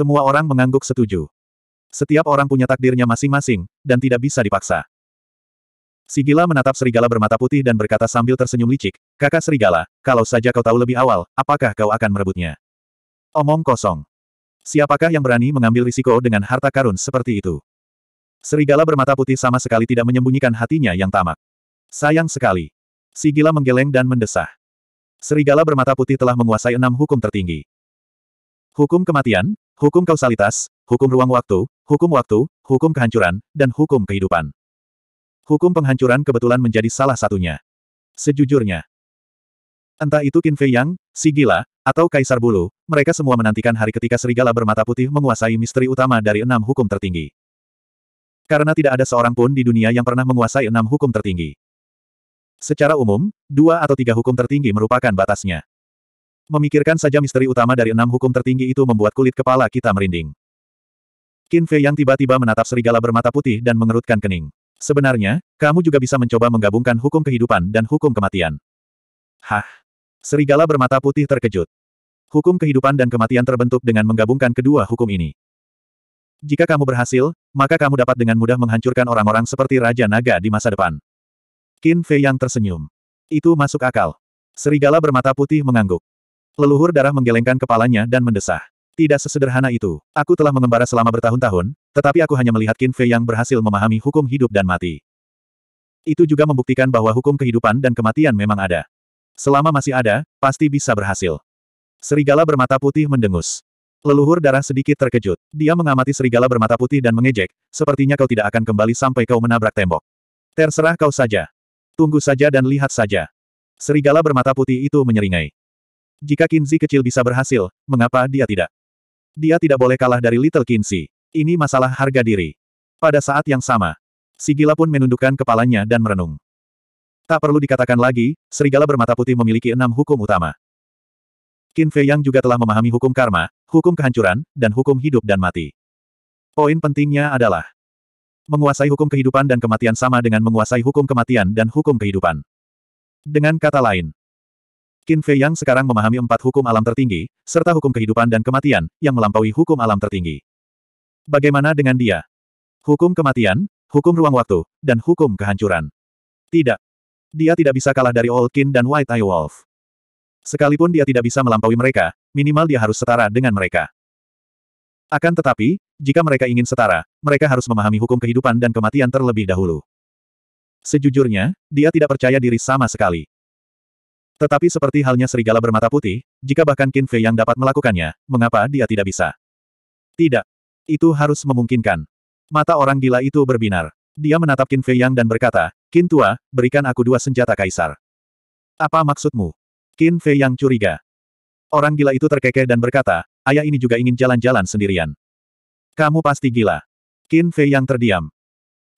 Semua orang mengangguk setuju. Setiap orang punya takdirnya masing-masing, dan tidak bisa dipaksa. Sigila menatap serigala bermata putih dan berkata sambil tersenyum licik, kakak serigala, kalau saja kau tahu lebih awal, apakah kau akan merebutnya? Omong kosong. Siapakah yang berani mengambil risiko dengan harta karun seperti itu? Serigala bermata putih sama sekali tidak menyembunyikan hatinya yang tamak. Sayang sekali. Sigila menggeleng dan mendesah. Serigala bermata putih telah menguasai enam hukum tertinggi. Hukum kematian, hukum kausalitas, hukum ruang waktu, hukum waktu, hukum kehancuran, dan hukum kehidupan. Hukum penghancuran kebetulan menjadi salah satunya. Sejujurnya, entah itu Qin Fei Yang, si gila, atau Kaisar Bulu, mereka semua menantikan hari ketika serigala bermata putih menguasai misteri utama dari enam hukum tertinggi. Karena tidak ada seorang pun di dunia yang pernah menguasai enam hukum tertinggi. Secara umum, dua atau tiga hukum tertinggi merupakan batasnya. Memikirkan saja misteri utama dari enam hukum tertinggi itu membuat kulit kepala kita merinding. Qin Fei yang tiba-tiba menatap serigala bermata putih dan mengerutkan kening. Sebenarnya, kamu juga bisa mencoba menggabungkan hukum kehidupan dan hukum kematian. Hah? Serigala bermata putih terkejut. Hukum kehidupan dan kematian terbentuk dengan menggabungkan kedua hukum ini. Jika kamu berhasil, maka kamu dapat dengan mudah menghancurkan orang-orang seperti Raja Naga di masa depan. Qin Fei yang tersenyum. Itu masuk akal. Serigala bermata putih mengangguk. Leluhur darah menggelengkan kepalanya dan mendesah. Tidak sesederhana itu. Aku telah mengembara selama bertahun-tahun, tetapi aku hanya melihat Qin Fei yang berhasil memahami hukum hidup dan mati. Itu juga membuktikan bahwa hukum kehidupan dan kematian memang ada. Selama masih ada, pasti bisa berhasil. Serigala bermata putih mendengus. Leluhur darah sedikit terkejut. Dia mengamati serigala bermata putih dan mengejek, sepertinya kau tidak akan kembali sampai kau menabrak tembok. Terserah kau saja. Tunggu saja dan lihat saja. Serigala bermata putih itu menyeringai. Jika Kinzi kecil bisa berhasil, mengapa dia tidak? Dia tidak boleh kalah dari Little Kinzi. Ini masalah harga diri. Pada saat yang sama, Sigila pun menundukkan kepalanya dan merenung. Tak perlu dikatakan lagi, serigala bermata putih memiliki enam hukum utama. Qin Fei Yang juga telah memahami hukum karma, hukum kehancuran, dan hukum hidup dan mati. Poin pentingnya adalah menguasai hukum kehidupan dan kematian sama dengan menguasai hukum kematian dan hukum kehidupan. Dengan kata lain, Qin Fei yang sekarang memahami empat hukum alam tertinggi, serta hukum kehidupan dan kematian, yang melampaui hukum alam tertinggi. Bagaimana dengan dia? Hukum kematian, hukum ruang waktu, dan hukum kehancuran. Tidak. Dia tidak bisa kalah dari Old Qin dan White Eye Wolf. Sekalipun dia tidak bisa melampaui mereka, minimal dia harus setara dengan mereka. Akan tetapi, jika mereka ingin setara, mereka harus memahami hukum kehidupan dan kematian terlebih dahulu. Sejujurnya, dia tidak percaya diri sama sekali. Tetapi seperti halnya serigala bermata putih, jika bahkan Qin Fei yang dapat melakukannya, mengapa dia tidak bisa? Tidak. Itu harus memungkinkan. Mata orang gila itu berbinar. Dia menatap Qin Fei yang dan berkata, Qin Tua, berikan aku dua senjata kaisar. Apa maksudmu? Qin Fei yang curiga. Orang gila itu terkekeh dan berkata, ayah ini juga ingin jalan-jalan sendirian. Kamu pasti gila. Qin Fei yang terdiam.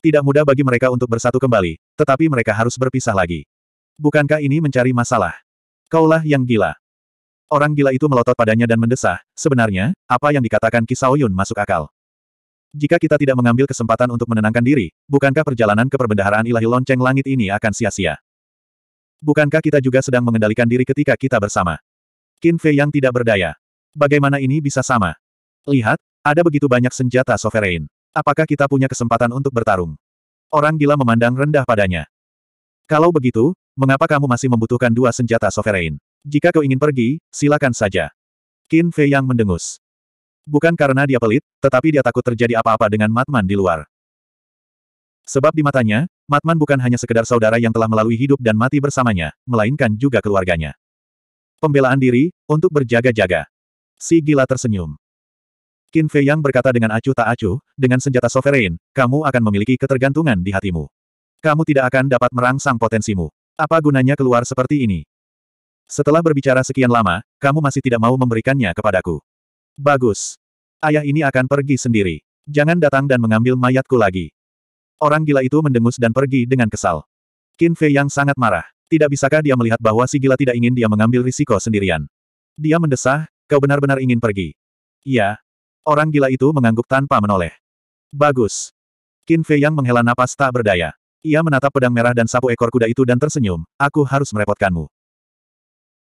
Tidak mudah bagi mereka untuk bersatu kembali, tetapi mereka harus berpisah lagi. Bukankah ini mencari masalah? Kaulah yang gila. Orang gila itu melotot padanya dan mendesah, sebenarnya, apa yang dikatakan Kisao Yun masuk akal. Jika kita tidak mengambil kesempatan untuk menenangkan diri, bukankah perjalanan ke perbendaharaan ilahi lonceng langit ini akan sia-sia? Bukankah kita juga sedang mengendalikan diri ketika kita bersama? Qin Fei yang tidak berdaya. Bagaimana ini bisa sama? Lihat, ada begitu banyak senjata sovereign. Apakah kita punya kesempatan untuk bertarung? Orang gila memandang rendah padanya. Kalau begitu, Mengapa kamu masih membutuhkan dua senjata sovereign? Jika kau ingin pergi, silakan saja. Qin Fei yang mendengus. Bukan karena dia pelit, tetapi dia takut terjadi apa-apa dengan Matman di luar. Sebab di matanya, Matman bukan hanya sekedar saudara yang telah melalui hidup dan mati bersamanya, melainkan juga keluarganya. Pembelaan diri, untuk berjaga-jaga. Si gila tersenyum. Qin Fei Yang berkata dengan acuh tak acuh, dengan senjata sovereign, kamu akan memiliki ketergantungan di hatimu. Kamu tidak akan dapat merangsang potensimu. Apa gunanya keluar seperti ini? Setelah berbicara sekian lama, kamu masih tidak mau memberikannya kepadaku. Bagus. Ayah ini akan pergi sendiri. Jangan datang dan mengambil mayatku lagi. Orang gila itu mendengus dan pergi dengan kesal. Qin Fei yang sangat marah. Tidak bisakah dia melihat bahwa si gila tidak ingin dia mengambil risiko sendirian? Dia mendesah, kau benar-benar ingin pergi. Iya. Orang gila itu mengangguk tanpa menoleh. Bagus. Qin Fei yang menghela napas tak berdaya. Ia menatap pedang merah dan sapu ekor kuda itu dan tersenyum, aku harus merepotkanmu.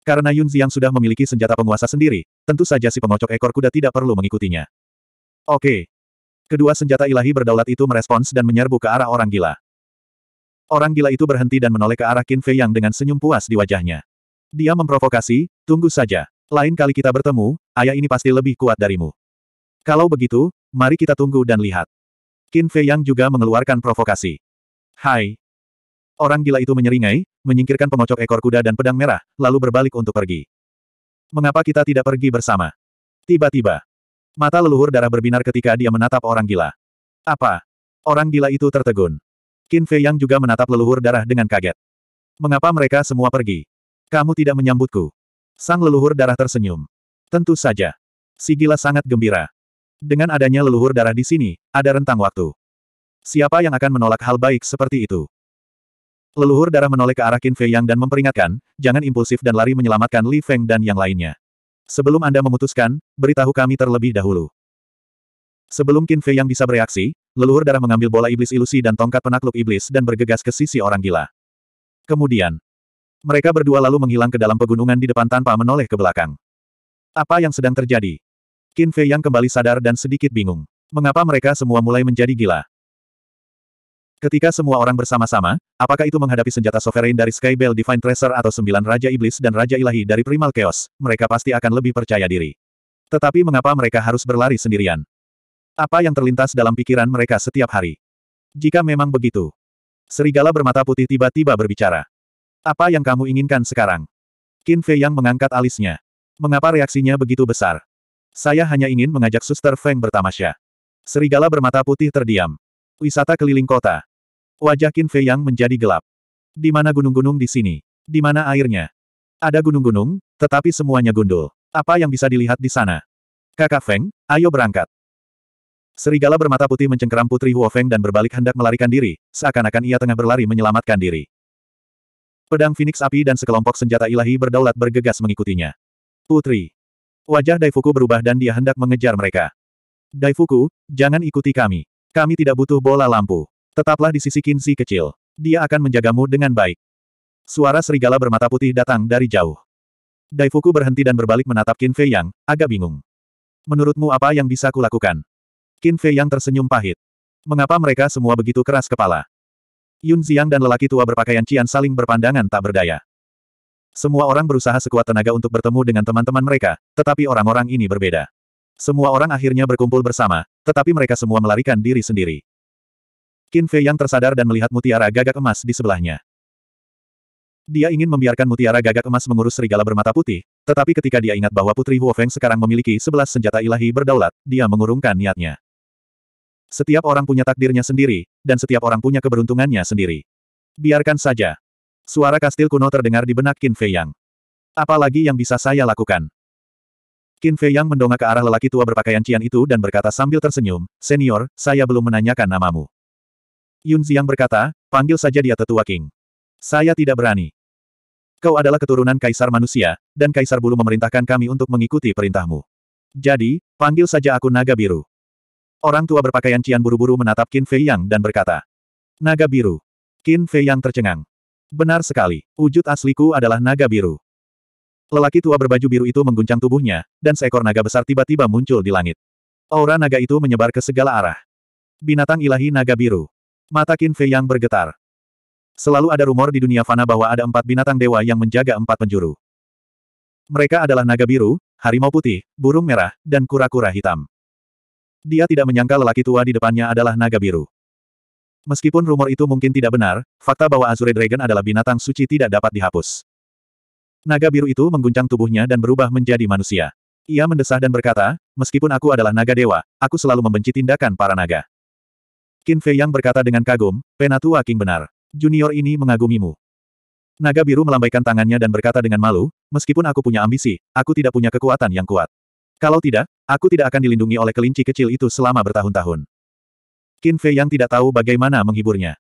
Karena Yun Ziang sudah memiliki senjata penguasa sendiri, tentu saja si pengocok ekor kuda tidak perlu mengikutinya. Oke. Kedua senjata ilahi berdaulat itu merespons dan menyerbu ke arah orang gila. Orang gila itu berhenti dan menoleh ke arah Qin Fei Yang dengan senyum puas di wajahnya. Dia memprovokasi, tunggu saja. Lain kali kita bertemu, ayah ini pasti lebih kuat darimu. Kalau begitu, mari kita tunggu dan lihat. Qin Fei Yang juga mengeluarkan provokasi. Hai. Orang gila itu menyeringai, menyingkirkan pengocok ekor kuda dan pedang merah, lalu berbalik untuk pergi. Mengapa kita tidak pergi bersama? Tiba-tiba. Mata leluhur darah berbinar ketika dia menatap orang gila. Apa? Orang gila itu tertegun. Qin Fei Yang juga menatap leluhur darah dengan kaget. Mengapa mereka semua pergi? Kamu tidak menyambutku. Sang leluhur darah tersenyum. Tentu saja. Si gila sangat gembira. Dengan adanya leluhur darah di sini, ada rentang waktu. Siapa yang akan menolak hal baik seperti itu? Leluhur darah menoleh ke arah Qin Fei Yang dan memperingatkan, jangan impulsif dan lari menyelamatkan Li Feng dan yang lainnya. Sebelum Anda memutuskan, beritahu kami terlebih dahulu. Sebelum Qin Fei Yang bisa bereaksi, leluhur darah mengambil bola iblis ilusi dan tongkat penakluk iblis dan bergegas ke sisi orang gila. Kemudian, mereka berdua lalu menghilang ke dalam pegunungan di depan tanpa menoleh ke belakang. Apa yang sedang terjadi? Qin Fei Yang kembali sadar dan sedikit bingung. Mengapa mereka semua mulai menjadi gila? Ketika semua orang bersama-sama, apakah itu menghadapi senjata sovereign dari Skybell Divine Treasure atau sembilan Raja Iblis dan Raja Ilahi dari Primal Chaos, mereka pasti akan lebih percaya diri. Tetapi mengapa mereka harus berlari sendirian? Apa yang terlintas dalam pikiran mereka setiap hari? Jika memang begitu. Serigala bermata putih tiba-tiba berbicara. Apa yang kamu inginkan sekarang? Qin Fei yang mengangkat alisnya. Mengapa reaksinya begitu besar? Saya hanya ingin mengajak Suster Feng bertamasya. Serigala bermata putih terdiam. Wisata keliling kota. Wajah Qin Fei yang menjadi gelap. Di mana gunung-gunung di sini? Di mana airnya? Ada gunung-gunung, tetapi semuanya gundul. Apa yang bisa dilihat di sana? Kakak Feng, ayo berangkat. Serigala bermata putih mencengkeram Putri Huo Feng dan berbalik hendak melarikan diri, seakan-akan ia tengah berlari menyelamatkan diri. Pedang Phoenix api dan sekelompok senjata ilahi berdaulat bergegas mengikutinya. Putri. Wajah Daifuku berubah dan dia hendak mengejar mereka. Daifuku, jangan ikuti kami. Kami tidak butuh bola lampu. Tetaplah di sisi Kinzi kecil. Dia akan menjagamu dengan baik. Suara serigala bermata putih datang dari jauh. Daifuku berhenti dan berbalik menatap Qin Fei Yang, agak bingung. Menurutmu apa yang bisa kulakukan? Qin Fei Yang tersenyum pahit. Mengapa mereka semua begitu keras kepala? Yun Xiang dan lelaki tua berpakaian Cian saling berpandangan tak berdaya. Semua orang berusaha sekuat tenaga untuk bertemu dengan teman-teman mereka, tetapi orang-orang ini berbeda. Semua orang akhirnya berkumpul bersama, tetapi mereka semua melarikan diri sendiri. Qin Fei yang tersadar dan melihat mutiara gagak emas di sebelahnya. Dia ingin membiarkan mutiara gagak emas mengurus serigala bermata putih, tetapi ketika dia ingat bahwa Putri Huofeng Feng sekarang memiliki sebelas senjata ilahi berdaulat, dia mengurungkan niatnya. Setiap orang punya takdirnya sendiri, dan setiap orang punya keberuntungannya sendiri. Biarkan saja. Suara kastil kuno terdengar di benak Qin Fei Yang. Apalagi yang bisa saya lakukan? Qin Fei Yang mendongak ke arah lelaki tua berpakaian cian itu dan berkata sambil tersenyum, Senior, saya belum menanyakan namamu. Yun Xiang berkata, panggil saja dia tetua King. Saya tidak berani. Kau adalah keturunan kaisar manusia, dan kaisar bulu memerintahkan kami untuk mengikuti perintahmu. Jadi, panggil saja aku naga biru. Orang tua berpakaian cian buru-buru menatap Qin Fei Yang dan berkata. Naga biru. Qin Fei Yang tercengang. Benar sekali, wujud asliku adalah naga biru. Lelaki tua berbaju biru itu mengguncang tubuhnya, dan seekor naga besar tiba-tiba muncul di langit. Aura naga itu menyebar ke segala arah. Binatang ilahi naga biru. Mata Qin Fei yang bergetar. Selalu ada rumor di dunia fana bahwa ada empat binatang dewa yang menjaga empat penjuru. Mereka adalah naga biru, harimau putih, burung merah, dan kura-kura hitam. Dia tidak menyangka lelaki tua di depannya adalah naga biru. Meskipun rumor itu mungkin tidak benar, fakta bahwa Azure Dragon adalah binatang suci tidak dapat dihapus. Naga biru itu mengguncang tubuhnya dan berubah menjadi manusia. Ia mendesah dan berkata, meskipun aku adalah naga dewa, aku selalu membenci tindakan para naga. Qin Fei Yang berkata dengan kagum, Penatua King benar. Junior ini mengagumimu. Naga biru melambaikan tangannya dan berkata dengan malu, meskipun aku punya ambisi, aku tidak punya kekuatan yang kuat. Kalau tidak, aku tidak akan dilindungi oleh kelinci kecil itu selama bertahun-tahun. Qin Fei Yang tidak tahu bagaimana menghiburnya.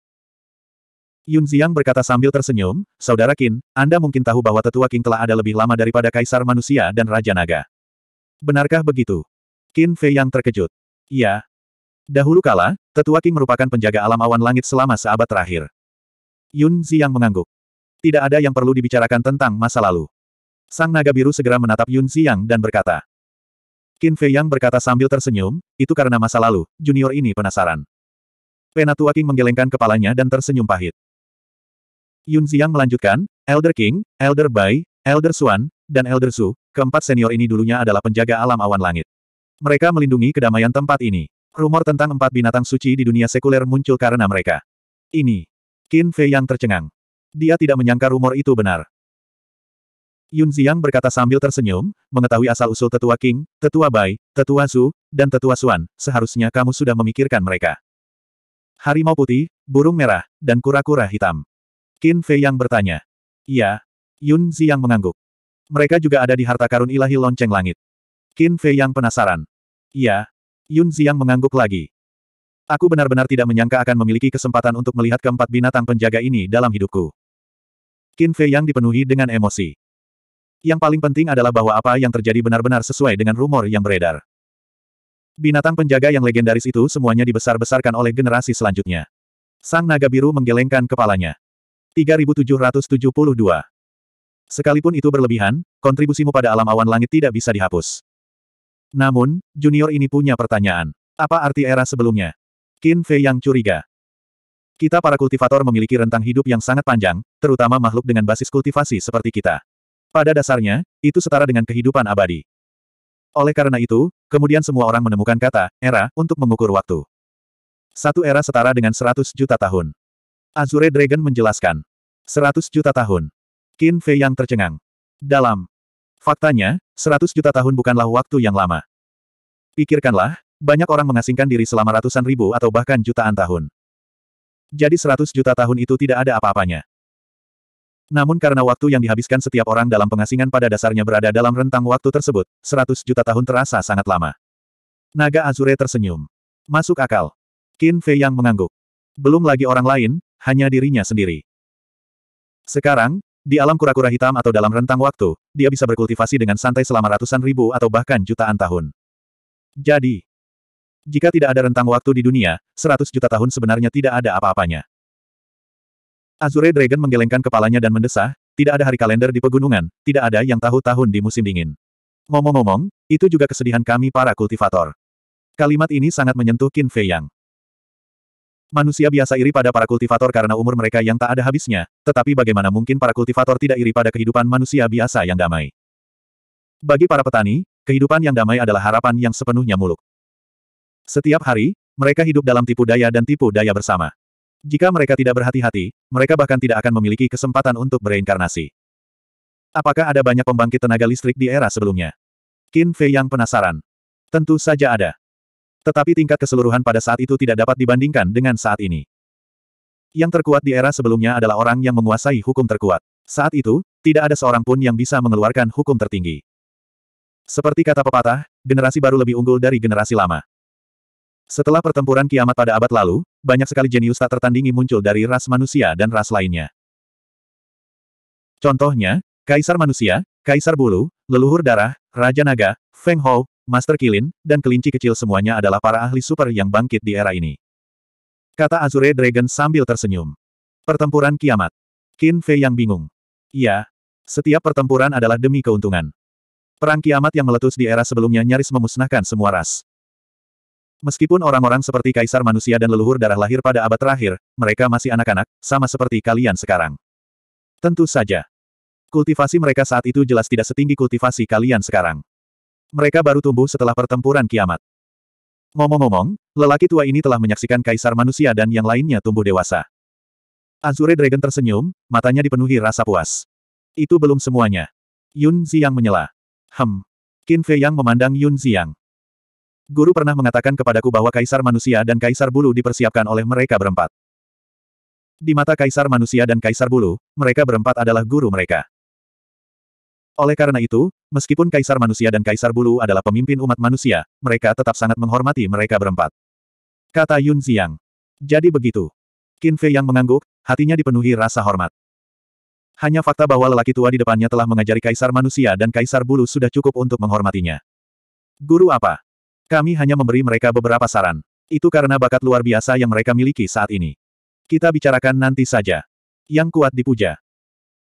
Yun Ziyang berkata sambil tersenyum, Saudara Qin, Anda mungkin tahu bahwa tetua King telah ada lebih lama daripada kaisar manusia dan raja naga. Benarkah begitu? Qin Fei yang terkejut. Iya, Dahulu kala, tetua King merupakan penjaga alam awan langit selama seabad terakhir. Yun Ziyang mengangguk. Tidak ada yang perlu dibicarakan tentang masa lalu. Sang naga biru segera menatap Yun Ziyang dan berkata. Qin Fei Yang berkata sambil tersenyum, itu karena masa lalu, junior ini penasaran. Penatua King menggelengkan kepalanya dan tersenyum pahit. Yun Ziyang melanjutkan, Elder King, Elder Bai, Elder Xuan, dan Elder Su, keempat senior ini dulunya adalah penjaga alam awan langit. Mereka melindungi kedamaian tempat ini. Rumor tentang empat binatang suci di dunia sekuler muncul karena mereka. Ini. Qin Fei yang tercengang. Dia tidak menyangka rumor itu benar. Yun Ziang berkata sambil tersenyum, mengetahui asal-usul tetua King, tetua Bai, tetua Zhu, dan tetua Suan. seharusnya kamu sudah memikirkan mereka. Harimau putih, burung merah, dan kura-kura hitam. Qin Fei yang bertanya. Iya. Yun Ziang mengangguk. Mereka juga ada di harta karun ilahi lonceng langit. Qin Fei yang penasaran. Iya, Yun Ziyang mengangguk lagi. Aku benar-benar tidak menyangka akan memiliki kesempatan untuk melihat keempat binatang penjaga ini dalam hidupku. Qin Fei Yang dipenuhi dengan emosi. Yang paling penting adalah bahwa apa yang terjadi benar-benar sesuai dengan rumor yang beredar. Binatang penjaga yang legendaris itu semuanya dibesar-besarkan oleh generasi selanjutnya. Sang naga biru menggelengkan kepalanya. 3772. Sekalipun itu berlebihan, kontribusimu pada alam awan langit tidak bisa dihapus. Namun, junior ini punya pertanyaan. Apa arti era sebelumnya? Qin Fei yang curiga. Kita para kultivator memiliki rentang hidup yang sangat panjang, terutama makhluk dengan basis kultivasi seperti kita. Pada dasarnya, itu setara dengan kehidupan abadi. Oleh karena itu, kemudian semua orang menemukan kata, era, untuk mengukur waktu. Satu era setara dengan 100 juta tahun. Azure Dragon menjelaskan. 100 juta tahun. Qin Fei yang tercengang. Dalam Faktanya, 100 juta tahun bukanlah waktu yang lama. Pikirkanlah, banyak orang mengasingkan diri selama ratusan ribu atau bahkan jutaan tahun. Jadi 100 juta tahun itu tidak ada apa-apanya. Namun karena waktu yang dihabiskan setiap orang dalam pengasingan pada dasarnya berada dalam rentang waktu tersebut, 100 juta tahun terasa sangat lama. Naga Azure tersenyum. Masuk akal. Qin Fei yang mengangguk. Belum lagi orang lain, hanya dirinya sendiri. Sekarang, di alam kura-kura hitam atau dalam rentang waktu, dia bisa berkultivasi dengan santai selama ratusan ribu atau bahkan jutaan tahun. Jadi, jika tidak ada rentang waktu di dunia, seratus juta tahun sebenarnya tidak ada apa-apanya. Azure Dragon menggelengkan kepalanya dan mendesah, tidak ada hari kalender di pegunungan, tidak ada yang tahu tahun di musim dingin. Ngomong-ngomong, itu juga kesedihan kami para kultivator. Kalimat ini sangat menyentuh Qin Fei Yang. Manusia biasa iri pada para kultivator karena umur mereka yang tak ada habisnya, tetapi bagaimana mungkin para kultivator tidak iri pada kehidupan manusia biasa yang damai. Bagi para petani, kehidupan yang damai adalah harapan yang sepenuhnya muluk. Setiap hari, mereka hidup dalam tipu daya dan tipu daya bersama. Jika mereka tidak berhati-hati, mereka bahkan tidak akan memiliki kesempatan untuk bereinkarnasi. Apakah ada banyak pembangkit tenaga listrik di era sebelumnya? Qin Fei yang penasaran. Tentu saja ada. Tetapi tingkat keseluruhan pada saat itu tidak dapat dibandingkan dengan saat ini. Yang terkuat di era sebelumnya adalah orang yang menguasai hukum terkuat. Saat itu, tidak ada seorang pun yang bisa mengeluarkan hukum tertinggi. Seperti kata pepatah, generasi baru lebih unggul dari generasi lama. Setelah pertempuran kiamat pada abad lalu, banyak sekali jenius tak tertandingi muncul dari ras manusia dan ras lainnya. Contohnya, Kaisar Manusia, Kaisar Bulu, Leluhur Darah, Raja Naga, Feng Hou, Master Kilin, dan kelinci kecil semuanya adalah para ahli super yang bangkit di era ini. Kata Azure Dragon sambil tersenyum. Pertempuran kiamat. Qin Fei yang bingung. Iya. Setiap pertempuran adalah demi keuntungan. Perang kiamat yang meletus di era sebelumnya nyaris memusnahkan semua ras. Meskipun orang-orang seperti kaisar manusia dan leluhur darah lahir pada abad terakhir, mereka masih anak-anak, sama seperti kalian sekarang. Tentu saja. Kultivasi mereka saat itu jelas tidak setinggi kultivasi kalian sekarang. Mereka baru tumbuh setelah pertempuran kiamat. Ngomong-ngomong, lelaki tua ini telah menyaksikan kaisar manusia dan yang lainnya tumbuh dewasa. Azure Dragon tersenyum, matanya dipenuhi rasa puas. Itu belum semuanya. Yun Ziang menyela. Hem. Qin Fei Yang memandang Yun Ziang. Guru pernah mengatakan kepadaku bahwa kaisar manusia dan kaisar bulu dipersiapkan oleh mereka berempat. Di mata kaisar manusia dan kaisar bulu, mereka berempat adalah guru mereka. Oleh karena itu, meskipun Kaisar Manusia dan Kaisar Bulu adalah pemimpin umat manusia, mereka tetap sangat menghormati mereka berempat. Kata Yun Xiang. Jadi begitu. Qin Fei yang mengangguk, hatinya dipenuhi rasa hormat. Hanya fakta bahwa lelaki tua di depannya telah mengajari Kaisar Manusia dan Kaisar Bulu sudah cukup untuk menghormatinya. Guru apa? Kami hanya memberi mereka beberapa saran. Itu karena bakat luar biasa yang mereka miliki saat ini. Kita bicarakan nanti saja. Yang kuat dipuja.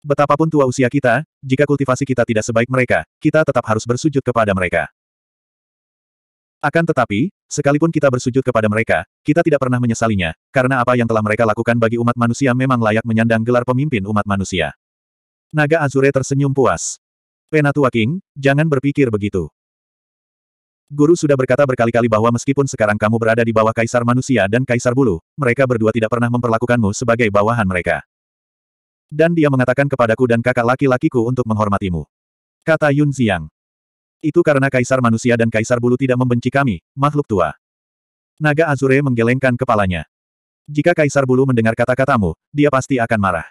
Betapapun tua usia kita, jika kultivasi kita tidak sebaik mereka, kita tetap harus bersujud kepada mereka. Akan tetapi, sekalipun kita bersujud kepada mereka, kita tidak pernah menyesalinya, karena apa yang telah mereka lakukan bagi umat manusia memang layak menyandang gelar pemimpin umat manusia. Naga Azure tersenyum puas. Penatua King, jangan berpikir begitu. Guru sudah berkata berkali-kali bahwa meskipun sekarang kamu berada di bawah kaisar manusia dan kaisar bulu, mereka berdua tidak pernah memperlakukanmu sebagai bawahan mereka. Dan dia mengatakan kepadaku dan kakak laki-lakiku untuk menghormatimu. Kata Yun Xiang. Itu karena kaisar manusia dan kaisar bulu tidak membenci kami, makhluk tua. Naga Azure menggelengkan kepalanya. Jika kaisar bulu mendengar kata-katamu, dia pasti akan marah.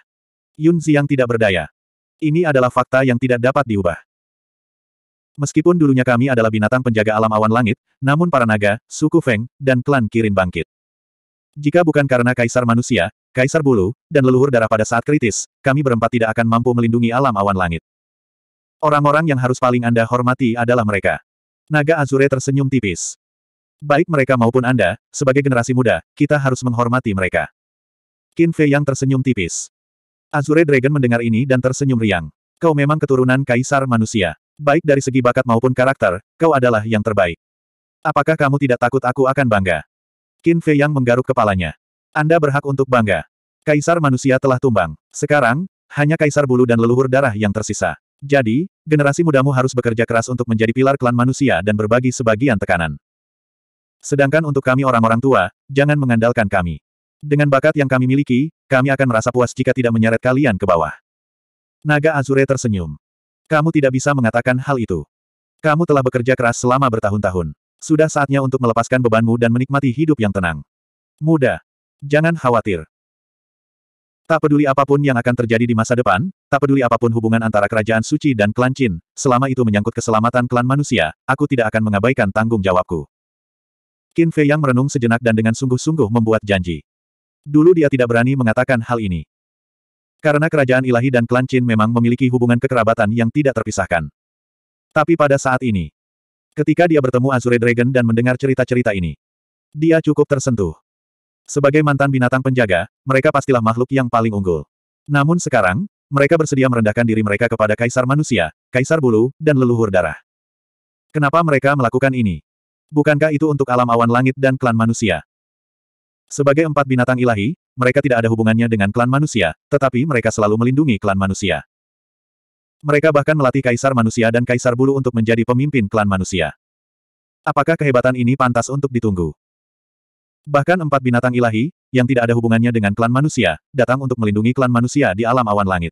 Yun Xiang tidak berdaya. Ini adalah fakta yang tidak dapat diubah. Meskipun dulunya kami adalah binatang penjaga alam awan langit, namun para naga, suku Feng, dan klan Kirin bangkit. Jika bukan karena kaisar manusia, kaisar bulu, dan leluhur darah pada saat kritis, kami berempat tidak akan mampu melindungi alam awan langit. Orang-orang yang harus paling Anda hormati adalah mereka. Naga Azure tersenyum tipis. Baik mereka maupun Anda, sebagai generasi muda, kita harus menghormati mereka. Qin Fei yang tersenyum tipis. Azure Dragon mendengar ini dan tersenyum riang. Kau memang keturunan kaisar manusia. Baik dari segi bakat maupun karakter, kau adalah yang terbaik. Apakah kamu tidak takut aku akan bangga? Qin Fei yang menggaruk kepalanya. Anda berhak untuk bangga. Kaisar manusia telah tumbang. Sekarang, hanya kaisar bulu dan leluhur darah yang tersisa. Jadi, generasi mudamu harus bekerja keras untuk menjadi pilar klan manusia dan berbagi sebagian tekanan. Sedangkan untuk kami orang-orang tua, jangan mengandalkan kami. Dengan bakat yang kami miliki, kami akan merasa puas jika tidak menyeret kalian ke bawah. Naga Azure tersenyum. Kamu tidak bisa mengatakan hal itu. Kamu telah bekerja keras selama bertahun-tahun. Sudah saatnya untuk melepaskan bebanmu dan menikmati hidup yang tenang. Mudah. Jangan khawatir. Tak peduli apapun yang akan terjadi di masa depan, tak peduli apapun hubungan antara kerajaan suci dan klan Qin, selama itu menyangkut keselamatan klan manusia, aku tidak akan mengabaikan tanggung jawabku. Qin Fei yang merenung sejenak dan dengan sungguh-sungguh membuat janji. Dulu dia tidak berani mengatakan hal ini. Karena kerajaan ilahi dan klan Qin memang memiliki hubungan kekerabatan yang tidak terpisahkan. Tapi pada saat ini, ketika dia bertemu Azure Dragon dan mendengar cerita-cerita ini, dia cukup tersentuh. Sebagai mantan binatang penjaga, mereka pastilah makhluk yang paling unggul. Namun sekarang, mereka bersedia merendahkan diri mereka kepada kaisar manusia, kaisar bulu, dan leluhur darah. Kenapa mereka melakukan ini? Bukankah itu untuk alam awan langit dan klan manusia? Sebagai empat binatang ilahi, mereka tidak ada hubungannya dengan klan manusia, tetapi mereka selalu melindungi klan manusia. Mereka bahkan melatih kaisar manusia dan kaisar bulu untuk menjadi pemimpin klan manusia. Apakah kehebatan ini pantas untuk ditunggu? Bahkan empat binatang ilahi, yang tidak ada hubungannya dengan klan manusia, datang untuk melindungi klan manusia di alam awan langit.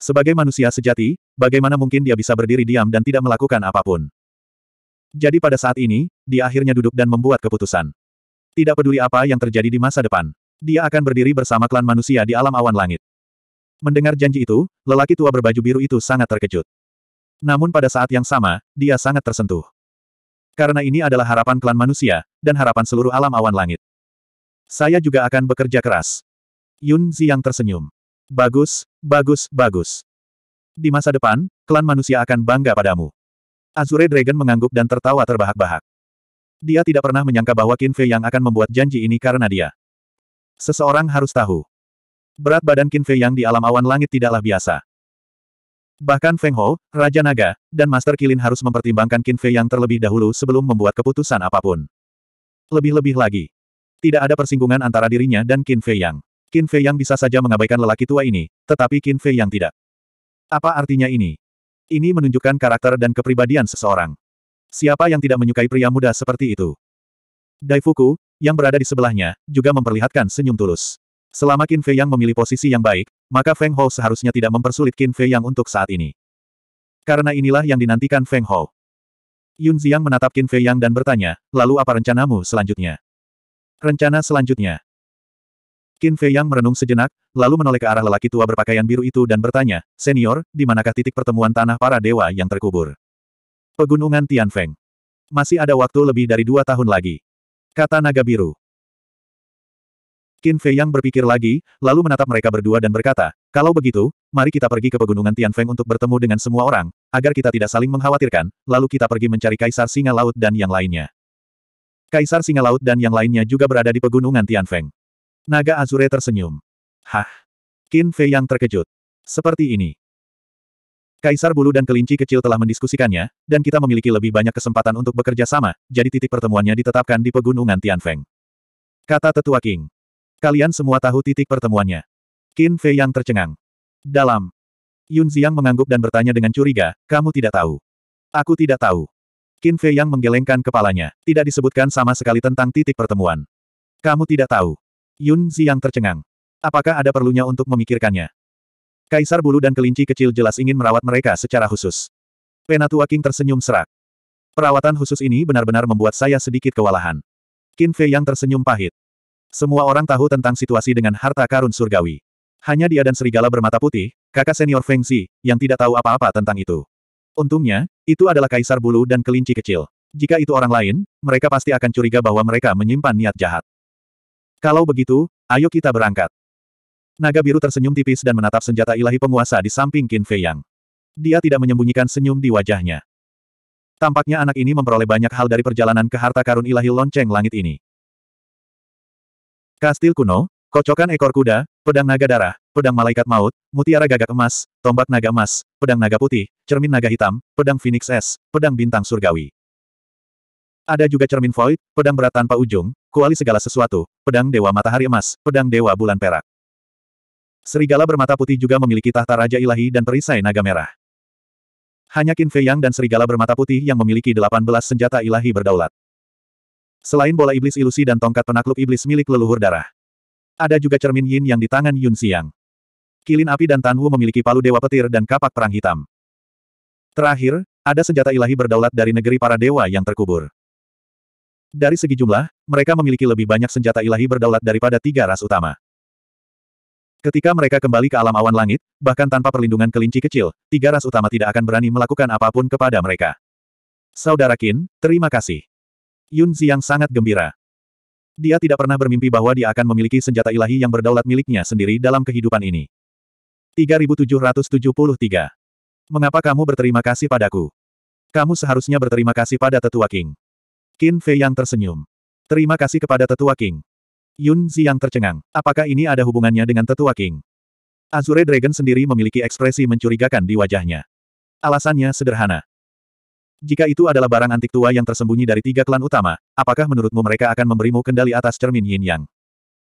Sebagai manusia sejati, bagaimana mungkin dia bisa berdiri diam dan tidak melakukan apapun? Jadi pada saat ini, dia akhirnya duduk dan membuat keputusan. Tidak peduli apa yang terjadi di masa depan, dia akan berdiri bersama klan manusia di alam awan langit. Mendengar janji itu, lelaki tua berbaju biru itu sangat terkejut. Namun pada saat yang sama, dia sangat tersentuh. Karena ini adalah harapan klan manusia, dan harapan seluruh alam awan langit. Saya juga akan bekerja keras. Yun Ziyang tersenyum. Bagus, bagus, bagus. Di masa depan, klan manusia akan bangga padamu. Azure Dragon mengangguk dan tertawa terbahak-bahak. Dia tidak pernah menyangka bahwa Qin Fei yang akan membuat janji ini karena dia. Seseorang harus tahu. Berat badan Qin Fei yang di alam awan langit tidaklah biasa. Bahkan Feng Ho, Raja Naga, dan Master Kilin harus mempertimbangkan Qin Fei yang terlebih dahulu sebelum membuat keputusan apapun. Lebih-lebih lagi, tidak ada persinggungan antara dirinya dan Qin Fei Yang. Qin Fei Yang bisa saja mengabaikan lelaki tua ini, tetapi Qin Fei Yang tidak. Apa artinya ini? Ini menunjukkan karakter dan kepribadian seseorang. Siapa yang tidak menyukai pria muda seperti itu? Daifuku, yang berada di sebelahnya, juga memperlihatkan senyum tulus. Selama Qin Fei Yang memilih posisi yang baik, maka Feng Hou seharusnya tidak mempersulit Qin Fei Yang untuk saat ini. Karena inilah yang dinantikan Feng Hou. Yun Ziyang menatap Qin Fei Yang dan bertanya, lalu apa rencanamu selanjutnya? Rencana selanjutnya. Qin Fei Yang merenung sejenak, lalu menoleh ke arah lelaki tua berpakaian biru itu dan bertanya, Senior, di manakah titik pertemuan tanah para dewa yang terkubur? Pegunungan Tian Feng. Masih ada waktu lebih dari dua tahun lagi. Kata naga biru. Qin Fei Yang berpikir lagi, lalu menatap mereka berdua dan berkata, kalau begitu, mari kita pergi ke pegunungan Tian Feng untuk bertemu dengan semua orang, agar kita tidak saling mengkhawatirkan, lalu kita pergi mencari Kaisar Singa Laut dan yang lainnya. Kaisar Singa Laut dan yang lainnya juga berada di pegunungan Tianfeng. Naga Azure tersenyum. Hah? Qin Fei yang terkejut. Seperti ini. Kaisar Bulu dan Kelinci Kecil telah mendiskusikannya, dan kita memiliki lebih banyak kesempatan untuk bekerja sama, jadi titik pertemuannya ditetapkan di pegunungan Tianfeng. Kata Tetua King. Kalian semua tahu titik pertemuannya. Qin Fei yang tercengang. Dalam. Yun Ziang mengangguk dan bertanya dengan curiga, kamu tidak tahu. Aku tidak tahu. Qin Fei yang menggelengkan kepalanya. Tidak disebutkan sama sekali tentang titik pertemuan. Kamu tidak tahu. Yun Zi yang tercengang. Apakah ada perlunya untuk memikirkannya? Kaisar Bulu dan Kelinci Kecil jelas ingin merawat mereka secara khusus. Penatua King tersenyum serak. Perawatan khusus ini benar-benar membuat saya sedikit kewalahan. Qin Fei yang tersenyum pahit. Semua orang tahu tentang situasi dengan harta karun surgawi. Hanya dia dan serigala bermata putih, kakak senior Feng Xi, yang tidak tahu apa-apa tentang itu. Untungnya, itu adalah kaisar bulu dan kelinci kecil. Jika itu orang lain, mereka pasti akan curiga bahwa mereka menyimpan niat jahat. Kalau begitu, ayo kita berangkat. Naga biru tersenyum tipis dan menatap senjata ilahi penguasa di samping Qin Fei Yang. Dia tidak menyembunyikan senyum di wajahnya. Tampaknya anak ini memperoleh banyak hal dari perjalanan ke harta karun ilahi lonceng langit ini. Kastil kuno, Kocokan ekor kuda, pedang naga darah, pedang malaikat maut, mutiara gagak emas, tombak naga emas, pedang naga putih, cermin naga hitam, pedang phoenix es, pedang bintang surgawi. Ada juga cermin void, pedang berat tanpa ujung, kuali segala sesuatu, pedang dewa matahari emas, pedang dewa bulan perak. Serigala bermata putih juga memiliki tahta raja ilahi dan perisai naga merah. Hanya Qin Fei Yang dan serigala bermata putih yang memiliki 18 senjata ilahi berdaulat. Selain bola iblis ilusi dan tongkat penakluk iblis milik leluhur darah. Ada juga cermin yin yang di tangan Yun Xiang. Kilin api dan Tanwu memiliki palu dewa petir dan kapak perang hitam. Terakhir, ada senjata ilahi berdaulat dari negeri para dewa yang terkubur. Dari segi jumlah, mereka memiliki lebih banyak senjata ilahi berdaulat daripada tiga ras utama. Ketika mereka kembali ke alam awan langit, bahkan tanpa perlindungan kelinci kecil, tiga ras utama tidak akan berani melakukan apapun kepada mereka. Saudara Qin, terima kasih. Yun Xiang sangat gembira. Dia tidak pernah bermimpi bahwa dia akan memiliki senjata ilahi yang berdaulat miliknya sendiri dalam kehidupan ini. 3773. Mengapa kamu berterima kasih padaku? Kamu seharusnya berterima kasih pada Tetua King. Qin Fei yang tersenyum. Terima kasih kepada Tetua King. Yun Zi yang tercengang. Apakah ini ada hubungannya dengan Tetua King? Azure Dragon sendiri memiliki ekspresi mencurigakan di wajahnya. Alasannya sederhana. Jika itu adalah barang antik tua yang tersembunyi dari tiga klan utama, apakah menurutmu mereka akan memberimu kendali atas cermin yin yang?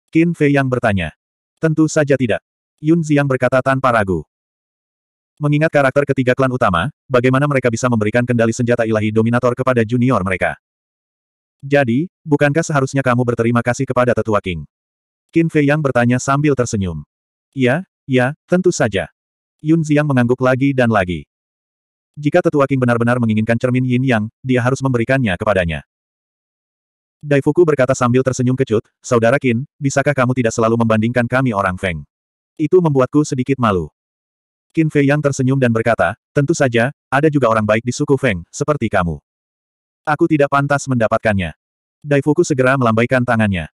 Qin Fei yang bertanya. Tentu saja tidak. Yun Ziyang berkata tanpa ragu. Mengingat karakter ketiga klan utama, bagaimana mereka bisa memberikan kendali senjata ilahi dominator kepada junior mereka? Jadi, bukankah seharusnya kamu berterima kasih kepada tetua King? Qin Fei Yang bertanya sambil tersenyum. Ya, ya, tentu saja. Yun Ziyang mengangguk lagi dan lagi. Jika tetua King benar-benar menginginkan cermin yin yang, dia harus memberikannya kepadanya. Daifuku berkata sambil tersenyum kecut, Saudara Qin, bisakah kamu tidak selalu membandingkan kami orang Feng? Itu membuatku sedikit malu. Qin Fei Yang tersenyum dan berkata, tentu saja, ada juga orang baik di suku Feng, seperti kamu. Aku tidak pantas mendapatkannya. Daifuku segera melambaikan tangannya.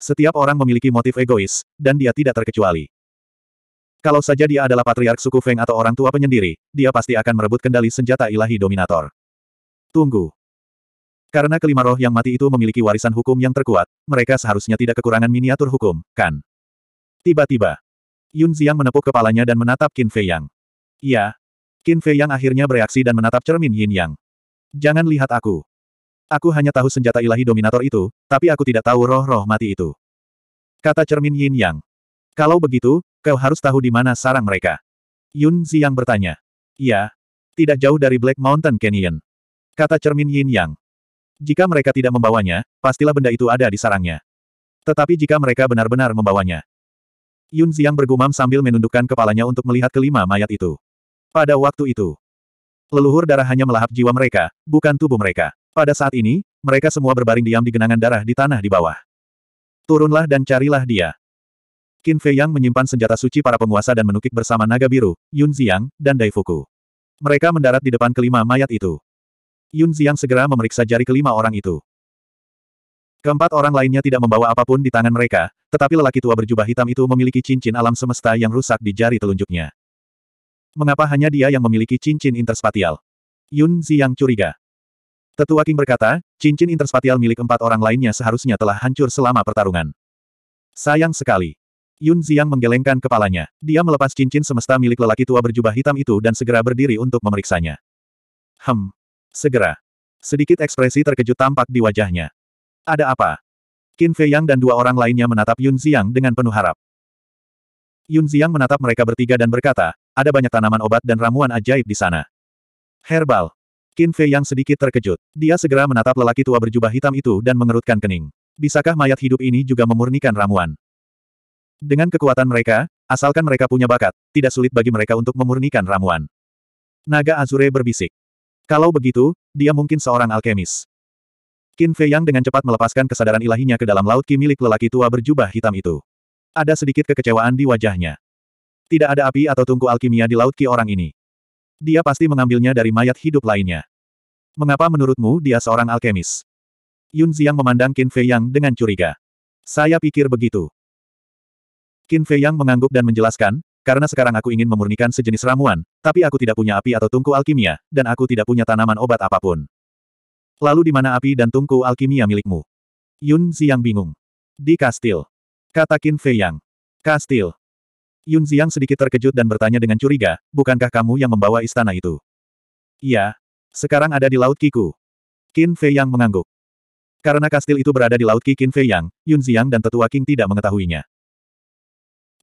Setiap orang memiliki motif egois, dan dia tidak terkecuali. Kalau saja dia adalah patriark suku Feng atau orang tua penyendiri, dia pasti akan merebut kendali senjata ilahi dominator. Tunggu. Karena kelima roh yang mati itu memiliki warisan hukum yang terkuat, mereka seharusnya tidak kekurangan miniatur hukum, kan? Tiba-tiba, Yun Ziang menepuk kepalanya dan menatap Qin Fei Yang. Iya. Qin Fei Yang akhirnya bereaksi dan menatap cermin Yin Yang. Jangan lihat aku. Aku hanya tahu senjata ilahi dominator itu, tapi aku tidak tahu roh-roh mati itu. Kata cermin Yin Yang. Kalau begitu, Kau harus tahu di mana sarang mereka. Yun Ziyang bertanya. Ya, Tidak jauh dari Black Mountain Canyon. Kata cermin Yin Yang. Jika mereka tidak membawanya, pastilah benda itu ada di sarangnya. Tetapi jika mereka benar-benar membawanya. Yun Ziyang bergumam sambil menundukkan kepalanya untuk melihat kelima mayat itu. Pada waktu itu, leluhur darah hanya melahap jiwa mereka, bukan tubuh mereka. Pada saat ini, mereka semua berbaring diam di genangan darah di tanah di bawah. Turunlah dan carilah dia. Qin Fei Yang menyimpan senjata suci para penguasa dan menukik bersama naga biru, Yun Ziang, dan Dai Fuku. Mereka mendarat di depan kelima mayat itu. Yun Ziang segera memeriksa jari kelima orang itu. Keempat orang lainnya tidak membawa apapun di tangan mereka, tetapi lelaki tua berjubah hitam itu memiliki cincin alam semesta yang rusak di jari telunjuknya. Mengapa hanya dia yang memiliki cincin interspatial? Yun Ziang curiga. Tetua King berkata, cincin interspatial milik empat orang lainnya seharusnya telah hancur selama pertarungan. Sayang sekali. Yun Xiang menggelengkan kepalanya. Dia melepas cincin semesta milik lelaki tua berjubah hitam itu dan segera berdiri untuk memeriksanya. Hem. Segera. Sedikit ekspresi terkejut tampak di wajahnya. Ada apa? Qin Fei Yang dan dua orang lainnya menatap Yun Xiang dengan penuh harap. Yun Xiang menatap mereka bertiga dan berkata, ada banyak tanaman obat dan ramuan ajaib di sana. Herbal. Qin Fei Yang sedikit terkejut. Dia segera menatap lelaki tua berjubah hitam itu dan mengerutkan kening. Bisakah mayat hidup ini juga memurnikan ramuan? Dengan kekuatan mereka, asalkan mereka punya bakat, tidak sulit bagi mereka untuk memurnikan ramuan. Naga Azure berbisik. Kalau begitu, dia mungkin seorang alkemis. Qin Fei Yang dengan cepat melepaskan kesadaran ilahinya ke dalam laut ki milik lelaki tua berjubah hitam itu. Ada sedikit kekecewaan di wajahnya. Tidak ada api atau tungku alkimia di laut ki orang ini. Dia pasti mengambilnya dari mayat hidup lainnya. Mengapa menurutmu dia seorang alkemis? Yun Ziang memandang Qin Fei Yang dengan curiga. Saya pikir begitu. Qin Fei Yang mengangguk dan menjelaskan, karena sekarang aku ingin memurnikan sejenis ramuan, tapi aku tidak punya api atau tungku alkimia, dan aku tidak punya tanaman obat apapun. Lalu di mana api dan tungku alkimia milikmu? Yun Ziyang bingung. Di kastil. Kata Qin Fei Yang. Kastil. Yun Ziyang sedikit terkejut dan bertanya dengan curiga, bukankah kamu yang membawa istana itu? Iya. Sekarang ada di Laut Kiku. Qin Fei Yang mengangguk. Karena kastil itu berada di Laut Ki Qin Fei Yang, Yun Ziyang dan tetua King tidak mengetahuinya.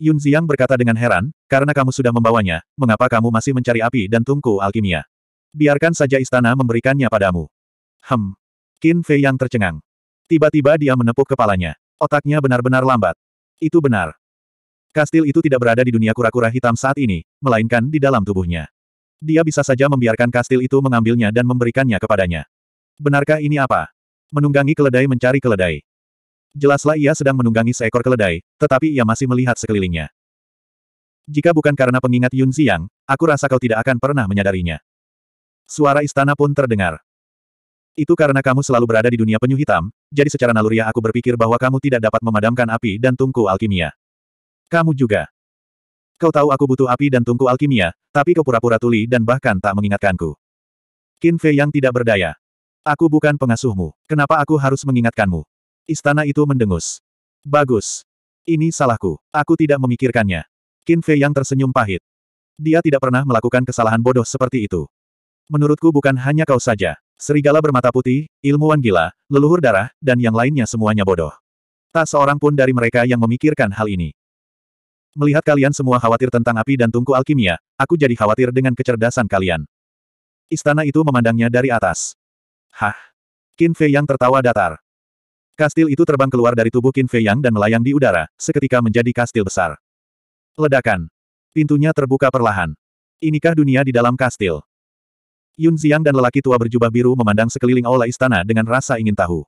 Yun Ziyang berkata dengan heran, karena kamu sudah membawanya, mengapa kamu masih mencari api dan tungku alkimia? Biarkan saja istana memberikannya padamu. Hem. Qin Fei yang tercengang. Tiba-tiba dia menepuk kepalanya. Otaknya benar-benar lambat. Itu benar. Kastil itu tidak berada di dunia kura-kura hitam saat ini, melainkan di dalam tubuhnya. Dia bisa saja membiarkan kastil itu mengambilnya dan memberikannya kepadanya. Benarkah ini apa? Menunggangi keledai mencari keledai. Jelaslah ia sedang menunggangi seekor keledai, tetapi ia masih melihat sekelilingnya. Jika bukan karena pengingat Yun Xiang, aku rasa kau tidak akan pernah menyadarinya. Suara istana pun terdengar. Itu karena kamu selalu berada di dunia penyu hitam, jadi secara naluriah aku berpikir bahwa kamu tidak dapat memadamkan api dan tungku alkimia. Kamu juga. Kau tahu aku butuh api dan tungku alkimia, tapi kau pura-pura tuli dan bahkan tak mengingatkanku. Qin Fei yang tidak berdaya. Aku bukan pengasuhmu. Kenapa aku harus mengingatkanmu? Istana itu mendengus. Bagus. Ini salahku. Aku tidak memikirkannya. Qin Fei yang tersenyum pahit. Dia tidak pernah melakukan kesalahan bodoh seperti itu. Menurutku bukan hanya kau saja. Serigala bermata putih, ilmuwan gila, leluhur darah, dan yang lainnya semuanya bodoh. Tak seorang pun dari mereka yang memikirkan hal ini. Melihat kalian semua khawatir tentang api dan tungku alkimia, aku jadi khawatir dengan kecerdasan kalian. Istana itu memandangnya dari atas. Hah? Qin Fei yang tertawa datar. Kastil itu terbang keluar dari tubuh Qin Fei Yang dan melayang di udara, seketika menjadi kastil besar. Ledakan. Pintunya terbuka perlahan. Inikah dunia di dalam kastil? Yun Xiang dan lelaki tua berjubah biru memandang sekeliling aula istana dengan rasa ingin tahu.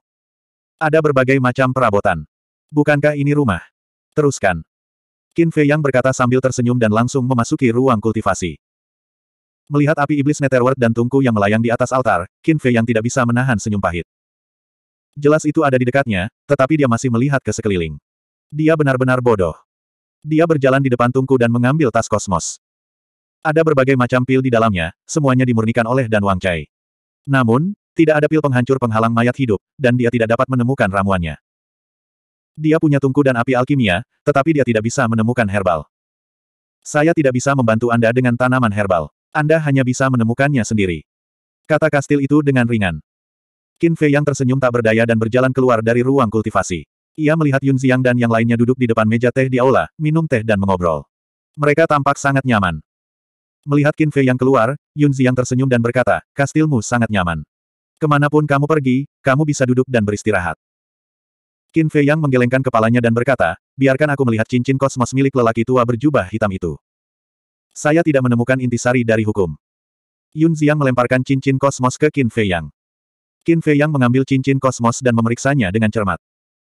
Ada berbagai macam perabotan. Bukankah ini rumah? Teruskan. Qin Fei Yang berkata sambil tersenyum dan langsung memasuki ruang kultivasi. Melihat api iblis Netherworld dan tungku yang melayang di atas altar, Qin Fei Yang tidak bisa menahan senyum pahit. Jelas itu ada di dekatnya, tetapi dia masih melihat ke sekeliling. Dia benar-benar bodoh. Dia berjalan di depan tungku dan mengambil tas kosmos. Ada berbagai macam pil di dalamnya, semuanya dimurnikan oleh Dan Wang Chai. Namun, tidak ada pil penghancur penghalang mayat hidup, dan dia tidak dapat menemukan ramuannya. Dia punya tungku dan api alkimia, tetapi dia tidak bisa menemukan herbal. Saya tidak bisa membantu Anda dengan tanaman herbal. Anda hanya bisa menemukannya sendiri. Kata kastil itu dengan ringan. Qin Fei yang tersenyum tak berdaya dan berjalan keluar dari ruang kultivasi. Ia melihat Yun Xiang dan yang lainnya duduk di depan meja teh di aula, minum teh dan mengobrol. Mereka tampak sangat nyaman. Melihat Qin Fei yang keluar, Yun Xiang tersenyum dan berkata, kastilmu sangat nyaman. Kemanapun kamu pergi, kamu bisa duduk dan beristirahat. Qin Fei yang menggelengkan kepalanya dan berkata, biarkan aku melihat cincin kosmos milik lelaki tua berjubah hitam itu. Saya tidak menemukan intisari dari hukum. Yun Xiang melemparkan cincin kosmos ke Qin Fei yang. Qin Fei Yang mengambil cincin kosmos dan memeriksanya dengan cermat.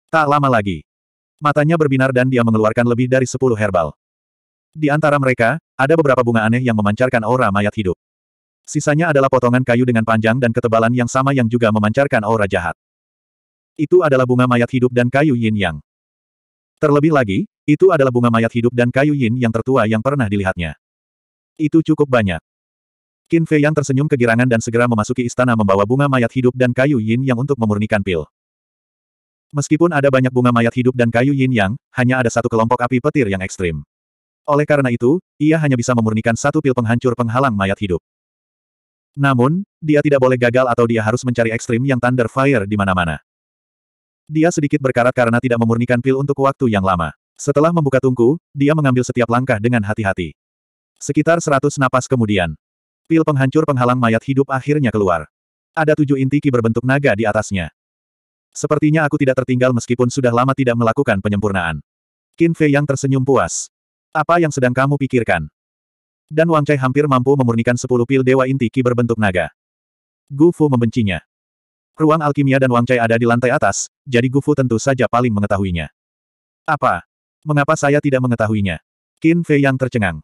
Tak lama lagi. Matanya berbinar dan dia mengeluarkan lebih dari sepuluh herbal. Di antara mereka, ada beberapa bunga aneh yang memancarkan aura mayat hidup. Sisanya adalah potongan kayu dengan panjang dan ketebalan yang sama yang juga memancarkan aura jahat. Itu adalah bunga mayat hidup dan kayu yin yang. Terlebih lagi, itu adalah bunga mayat hidup dan kayu yin yang tertua yang pernah dilihatnya. Itu cukup banyak. Qin Fei yang tersenyum kegirangan dan segera memasuki istana membawa bunga mayat hidup dan kayu yin yang untuk memurnikan pil. Meskipun ada banyak bunga mayat hidup dan kayu yin yang, hanya ada satu kelompok api petir yang ekstrim. Oleh karena itu, ia hanya bisa memurnikan satu pil penghancur penghalang mayat hidup. Namun, dia tidak boleh gagal atau dia harus mencari ekstrim yang Thunder Fire di mana-mana. Dia sedikit berkarat karena tidak memurnikan pil untuk waktu yang lama. Setelah membuka tungku, dia mengambil setiap langkah dengan hati-hati. Sekitar seratus napas kemudian, Pil penghancur penghalang mayat hidup akhirnya keluar. Ada tujuh inti ki berbentuk naga di atasnya. Sepertinya aku tidak tertinggal meskipun sudah lama tidak melakukan penyempurnaan. Qin Fei yang tersenyum puas. Apa yang sedang kamu pikirkan? Dan Wang Chai hampir mampu memurnikan sepuluh pil dewa inti ki berbentuk naga. Gu Fu membencinya. Ruang alkimia dan Wang Chai ada di lantai atas, jadi Gu Fu tentu saja paling mengetahuinya. Apa? Mengapa saya tidak mengetahuinya? Qin Fei yang tercengang.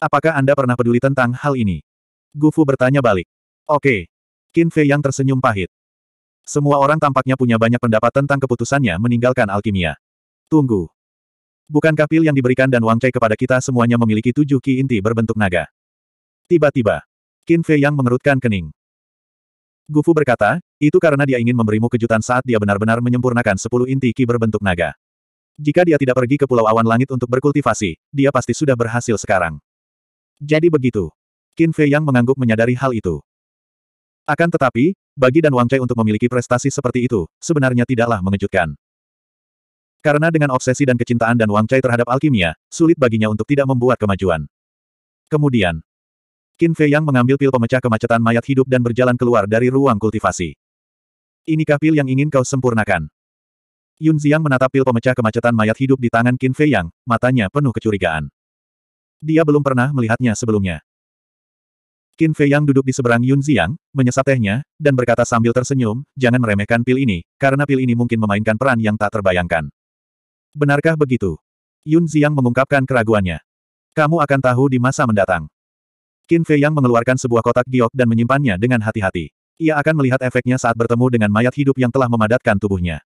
Apakah Anda pernah peduli tentang hal ini? Gufu bertanya balik. Oke. Qin Fei yang tersenyum pahit. Semua orang tampaknya punya banyak pendapat tentang keputusannya meninggalkan alkimia. Tunggu. Bukankah pil yang diberikan dan Wang Chai kepada kita semuanya memiliki tujuh ki inti berbentuk naga? Tiba-tiba, Qin Fei yang mengerutkan kening. Gufu berkata, itu karena dia ingin memberimu kejutan saat dia benar-benar menyempurnakan sepuluh inti ki berbentuk naga. Jika dia tidak pergi ke Pulau Awan Langit untuk berkultivasi, dia pasti sudah berhasil sekarang. Jadi begitu. Qin Fei yang mengangguk menyadari hal itu. Akan tetapi, bagi Dan Wang Cai untuk memiliki prestasi seperti itu, sebenarnya tidaklah mengejutkan. Karena dengan obsesi dan kecintaan Dan Wang Cai terhadap alkimia, sulit baginya untuk tidak membuat kemajuan. Kemudian, Qin Fei yang mengambil pil pemecah kemacetan mayat hidup dan berjalan keluar dari ruang kultivasi. Inikah pil yang ingin kau sempurnakan? Yun Ziang menatap pil pemecah kemacetan mayat hidup di tangan Qin Fei Yang, matanya penuh kecurigaan. Dia belum pernah melihatnya sebelumnya. Qin Fei yang duduk di seberang Yun Xiang, menyesap tehnya, dan berkata sambil tersenyum, jangan meremehkan pil ini, karena pil ini mungkin memainkan peran yang tak terbayangkan. Benarkah begitu? Yun Xiang mengungkapkan keraguannya. Kamu akan tahu di masa mendatang. Qin Fei yang mengeluarkan sebuah kotak giok dan menyimpannya dengan hati-hati. Ia akan melihat efeknya saat bertemu dengan mayat hidup yang telah memadatkan tubuhnya.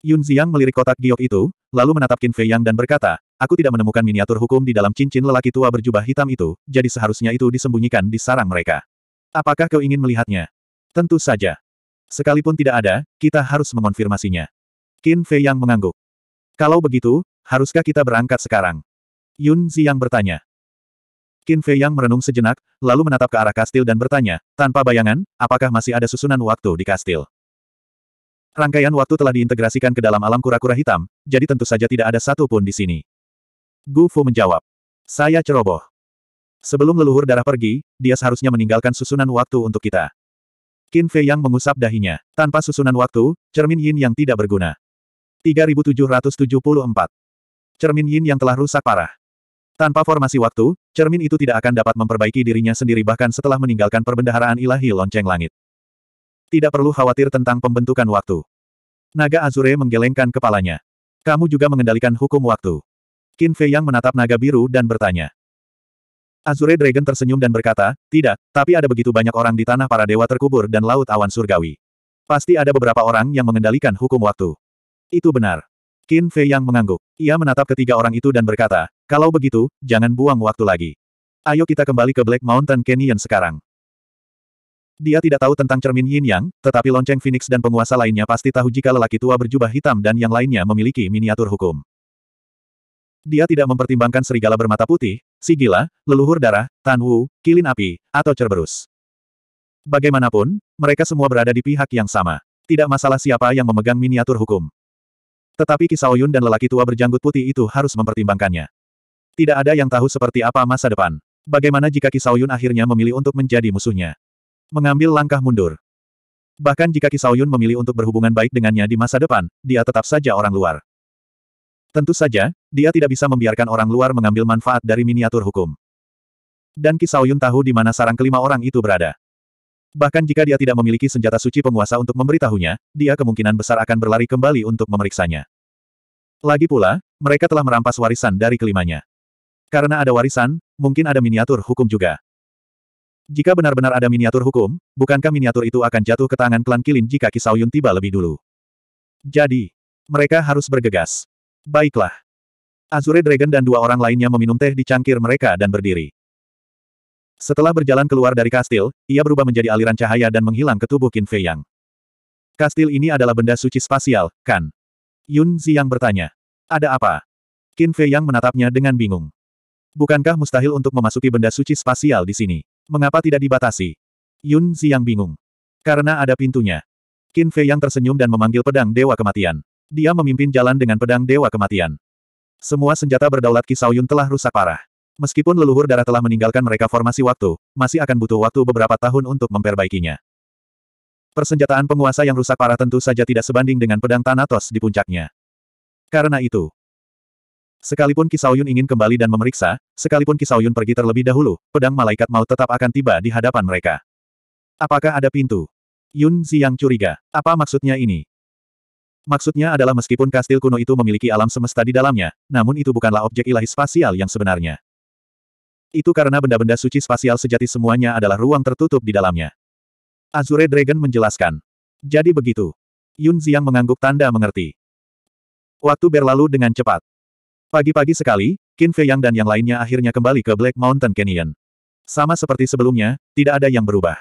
Yun Xiang melirik kotak giok itu, lalu menatap Qin Fei Yang dan berkata, aku tidak menemukan miniatur hukum di dalam cincin lelaki tua berjubah hitam itu, jadi seharusnya itu disembunyikan di sarang mereka. Apakah kau ingin melihatnya? Tentu saja. Sekalipun tidak ada, kita harus mengonfirmasinya. Qin Fei Yang mengangguk. Kalau begitu, haruskah kita berangkat sekarang? Yun Ziyang bertanya. Qin Fei Yang merenung sejenak, lalu menatap ke arah kastil dan bertanya, tanpa bayangan, apakah masih ada susunan waktu di kastil? Rangkaian waktu telah diintegrasikan ke dalam alam kura-kura hitam, jadi tentu saja tidak ada satu pun di sini. Gu Fu menjawab. Saya ceroboh. Sebelum leluhur darah pergi, dia seharusnya meninggalkan susunan waktu untuk kita. Qin Fei Yang mengusap dahinya. Tanpa susunan waktu, cermin yin yang tidak berguna. 3774. Cermin yin yang telah rusak parah. Tanpa formasi waktu, cermin itu tidak akan dapat memperbaiki dirinya sendiri bahkan setelah meninggalkan perbendaharaan ilahi lonceng langit. Tidak perlu khawatir tentang pembentukan waktu. Naga Azure menggelengkan kepalanya. Kamu juga mengendalikan hukum waktu. Qin Fei Yang menatap naga biru dan bertanya. Azure Dragon tersenyum dan berkata, tidak, tapi ada begitu banyak orang di tanah para dewa terkubur dan laut awan surgawi. Pasti ada beberapa orang yang mengendalikan hukum waktu. Itu benar. Qin Fei Yang mengangguk. Ia menatap ketiga orang itu dan berkata, kalau begitu, jangan buang waktu lagi. Ayo kita kembali ke Black Mountain Canyon sekarang. Dia tidak tahu tentang cermin yin yang, tetapi lonceng Phoenix dan penguasa lainnya pasti tahu jika lelaki tua berjubah hitam dan yang lainnya memiliki miniatur hukum. Dia tidak mempertimbangkan serigala bermata putih, sigila, leluhur darah, Tan kilin api, atau Cerberus. Bagaimanapun, mereka semua berada di pihak yang sama. Tidak masalah siapa yang memegang miniatur hukum. Tetapi Kisaoyun dan lelaki tua berjanggut putih itu harus mempertimbangkannya. Tidak ada yang tahu seperti apa masa depan. Bagaimana jika Kisaoyun akhirnya memilih untuk menjadi musuhnya? Mengambil langkah mundur. Bahkan jika Kisau Yun memilih untuk berhubungan baik dengannya di masa depan, dia tetap saja orang luar. Tentu saja, dia tidak bisa membiarkan orang luar mengambil manfaat dari miniatur hukum. Dan Kisau Yun tahu di mana sarang kelima orang itu berada. Bahkan jika dia tidak memiliki senjata suci penguasa untuk memberitahunya, dia kemungkinan besar akan berlari kembali untuk memeriksanya. Lagi pula, mereka telah merampas warisan dari kelimanya. Karena ada warisan, mungkin ada miniatur hukum juga. Jika benar-benar ada miniatur hukum, bukankah miniatur itu akan jatuh ke tangan klan Kilin jika Kisau Yun tiba lebih dulu? Jadi, mereka harus bergegas. Baiklah. Azure Dragon dan dua orang lainnya meminum teh di cangkir mereka dan berdiri. Setelah berjalan keluar dari kastil, ia berubah menjadi aliran cahaya dan menghilang ke tubuh Qin Fei Yang. Kastil ini adalah benda suci spasial, kan? Yun Ziyang bertanya. Ada apa? Qin Fei Yang menatapnya dengan bingung. Bukankah mustahil untuk memasuki benda suci spasial di sini? Mengapa tidak dibatasi? Yun Xiang bingung. Karena ada pintunya. Qin Fei yang tersenyum dan memanggil pedang Dewa Kematian. Dia memimpin jalan dengan pedang Dewa Kematian. Semua senjata berdaulat kisau Yun telah rusak parah. Meskipun leluhur darah telah meninggalkan mereka formasi waktu, masih akan butuh waktu beberapa tahun untuk memperbaikinya. Persenjataan penguasa yang rusak parah tentu saja tidak sebanding dengan pedang Thanatos di puncaknya. Karena itu, Sekalipun Kisauyun ingin kembali dan memeriksa, sekalipun Kisauyun pergi terlebih dahulu, pedang malaikat maut tetap akan tiba di hadapan mereka. Apakah ada pintu? Yun Ziyang curiga. Apa maksudnya ini? Maksudnya adalah meskipun kastil kuno itu memiliki alam semesta di dalamnya, namun itu bukanlah objek ilahi spasial yang sebenarnya. Itu karena benda-benda suci spasial sejati semuanya adalah ruang tertutup di dalamnya. Azure Dragon menjelaskan. Jadi begitu. Yun Ziyang mengangguk tanda mengerti. Waktu berlalu dengan cepat. Pagi-pagi sekali, Qin Fei Yang dan yang lainnya akhirnya kembali ke Black Mountain Canyon. Sama seperti sebelumnya, tidak ada yang berubah.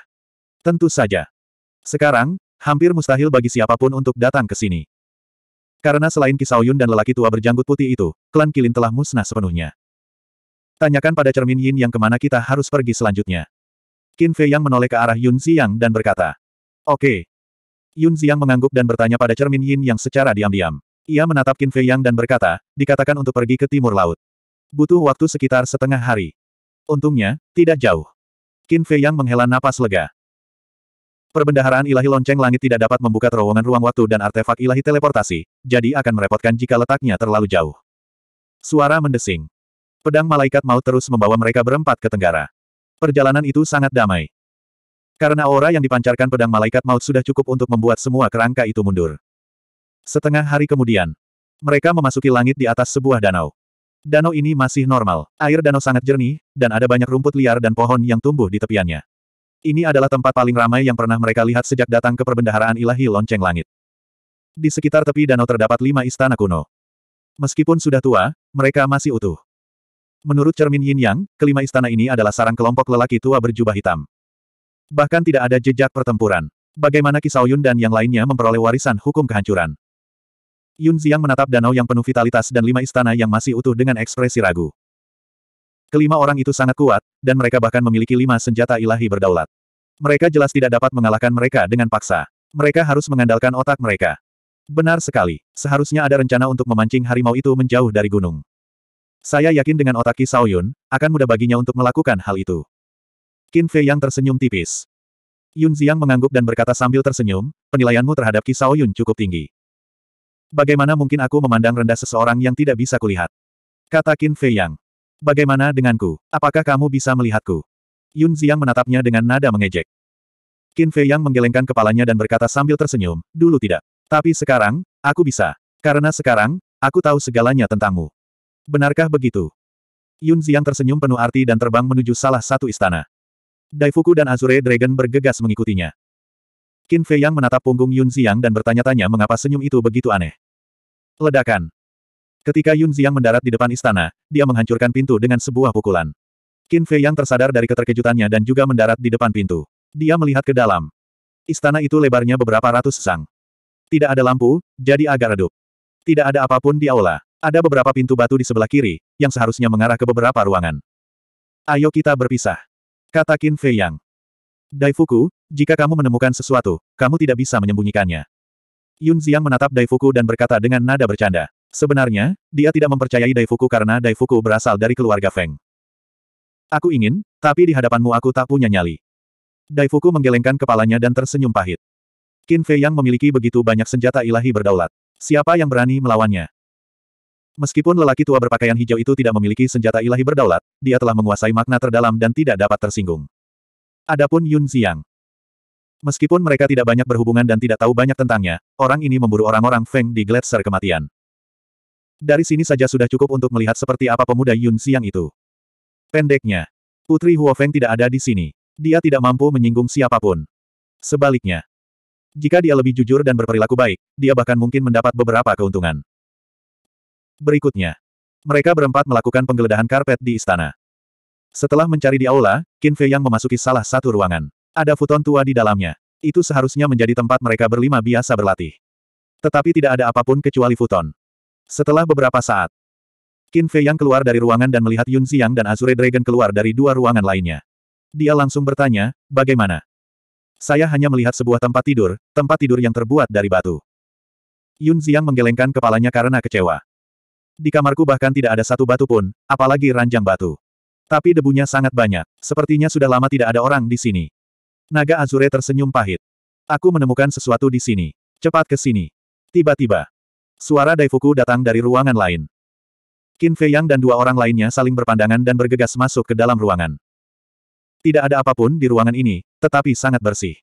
Tentu saja. Sekarang, hampir mustahil bagi siapapun untuk datang ke sini. Karena selain Yun dan lelaki tua berjanggut putih itu, klan Kilin telah musnah sepenuhnya. Tanyakan pada cermin Yin yang kemana kita harus pergi selanjutnya. Qin Fei Yang menoleh ke arah Yun Yang dan berkata, Oke. Okay. Yun Yang mengangguk dan bertanya pada cermin Yin yang secara diam-diam. Ia menatap Qin Fei Yang dan berkata, dikatakan untuk pergi ke timur laut. Butuh waktu sekitar setengah hari. Untungnya, tidak jauh. Qin Fei Yang menghela napas lega. Perbendaharaan ilahi lonceng langit tidak dapat membuka terowongan ruang waktu dan artefak ilahi teleportasi, jadi akan merepotkan jika letaknya terlalu jauh. Suara mendesing. Pedang malaikat maut terus membawa mereka berempat ke tenggara. Perjalanan itu sangat damai. Karena aura yang dipancarkan pedang malaikat maut sudah cukup untuk membuat semua kerangka itu mundur. Setengah hari kemudian, mereka memasuki langit di atas sebuah danau. Danau ini masih normal, air danau sangat jernih, dan ada banyak rumput liar dan pohon yang tumbuh di tepiannya. Ini adalah tempat paling ramai yang pernah mereka lihat sejak datang ke perbendaharaan ilahi lonceng langit. Di sekitar tepi danau terdapat lima istana kuno. Meskipun sudah tua, mereka masih utuh. Menurut cermin yin yang, kelima istana ini adalah sarang kelompok lelaki tua berjubah hitam. Bahkan tidak ada jejak pertempuran. Bagaimana Kisaoyun dan yang lainnya memperoleh warisan hukum kehancuran. Yun Ziang menatap danau yang penuh vitalitas dan lima istana yang masih utuh dengan ekspresi ragu. Kelima orang itu sangat kuat, dan mereka bahkan memiliki lima senjata ilahi berdaulat. Mereka jelas tidak dapat mengalahkan mereka dengan paksa. Mereka harus mengandalkan otak mereka. Benar sekali, seharusnya ada rencana untuk memancing harimau itu menjauh dari gunung. Saya yakin dengan otak Ki Yun, akan mudah baginya untuk melakukan hal itu. Qin Fei yang tersenyum tipis. Yun Ziang mengangguk dan berkata sambil tersenyum, penilaianmu terhadap Ki Yun cukup tinggi. Bagaimana mungkin aku memandang rendah seseorang yang tidak bisa kulihat? Kata Qin Fei Yang. Bagaimana denganku? Apakah kamu bisa melihatku? Yun Ziyang menatapnya dengan nada mengejek. Qin Fei Yang menggelengkan kepalanya dan berkata sambil tersenyum, dulu tidak. Tapi sekarang, aku bisa. Karena sekarang, aku tahu segalanya tentangmu. Benarkah begitu? Yun Ziyang tersenyum penuh arti dan terbang menuju salah satu istana. Daifuku dan Azure Dragon bergegas mengikutinya. Qin Fei Yang menatap punggung Yun Xiang dan bertanya-tanya mengapa senyum itu begitu aneh. Ledakan. Ketika Yun Xiang mendarat di depan istana, dia menghancurkan pintu dengan sebuah pukulan. Qin Fei Yang tersadar dari keterkejutannya dan juga mendarat di depan pintu. Dia melihat ke dalam. Istana itu lebarnya beberapa ratus sang. Tidak ada lampu, jadi agak redup. Tidak ada apapun di aula. Ada beberapa pintu batu di sebelah kiri, yang seharusnya mengarah ke beberapa ruangan. Ayo kita berpisah. Kata Qin Fei Yang. Daifuku, jika kamu menemukan sesuatu, kamu tidak bisa menyembunyikannya. Yun Ziang menatap Daifuku dan berkata dengan nada bercanda. Sebenarnya, dia tidak mempercayai Daifuku karena Daifuku berasal dari keluarga Feng. Aku ingin, tapi di hadapanmu aku tak punya nyali. Daifuku menggelengkan kepalanya dan tersenyum pahit. Qin Fei yang memiliki begitu banyak senjata ilahi berdaulat. Siapa yang berani melawannya? Meskipun lelaki tua berpakaian hijau itu tidak memiliki senjata ilahi berdaulat, dia telah menguasai makna terdalam dan tidak dapat tersinggung. Adapun Yun Xiang. Meskipun mereka tidak banyak berhubungan dan tidak tahu banyak tentangnya, orang ini memburu orang-orang Feng di Gletser kematian. Dari sini saja sudah cukup untuk melihat seperti apa pemuda Yun Xiang itu. Pendeknya, Putri Huo Feng tidak ada di sini. Dia tidak mampu menyinggung siapapun. Sebaliknya, jika dia lebih jujur dan berperilaku baik, dia bahkan mungkin mendapat beberapa keuntungan. Berikutnya, mereka berempat melakukan penggeledahan karpet di istana. Setelah mencari di aula, Qin Fei Yang memasuki salah satu ruangan. Ada futon tua di dalamnya. Itu seharusnya menjadi tempat mereka berlima biasa berlatih. Tetapi tidak ada apapun kecuali futon. Setelah beberapa saat, Qin Fei Yang keluar dari ruangan dan melihat Yun Xiang dan Azure Dragon keluar dari dua ruangan lainnya. Dia langsung bertanya, bagaimana? Saya hanya melihat sebuah tempat tidur, tempat tidur yang terbuat dari batu. Yun Xiang menggelengkan kepalanya karena kecewa. Di kamarku bahkan tidak ada satu batu pun, apalagi ranjang batu. Tapi debunya sangat banyak. Sepertinya sudah lama tidak ada orang di sini. Naga Azure tersenyum pahit. Aku menemukan sesuatu di sini. Cepat ke sini. Tiba-tiba. Suara Daifuku datang dari ruangan lain. Qin Fei Yang dan dua orang lainnya saling berpandangan dan bergegas masuk ke dalam ruangan. Tidak ada apapun di ruangan ini, tetapi sangat bersih.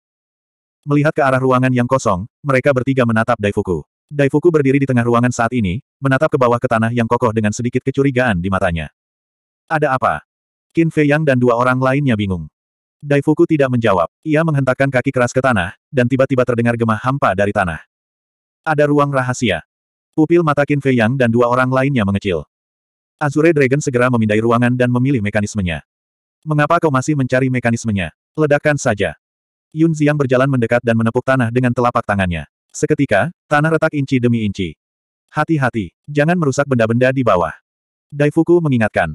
Melihat ke arah ruangan yang kosong, mereka bertiga menatap Daifuku. Daifuku berdiri di tengah ruangan saat ini, menatap ke bawah ke tanah yang kokoh dengan sedikit kecurigaan di matanya. Ada apa? Qin Fei Yang dan dua orang lainnya bingung. Dai Fuku tidak menjawab. Ia menghentakkan kaki keras ke tanah, dan tiba-tiba terdengar gemah hampa dari tanah. Ada ruang rahasia. Pupil mata Qin Fei Yang dan dua orang lainnya mengecil. Azure Dragon segera memindai ruangan dan memilih mekanismenya. Mengapa kau masih mencari mekanismenya? Ledakan saja. Yun Ziang berjalan mendekat dan menepuk tanah dengan telapak tangannya. Seketika, tanah retak inci demi inci. Hati-hati, jangan merusak benda-benda di bawah. Daifuku mengingatkan.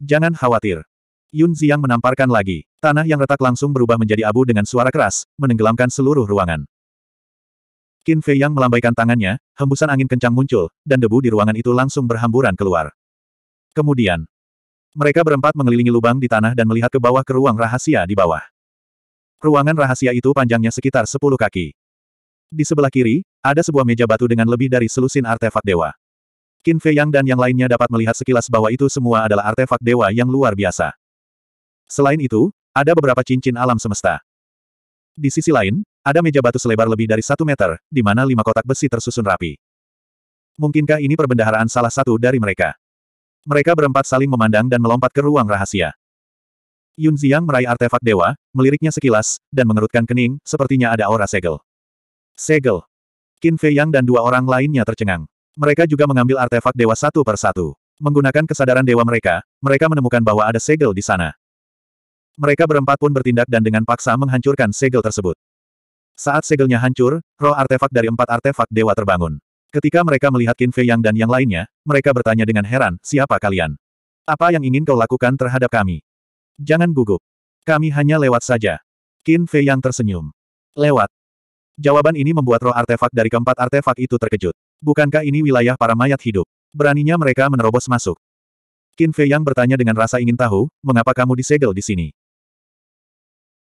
Jangan khawatir, Yun Ziang menamparkan lagi. Tanah yang retak langsung berubah menjadi abu dengan suara keras, menenggelamkan seluruh ruangan. Qin Fei Yang melambaikan tangannya, hembusan angin kencang muncul, dan debu di ruangan itu langsung berhamburan keluar. Kemudian, mereka berempat mengelilingi lubang di tanah dan melihat ke bawah ke ruang rahasia di bawah. Ruangan rahasia itu panjangnya sekitar 10 kaki. Di sebelah kiri, ada sebuah meja batu dengan lebih dari selusin artefak dewa. Qin Fei Yang dan yang lainnya dapat melihat sekilas bahwa itu semua adalah artefak dewa yang luar biasa. Selain itu, ada beberapa cincin alam semesta. Di sisi lain, ada meja batu selebar lebih dari satu meter, di mana lima kotak besi tersusun rapi. Mungkinkah ini perbendaharaan salah satu dari mereka? Mereka berempat saling memandang dan melompat ke ruang rahasia. Yun Ziang meraih artefak dewa, meliriknya sekilas, dan mengerutkan kening, sepertinya ada aura segel. Segel. Qin Fei Yang dan dua orang lainnya tercengang. Mereka juga mengambil artefak dewa satu per satu. Menggunakan kesadaran dewa mereka, mereka menemukan bahwa ada segel di sana. Mereka berempat pun bertindak dan dengan paksa menghancurkan segel tersebut. Saat segelnya hancur, roh artefak dari empat artefak dewa terbangun. Ketika mereka melihat Qin Fei Yang dan yang lainnya, mereka bertanya dengan heran, siapa kalian? Apa yang ingin kau lakukan terhadap kami? Jangan gugup. Kami hanya lewat saja. Qin Fei Yang tersenyum. Lewat. Jawaban ini membuat roh artefak dari keempat artefak itu terkejut. Bukankah ini wilayah para mayat hidup? Beraninya mereka menerobos masuk. Qin Fei Yang bertanya dengan rasa ingin tahu, mengapa kamu disegel di sini?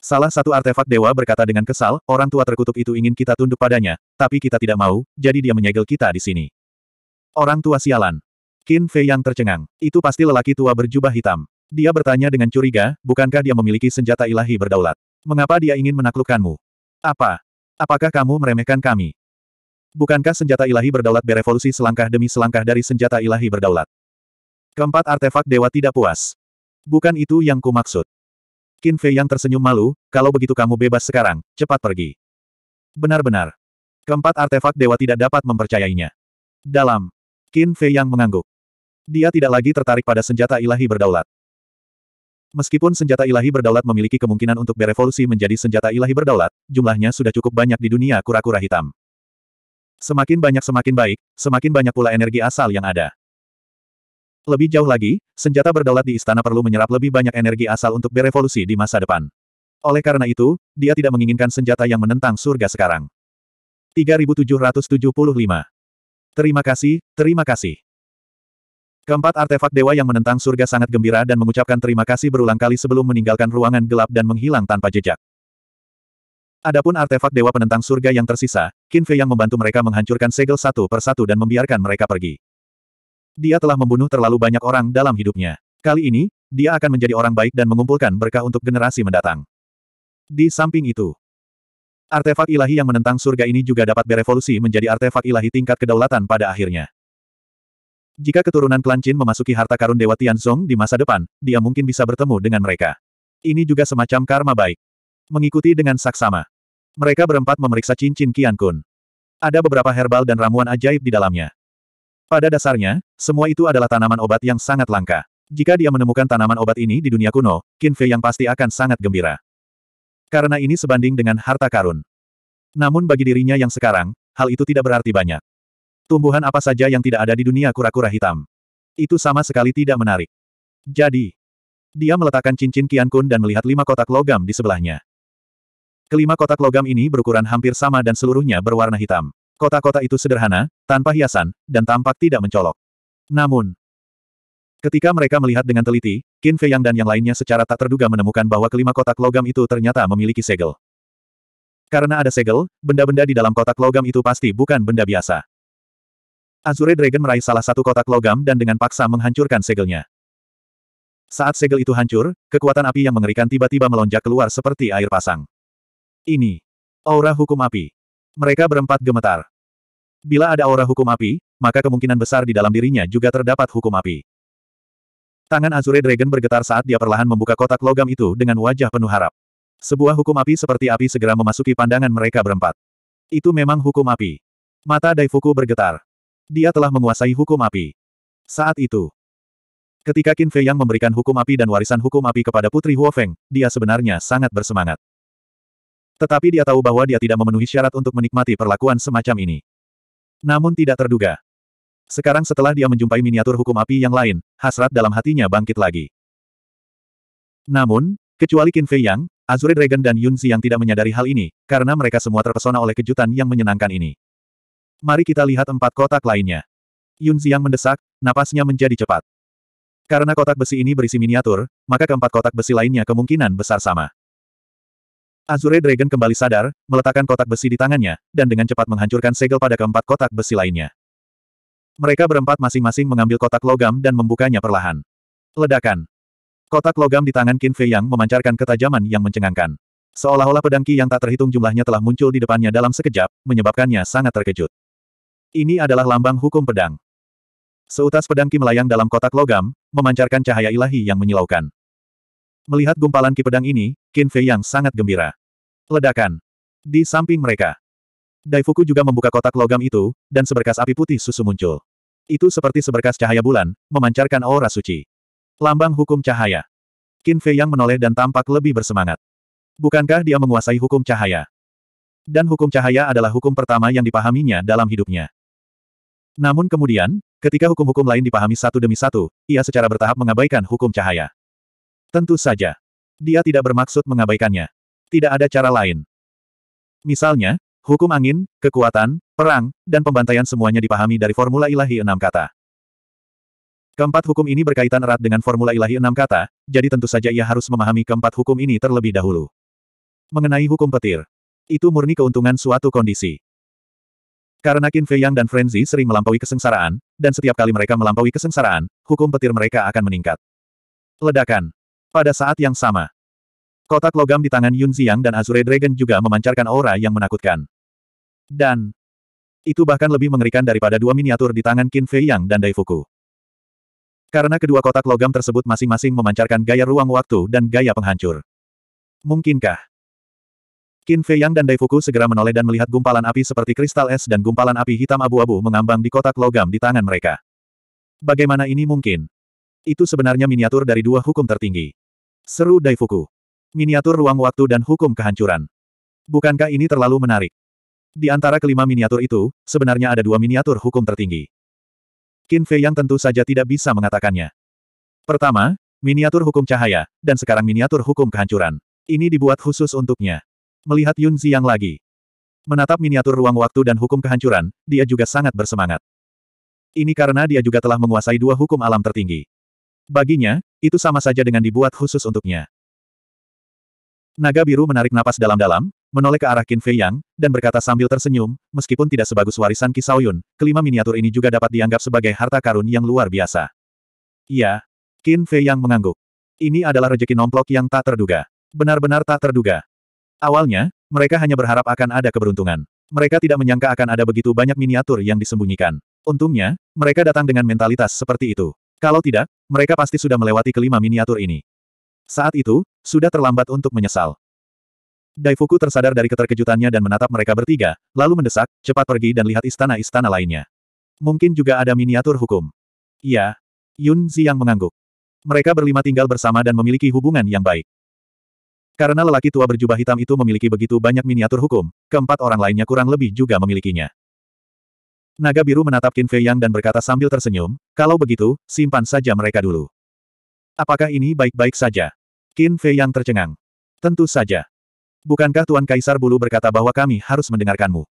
Salah satu artefak dewa berkata dengan kesal, orang tua terkutuk itu ingin kita tunduk padanya, tapi kita tidak mau, jadi dia menyegel kita di sini. Orang tua sialan. Qin Fei yang tercengang. Itu pasti lelaki tua berjubah hitam. Dia bertanya dengan curiga, bukankah dia memiliki senjata ilahi berdaulat? Mengapa dia ingin menaklukkanmu? Apa? Apakah kamu meremehkan kami? Bukankah senjata ilahi berdaulat berevolusi selangkah demi selangkah dari senjata ilahi berdaulat? Keempat artefak dewa tidak puas. Bukan itu yang kumaksud. Qin Fei yang tersenyum malu, kalau begitu kamu bebas sekarang, cepat pergi. Benar-benar. Keempat artefak dewa tidak dapat mempercayainya. Dalam. Qin Fei yang mengangguk. Dia tidak lagi tertarik pada senjata ilahi berdaulat. Meskipun senjata ilahi berdaulat memiliki kemungkinan untuk berevolusi menjadi senjata ilahi berdaulat, jumlahnya sudah cukup banyak di dunia kura-kura hitam. Semakin banyak semakin baik, semakin banyak pula energi asal yang ada. Lebih jauh lagi, senjata berdaulat di istana perlu menyerap lebih banyak energi asal untuk berevolusi di masa depan. Oleh karena itu, dia tidak menginginkan senjata yang menentang surga sekarang. 3775. Terima kasih, terima kasih. Keempat artefak dewa yang menentang surga sangat gembira dan mengucapkan terima kasih berulang kali sebelum meninggalkan ruangan gelap dan menghilang tanpa jejak. Adapun artefak dewa penentang surga yang tersisa, Qin Fei yang membantu mereka menghancurkan segel satu persatu dan membiarkan mereka pergi. Dia telah membunuh terlalu banyak orang dalam hidupnya. Kali ini, dia akan menjadi orang baik dan mengumpulkan berkah untuk generasi mendatang. Di samping itu, artefak ilahi yang menentang surga ini juga dapat berevolusi menjadi artefak ilahi tingkat kedaulatan pada akhirnya. Jika keturunan Qin memasuki harta karun Dewa Tianzong di masa depan, dia mungkin bisa bertemu dengan mereka. Ini juga semacam karma baik. Mengikuti dengan saksama. Mereka berempat memeriksa cincin Qian Kun. Ada beberapa herbal dan ramuan ajaib di dalamnya. Pada dasarnya, semua itu adalah tanaman obat yang sangat langka. Jika dia menemukan tanaman obat ini di dunia kuno, Qin Fei yang pasti akan sangat gembira. Karena ini sebanding dengan harta karun. Namun bagi dirinya yang sekarang, hal itu tidak berarti banyak. Tumbuhan apa saja yang tidak ada di dunia kura-kura hitam. Itu sama sekali tidak menarik. Jadi, dia meletakkan cincin Qian Kun dan melihat lima kotak logam di sebelahnya. Kelima kotak logam ini berukuran hampir sama dan seluruhnya berwarna hitam. Kotak-kotak itu sederhana, tanpa hiasan, dan tampak tidak mencolok. Namun, ketika mereka melihat dengan teliti, Qin Fei Yang dan yang lainnya secara tak terduga menemukan bahwa kelima kotak logam itu ternyata memiliki segel. Karena ada segel, benda-benda di dalam kotak logam itu pasti bukan benda biasa. Azure Dragon meraih salah satu kotak logam dan dengan paksa menghancurkan segelnya. Saat segel itu hancur, kekuatan api yang mengerikan tiba-tiba melonjak keluar seperti air pasang. Ini. Aura hukum api. Mereka berempat gemetar. Bila ada aura hukum api, maka kemungkinan besar di dalam dirinya juga terdapat hukum api. Tangan Azure Dragon bergetar saat dia perlahan membuka kotak logam itu dengan wajah penuh harap. Sebuah hukum api seperti api segera memasuki pandangan mereka berempat. Itu memang hukum api. Mata Daifuku bergetar. Dia telah menguasai hukum api. Saat itu, ketika Qin Fei yang memberikan hukum api dan warisan hukum api kepada Putri Huofeng, dia sebenarnya sangat bersemangat. Tetapi dia tahu bahwa dia tidak memenuhi syarat untuk menikmati perlakuan semacam ini. Namun tidak terduga. Sekarang setelah dia menjumpai miniatur hukum api yang lain, hasrat dalam hatinya bangkit lagi. Namun, kecuali Qin Fei Yang, Azure Dragon dan Yun Xi yang tidak menyadari hal ini, karena mereka semua terpesona oleh kejutan yang menyenangkan ini. Mari kita lihat empat kotak lainnya. Yun Xi yang mendesak, napasnya menjadi cepat. Karena kotak besi ini berisi miniatur, maka keempat kotak besi lainnya kemungkinan besar sama. Azure Dragon kembali sadar, meletakkan kotak besi di tangannya, dan dengan cepat menghancurkan segel pada keempat kotak besi lainnya. Mereka berempat masing-masing mengambil kotak logam dan membukanya perlahan. Ledakan. Kotak logam di tangan Qin Fei Yang memancarkan ketajaman yang mencengangkan. Seolah-olah pedangki yang tak terhitung jumlahnya telah muncul di depannya dalam sekejap, menyebabkannya sangat terkejut. Ini adalah lambang hukum pedang. Seutas pedangki melayang dalam kotak logam, memancarkan cahaya ilahi yang menyilaukan. Melihat gumpalan ki pedang ini, Qin Fei yang sangat gembira. Ledakan. Di samping mereka. Daifuku juga membuka kotak logam itu, dan seberkas api putih susu muncul. Itu seperti seberkas cahaya bulan, memancarkan aura suci. Lambang hukum cahaya. Qin Fei yang menoleh dan tampak lebih bersemangat. Bukankah dia menguasai hukum cahaya? Dan hukum cahaya adalah hukum pertama yang dipahaminya dalam hidupnya. Namun kemudian, ketika hukum-hukum lain dipahami satu demi satu, ia secara bertahap mengabaikan hukum cahaya. Tentu saja. Dia tidak bermaksud mengabaikannya. Tidak ada cara lain. Misalnya, hukum angin, kekuatan, perang, dan pembantaian semuanya dipahami dari formula ilahi enam kata. Keempat hukum ini berkaitan erat dengan formula ilahi enam kata, jadi tentu saja ia harus memahami keempat hukum ini terlebih dahulu. Mengenai hukum petir. Itu murni keuntungan suatu kondisi. Karena Qin Fei Yang dan Frenzy sering melampaui kesengsaraan, dan setiap kali mereka melampaui kesengsaraan, hukum petir mereka akan meningkat. Ledakan. Pada saat yang sama, kotak logam di tangan Yun Xiang dan Azure Dragon juga memancarkan aura yang menakutkan. Dan, itu bahkan lebih mengerikan daripada dua miniatur di tangan Qin Fei Yang dan Daifuku. Karena kedua kotak logam tersebut masing-masing memancarkan gaya ruang waktu dan gaya penghancur. Mungkinkah? Qin Fei Yang dan Daifuku segera menoleh dan melihat gumpalan api seperti kristal es dan gumpalan api hitam abu-abu mengambang di kotak logam di tangan mereka. Bagaimana ini mungkin? Itu sebenarnya miniatur dari dua hukum tertinggi. Seru Daifuku. Miniatur ruang waktu dan hukum kehancuran. Bukankah ini terlalu menarik? Di antara kelima miniatur itu, sebenarnya ada dua miniatur hukum tertinggi. Qin Fei yang tentu saja tidak bisa mengatakannya. Pertama, miniatur hukum cahaya, dan sekarang miniatur hukum kehancuran. Ini dibuat khusus untuknya. Melihat Yun Zi yang lagi. Menatap miniatur ruang waktu dan hukum kehancuran, dia juga sangat bersemangat. Ini karena dia juga telah menguasai dua hukum alam tertinggi. Baginya, itu sama saja dengan dibuat khusus untuknya. Naga biru menarik napas dalam-dalam, menoleh ke arah Qin Fei Yang, dan berkata sambil tersenyum, meskipun tidak sebagus warisan Sae Yun, kelima miniatur ini juga dapat dianggap sebagai harta karun yang luar biasa. Iya. Qin Fei Yang mengangguk. Ini adalah rejeki nomplok yang tak terduga. Benar-benar tak terduga. Awalnya, mereka hanya berharap akan ada keberuntungan. Mereka tidak menyangka akan ada begitu banyak miniatur yang disembunyikan. Untungnya, mereka datang dengan mentalitas seperti itu. Kalau tidak, mereka pasti sudah melewati kelima miniatur ini. Saat itu, sudah terlambat untuk menyesal. Daifuku tersadar dari keterkejutannya dan menatap mereka bertiga, lalu mendesak, cepat pergi dan lihat istana-istana lainnya. Mungkin juga ada miniatur hukum. Iya. Yun yang mengangguk. Mereka berlima tinggal bersama dan memiliki hubungan yang baik. Karena lelaki tua berjubah hitam itu memiliki begitu banyak miniatur hukum, keempat orang lainnya kurang lebih juga memilikinya. Naga biru menatap Qin Fei Yang dan berkata sambil tersenyum, kalau begitu, simpan saja mereka dulu. Apakah ini baik-baik saja? Qin Fei Yang tercengang. Tentu saja. Bukankah Tuan Kaisar Bulu berkata bahwa kami harus mendengarkanmu?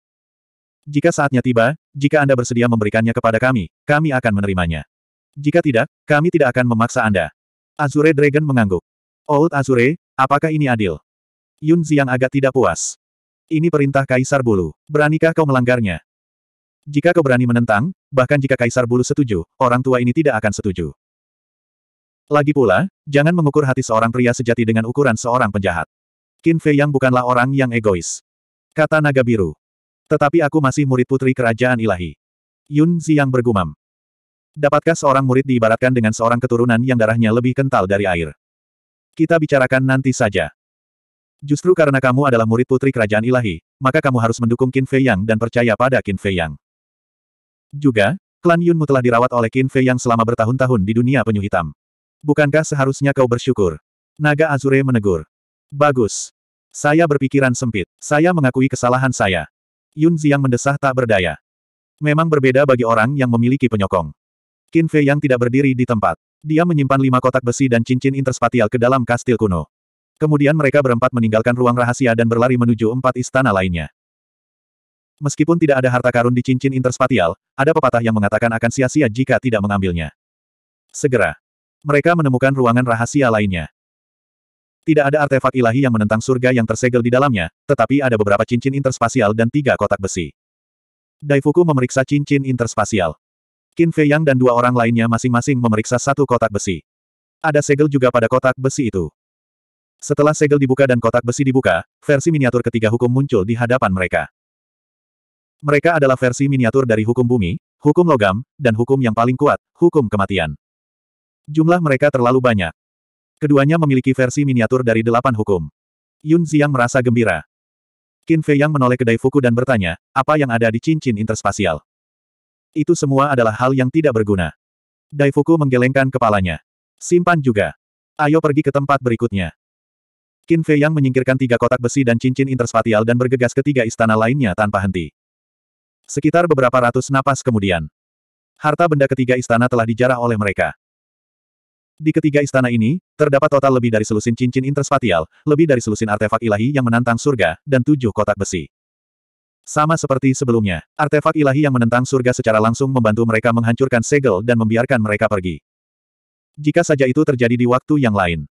Jika saatnya tiba, jika Anda bersedia memberikannya kepada kami, kami akan menerimanya. Jika tidak, kami tidak akan memaksa Anda. Azure Dragon mengangguk. Old Azure, apakah ini adil? Yun Ziang agak tidak puas. Ini perintah Kaisar Bulu. Beranikah kau melanggarnya? Jika kau berani menentang, bahkan jika Kaisar Bulu setuju, orang tua ini tidak akan setuju. Lagi pula, jangan mengukur hati seorang pria sejati dengan ukuran seorang penjahat. Qin Fei Yang bukanlah orang yang egois. Kata naga biru. Tetapi aku masih murid putri kerajaan ilahi. Yun Ziyang bergumam. Dapatkah seorang murid diibaratkan dengan seorang keturunan yang darahnya lebih kental dari air? Kita bicarakan nanti saja. Justru karena kamu adalah murid putri kerajaan ilahi, maka kamu harus mendukung Qin Fei Yang dan percaya pada Qin Fei Yang. Juga, klan Yunmu telah dirawat oleh Qin Fei yang selama bertahun-tahun di dunia penyu hitam. Bukankah seharusnya kau bersyukur? Naga Azure menegur. Bagus. Saya berpikiran sempit. Saya mengakui kesalahan saya. Yun Ziyang mendesah tak berdaya. Memang berbeda bagi orang yang memiliki penyokong. Qin Fei yang tidak berdiri di tempat. Dia menyimpan lima kotak besi dan cincin interspatial ke dalam kastil kuno. Kemudian mereka berempat meninggalkan ruang rahasia dan berlari menuju empat istana lainnya. Meskipun tidak ada harta karun di cincin interspatial, ada pepatah yang mengatakan akan sia-sia jika tidak mengambilnya. Segera, mereka menemukan ruangan rahasia lainnya. Tidak ada artefak ilahi yang menentang surga yang tersegel di dalamnya, tetapi ada beberapa cincin interspasial dan tiga kotak besi. Daifuku memeriksa cincin interspasial. Qin Fei Yang dan dua orang lainnya masing-masing memeriksa satu kotak besi. Ada segel juga pada kotak besi itu. Setelah segel dibuka dan kotak besi dibuka, versi miniatur ketiga hukum muncul di hadapan mereka. Mereka adalah versi miniatur dari hukum bumi, hukum logam, dan hukum yang paling kuat, hukum kematian. Jumlah mereka terlalu banyak. Keduanya memiliki versi miniatur dari delapan hukum. Yun Ziyang merasa gembira. Qin Fei Yang menoleh kedai Fuku dan bertanya, apa yang ada di cincin interspasial? Itu semua adalah hal yang tidak berguna. Dai Fuku menggelengkan kepalanya. Simpan juga. Ayo pergi ke tempat berikutnya. Qin Fei Yang menyingkirkan tiga kotak besi dan cincin interspatial dan bergegas ke tiga istana lainnya tanpa henti. Sekitar beberapa ratus napas kemudian. Harta benda ketiga istana telah dijarah oleh mereka. Di ketiga istana ini, terdapat total lebih dari selusin cincin interspatial, lebih dari selusin artefak ilahi yang menantang surga, dan tujuh kotak besi. Sama seperti sebelumnya, artefak ilahi yang menentang surga secara langsung membantu mereka menghancurkan segel dan membiarkan mereka pergi. Jika saja itu terjadi di waktu yang lain.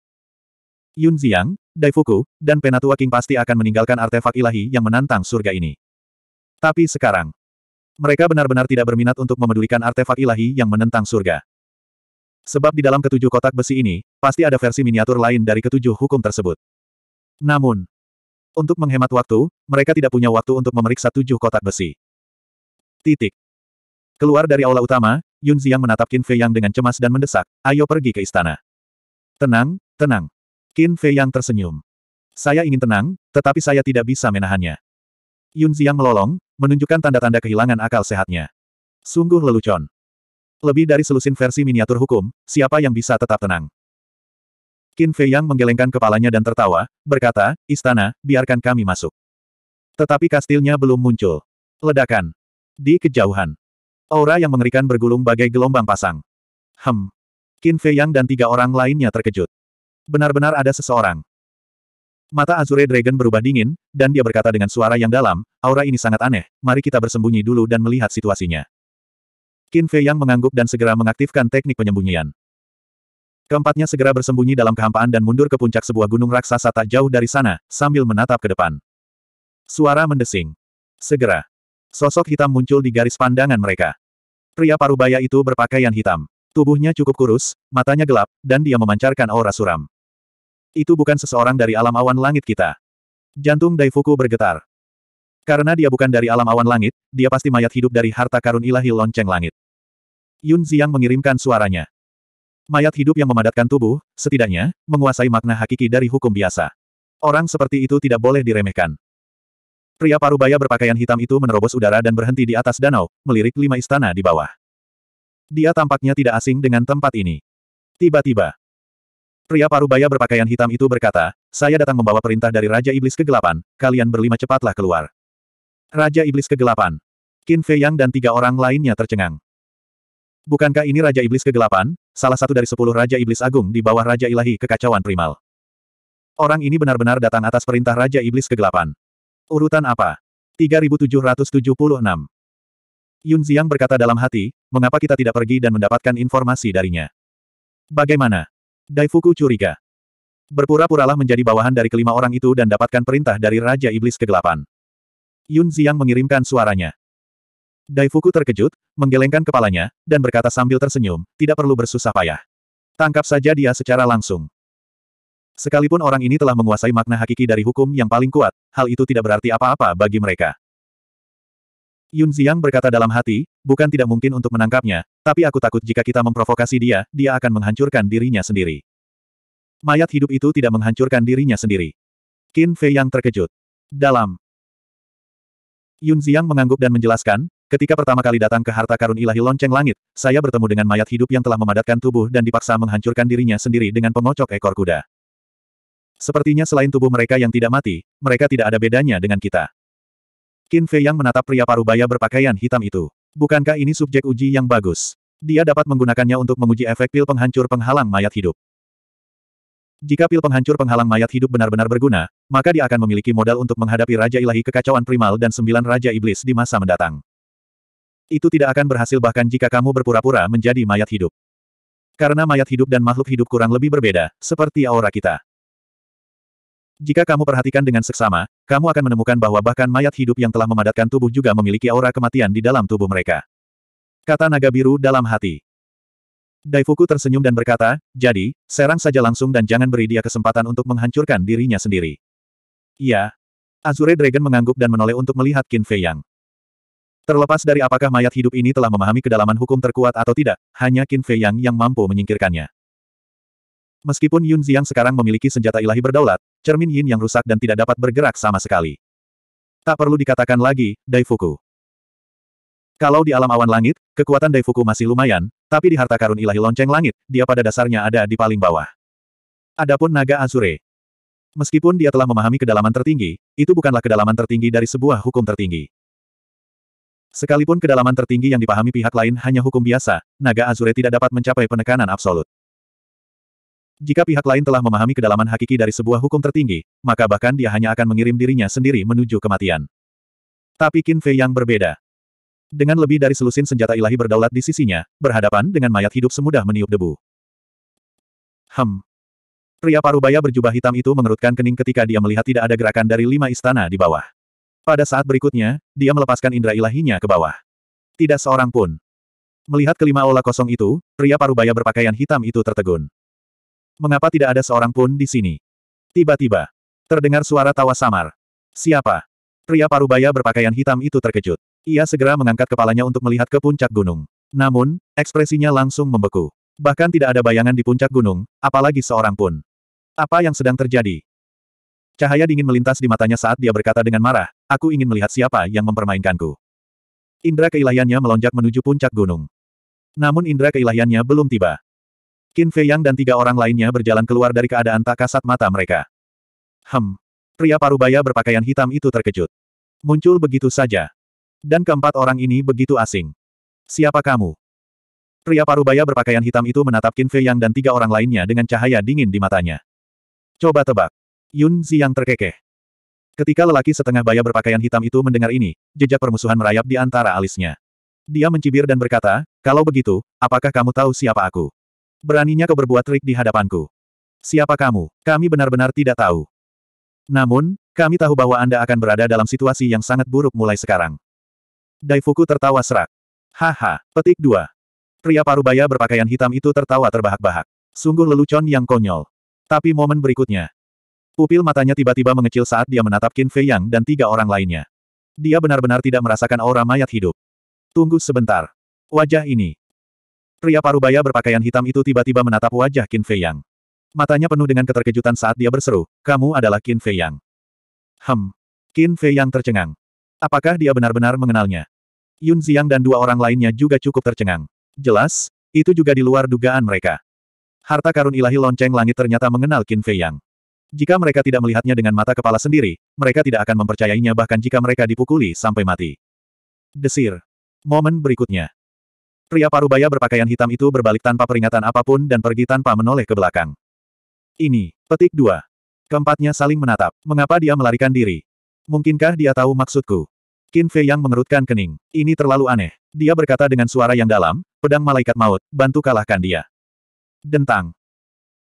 Yun Ziyang, Daifuku, dan Penatua King pasti akan meninggalkan artefak ilahi yang menantang surga ini. Tapi sekarang, mereka benar-benar tidak berminat untuk memedulikan artefak ilahi yang menentang surga. Sebab di dalam ketujuh kotak besi ini, pasti ada versi miniatur lain dari ketujuh hukum tersebut. Namun, untuk menghemat waktu, mereka tidak punya waktu untuk memeriksa tujuh kotak besi. Titik. Keluar dari aula utama, Yun Ziang menatap Qin Fei Yang dengan cemas dan mendesak, ayo pergi ke istana. Tenang, tenang. Qin Fei Yang tersenyum. Saya ingin tenang, tetapi saya tidak bisa menahannya. Yun Ziang melolong, menunjukkan tanda-tanda kehilangan akal sehatnya. Sungguh lelucon. Lebih dari selusin versi miniatur hukum, siapa yang bisa tetap tenang? Qin Fei Yang menggelengkan kepalanya dan tertawa, berkata, Istana, biarkan kami masuk. Tetapi kastilnya belum muncul. Ledakan. Di kejauhan. Aura yang mengerikan bergulung bagai gelombang pasang. Hem. Qin Fei Yang dan tiga orang lainnya terkejut. Benar-benar ada seseorang. Mata Azure Dragon berubah dingin, dan dia berkata dengan suara yang dalam, aura ini sangat aneh, mari kita bersembunyi dulu dan melihat situasinya. Qin Fei Yang mengangguk dan segera mengaktifkan teknik penyembunyian. Keempatnya segera bersembunyi dalam kehampaan dan mundur ke puncak sebuah gunung raksasa tak jauh dari sana, sambil menatap ke depan. Suara mendesing. Segera. Sosok hitam muncul di garis pandangan mereka. Pria parubaya itu berpakaian hitam. Tubuhnya cukup kurus, matanya gelap, dan dia memancarkan aura suram. Itu bukan seseorang dari alam awan langit kita. Jantung Daifuku bergetar. Karena dia bukan dari alam awan langit, dia pasti mayat hidup dari harta karun ilahi lonceng langit. Yun Ziang mengirimkan suaranya. Mayat hidup yang memadatkan tubuh, setidaknya, menguasai makna hakiki dari hukum biasa. Orang seperti itu tidak boleh diremehkan. Pria parubaya berpakaian hitam itu menerobos udara dan berhenti di atas danau, melirik lima istana di bawah. Dia tampaknya tidak asing dengan tempat ini. Tiba-tiba, Pria parubaya berpakaian hitam itu berkata, saya datang membawa perintah dari Raja Iblis Kegelapan, kalian berlima cepatlah keluar. Raja Iblis Kegelapan. Qin Fei Yang dan tiga orang lainnya tercengang. Bukankah ini Raja Iblis Kegelapan, salah satu dari sepuluh Raja Iblis Agung di bawah Raja Ilahi Kekacauan Primal? Orang ini benar-benar datang atas perintah Raja Iblis Kegelapan. Urutan apa? 3776. Yun Ziang berkata dalam hati, mengapa kita tidak pergi dan mendapatkan informasi darinya? Bagaimana? Daifuku curiga. Berpura-puralah menjadi bawahan dari kelima orang itu dan dapatkan perintah dari Raja Iblis Kegelapan. Yun Ziyang mengirimkan suaranya. Daifuku terkejut, menggelengkan kepalanya, dan berkata sambil tersenyum, tidak perlu bersusah payah. Tangkap saja dia secara langsung. Sekalipun orang ini telah menguasai makna hakiki dari hukum yang paling kuat, hal itu tidak berarti apa-apa bagi mereka. Yun Ziang berkata dalam hati, bukan tidak mungkin untuk menangkapnya, tapi aku takut jika kita memprovokasi dia, dia akan menghancurkan dirinya sendiri. Mayat hidup itu tidak menghancurkan dirinya sendiri. Qin Fei yang terkejut. Dalam. Yun Ziang mengangguk dan menjelaskan, ketika pertama kali datang ke harta karun ilahi lonceng langit, saya bertemu dengan mayat hidup yang telah memadatkan tubuh dan dipaksa menghancurkan dirinya sendiri dengan pengocok ekor kuda. Sepertinya selain tubuh mereka yang tidak mati, mereka tidak ada bedanya dengan kita. Qin Fei yang menatap pria parubaya berpakaian hitam itu. Bukankah ini subjek uji yang bagus? Dia dapat menggunakannya untuk menguji efek pil penghancur penghalang mayat hidup. Jika pil penghancur penghalang mayat hidup benar-benar berguna, maka dia akan memiliki modal untuk menghadapi Raja Ilahi Kekacauan Primal dan sembilan Raja Iblis di masa mendatang. Itu tidak akan berhasil bahkan jika kamu berpura-pura menjadi mayat hidup. Karena mayat hidup dan makhluk hidup kurang lebih berbeda, seperti aura kita. Jika kamu perhatikan dengan seksama, kamu akan menemukan bahwa bahkan mayat hidup yang telah memadatkan tubuh juga memiliki aura kematian di dalam tubuh mereka. Kata naga biru dalam hati. Daifuku tersenyum dan berkata, jadi, serang saja langsung dan jangan beri dia kesempatan untuk menghancurkan dirinya sendiri. Iya. Azure Dragon mengangguk dan menoleh untuk melihat Qin Fei Yang. Terlepas dari apakah mayat hidup ini telah memahami kedalaman hukum terkuat atau tidak, hanya Qin Fei Yang yang mampu menyingkirkannya. Meskipun Yun Ziang sekarang memiliki senjata ilahi berdaulat, cermin yin yang rusak dan tidak dapat bergerak sama sekali. Tak perlu dikatakan lagi, Daifuku. Kalau di alam awan langit, kekuatan Daifuku masih lumayan, tapi di harta karun ilahi lonceng langit, dia pada dasarnya ada di paling bawah. Adapun naga Azure. Meskipun dia telah memahami kedalaman tertinggi, itu bukanlah kedalaman tertinggi dari sebuah hukum tertinggi. Sekalipun kedalaman tertinggi yang dipahami pihak lain hanya hukum biasa, naga Azure tidak dapat mencapai penekanan absolut. Jika pihak lain telah memahami kedalaman hakiki dari sebuah hukum tertinggi, maka bahkan dia hanya akan mengirim dirinya sendiri menuju kematian. Tapi Qin Fei yang berbeda. Dengan lebih dari selusin senjata ilahi berdaulat di sisinya, berhadapan dengan mayat hidup semudah meniup debu. Hem. Pria parubaya berjubah hitam itu mengerutkan kening ketika dia melihat tidak ada gerakan dari lima istana di bawah. Pada saat berikutnya, dia melepaskan indera ilahinya ke bawah. Tidak seorang pun. Melihat kelima olah kosong itu, pria parubaya berpakaian hitam itu tertegun. Mengapa tidak ada seorang pun di sini? Tiba-tiba, terdengar suara tawa samar. Siapa? Pria parubaya berpakaian hitam itu terkejut. Ia segera mengangkat kepalanya untuk melihat ke puncak gunung. Namun, ekspresinya langsung membeku. Bahkan tidak ada bayangan di puncak gunung, apalagi seorang pun. Apa yang sedang terjadi? Cahaya dingin melintas di matanya saat dia berkata dengan marah, aku ingin melihat siapa yang mempermainkanku. Indra keilahiannya melonjak menuju puncak gunung. Namun indra keilahiannya belum tiba. Qin Fei Yang dan tiga orang lainnya berjalan keluar dari keadaan tak kasat mata mereka. Hem. Pria parubaya berpakaian hitam itu terkejut. Muncul begitu saja. Dan keempat orang ini begitu asing. Siapa kamu? Pria parubaya berpakaian hitam itu menatap Qin Fei Yang dan tiga orang lainnya dengan cahaya dingin di matanya. Coba tebak. Yun Zi Yang terkekeh. Ketika lelaki setengah baya berpakaian hitam itu mendengar ini, jejak permusuhan merayap di antara alisnya. Dia mencibir dan berkata, kalau begitu, apakah kamu tahu siapa aku? Beraninya kau berbuat trik di hadapanku. Siapa kamu? Kami benar-benar tidak tahu. Namun, kami tahu bahwa Anda akan berada dalam situasi yang sangat buruk mulai sekarang. Daifuku tertawa serak. Haha, petik dua. Pria parubaya berpakaian hitam itu tertawa terbahak-bahak. Sungguh lelucon yang konyol. Tapi momen berikutnya. Pupil matanya tiba-tiba mengecil saat dia menatap Qin Fei Yang dan tiga orang lainnya. Dia benar-benar tidak merasakan aura mayat hidup. Tunggu sebentar. Wajah ini. Pria parubaya berpakaian hitam itu tiba-tiba menatap wajah Qin Fei Yang. Matanya penuh dengan keterkejutan saat dia berseru, kamu adalah Qin Fei Yang. Hem. Qin Fei Yang tercengang. Apakah dia benar-benar mengenalnya? Yun Xiang dan dua orang lainnya juga cukup tercengang. Jelas, itu juga di luar dugaan mereka. Harta karun ilahi lonceng langit ternyata mengenal Qin Fei Yang. Jika mereka tidak melihatnya dengan mata kepala sendiri, mereka tidak akan mempercayainya bahkan jika mereka dipukuli sampai mati. Desir. Momen berikutnya. Pria parubaya berpakaian hitam itu berbalik tanpa peringatan apapun dan pergi tanpa menoleh ke belakang. Ini, petik dua. Keempatnya saling menatap. Mengapa dia melarikan diri? Mungkinkah dia tahu maksudku? Qin Fei yang mengerutkan kening. Ini terlalu aneh. Dia berkata dengan suara yang dalam, pedang malaikat maut, bantu kalahkan dia. Dentang.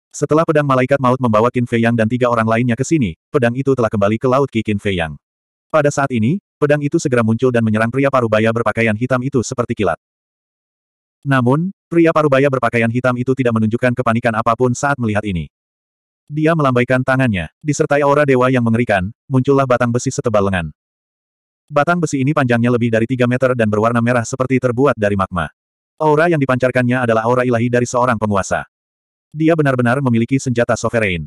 Setelah pedang malaikat maut membawa Qin Fei Yang dan tiga orang lainnya ke sini, pedang itu telah kembali ke laut Ki Qin Fei Yang. Pada saat ini, pedang itu segera muncul dan menyerang pria parubaya berpakaian hitam itu seperti kilat. Namun, pria parubaya berpakaian hitam itu tidak menunjukkan kepanikan apapun saat melihat ini. Dia melambaikan tangannya, disertai aura dewa yang mengerikan, muncullah batang besi setebal lengan. Batang besi ini panjangnya lebih dari 3 meter dan berwarna merah seperti terbuat dari magma. Aura yang dipancarkannya adalah aura ilahi dari seorang penguasa. Dia benar-benar memiliki senjata sovereign.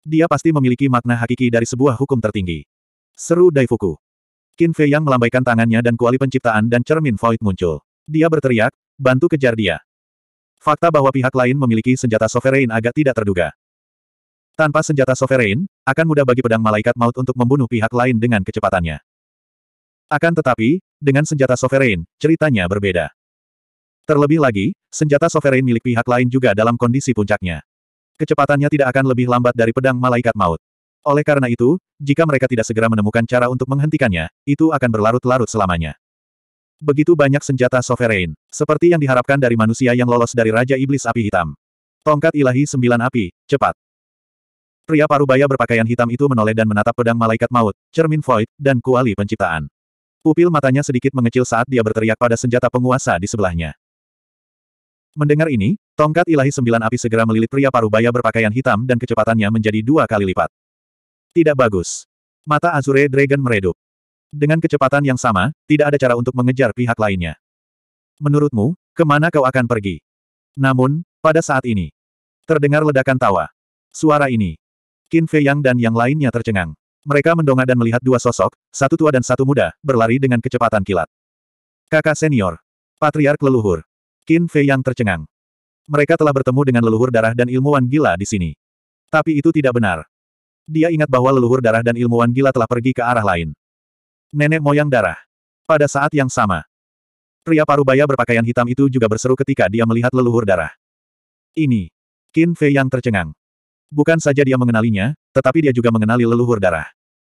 Dia pasti memiliki makna hakiki dari sebuah hukum tertinggi. Seru Daifuku. Qin Fei yang melambaikan tangannya dan kuali penciptaan dan cermin void muncul. Dia berteriak, Bantu kejar dia. Fakta bahwa pihak lain memiliki senjata sovereign agak tidak terduga. Tanpa senjata sovereign, akan mudah bagi pedang malaikat maut untuk membunuh pihak lain dengan kecepatannya. Akan tetapi, dengan senjata sovereign, ceritanya berbeda. Terlebih lagi, senjata sovereign milik pihak lain juga dalam kondisi puncaknya. Kecepatannya tidak akan lebih lambat dari pedang malaikat maut. Oleh karena itu, jika mereka tidak segera menemukan cara untuk menghentikannya, itu akan berlarut-larut selamanya. Begitu banyak senjata sovereign, seperti yang diharapkan dari manusia yang lolos dari Raja Iblis Api Hitam. Tongkat ilahi sembilan api, cepat. Pria parubaya berpakaian hitam itu menoleh dan menatap pedang malaikat maut, cermin void, dan kuali penciptaan. Pupil matanya sedikit mengecil saat dia berteriak pada senjata penguasa di sebelahnya. Mendengar ini, tongkat ilahi sembilan api segera melilit pria parubaya berpakaian hitam dan kecepatannya menjadi dua kali lipat. Tidak bagus. Mata Azure Dragon meredup. Dengan kecepatan yang sama, tidak ada cara untuk mengejar pihak lainnya. Menurutmu, kemana kau akan pergi? Namun, pada saat ini, terdengar ledakan tawa. Suara ini. Qin Fei Yang dan yang lainnya tercengang. Mereka mendongak dan melihat dua sosok, satu tua dan satu muda, berlari dengan kecepatan kilat. Kakak senior. Patriark leluhur. Qin Fei Yang tercengang. Mereka telah bertemu dengan leluhur darah dan ilmuwan gila di sini. Tapi itu tidak benar. Dia ingat bahwa leluhur darah dan ilmuwan gila telah pergi ke arah lain. Nenek moyang darah. Pada saat yang sama, pria parubaya berpakaian hitam itu juga berseru ketika dia melihat leluhur darah. Ini, Qin Fei yang tercengang. Bukan saja dia mengenalinya, tetapi dia juga mengenali leluhur darah.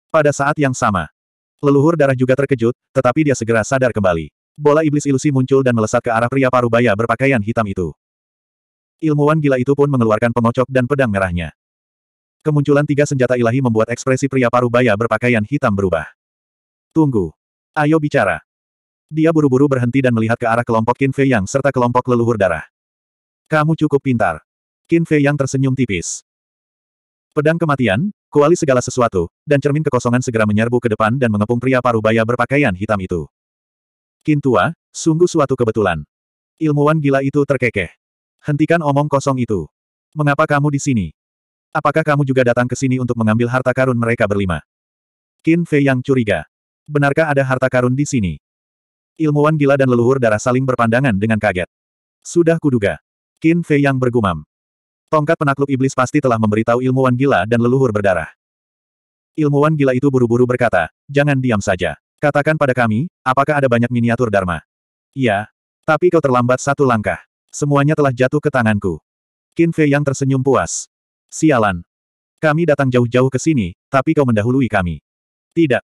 Pada saat yang sama, leluhur darah juga terkejut, tetapi dia segera sadar kembali. Bola iblis ilusi muncul dan melesat ke arah pria parubaya berpakaian hitam itu. Ilmuwan gila itu pun mengeluarkan pengocok dan pedang merahnya. Kemunculan tiga senjata ilahi membuat ekspresi pria parubaya berpakaian hitam berubah. Tunggu. Ayo bicara. Dia buru-buru berhenti dan melihat ke arah kelompok Qin Fei Yang serta kelompok leluhur darah. Kamu cukup pintar. Qin Fei Yang tersenyum tipis. Pedang kematian, kuali segala sesuatu, dan cermin kekosongan segera menyerbu ke depan dan mengepung pria parubaya berpakaian hitam itu. Qin tua, sungguh suatu kebetulan. Ilmuwan gila itu terkekeh. Hentikan omong kosong itu. Mengapa kamu di sini? Apakah kamu juga datang ke sini untuk mengambil harta karun mereka berlima? Qin Fei Yang curiga. Benarkah ada harta karun di sini? Ilmuwan gila dan leluhur darah saling berpandangan dengan kaget. Sudah kuduga. Qin Fei yang bergumam. Tongkat penakluk iblis pasti telah memberitahu ilmuwan gila dan leluhur berdarah. Ilmuwan gila itu buru-buru berkata, jangan diam saja. Katakan pada kami, apakah ada banyak miniatur Dharma? Iya. Tapi kau terlambat satu langkah. Semuanya telah jatuh ke tanganku. Qin Fei yang tersenyum puas. Sialan. Kami datang jauh-jauh ke sini, tapi kau mendahului kami. Tidak,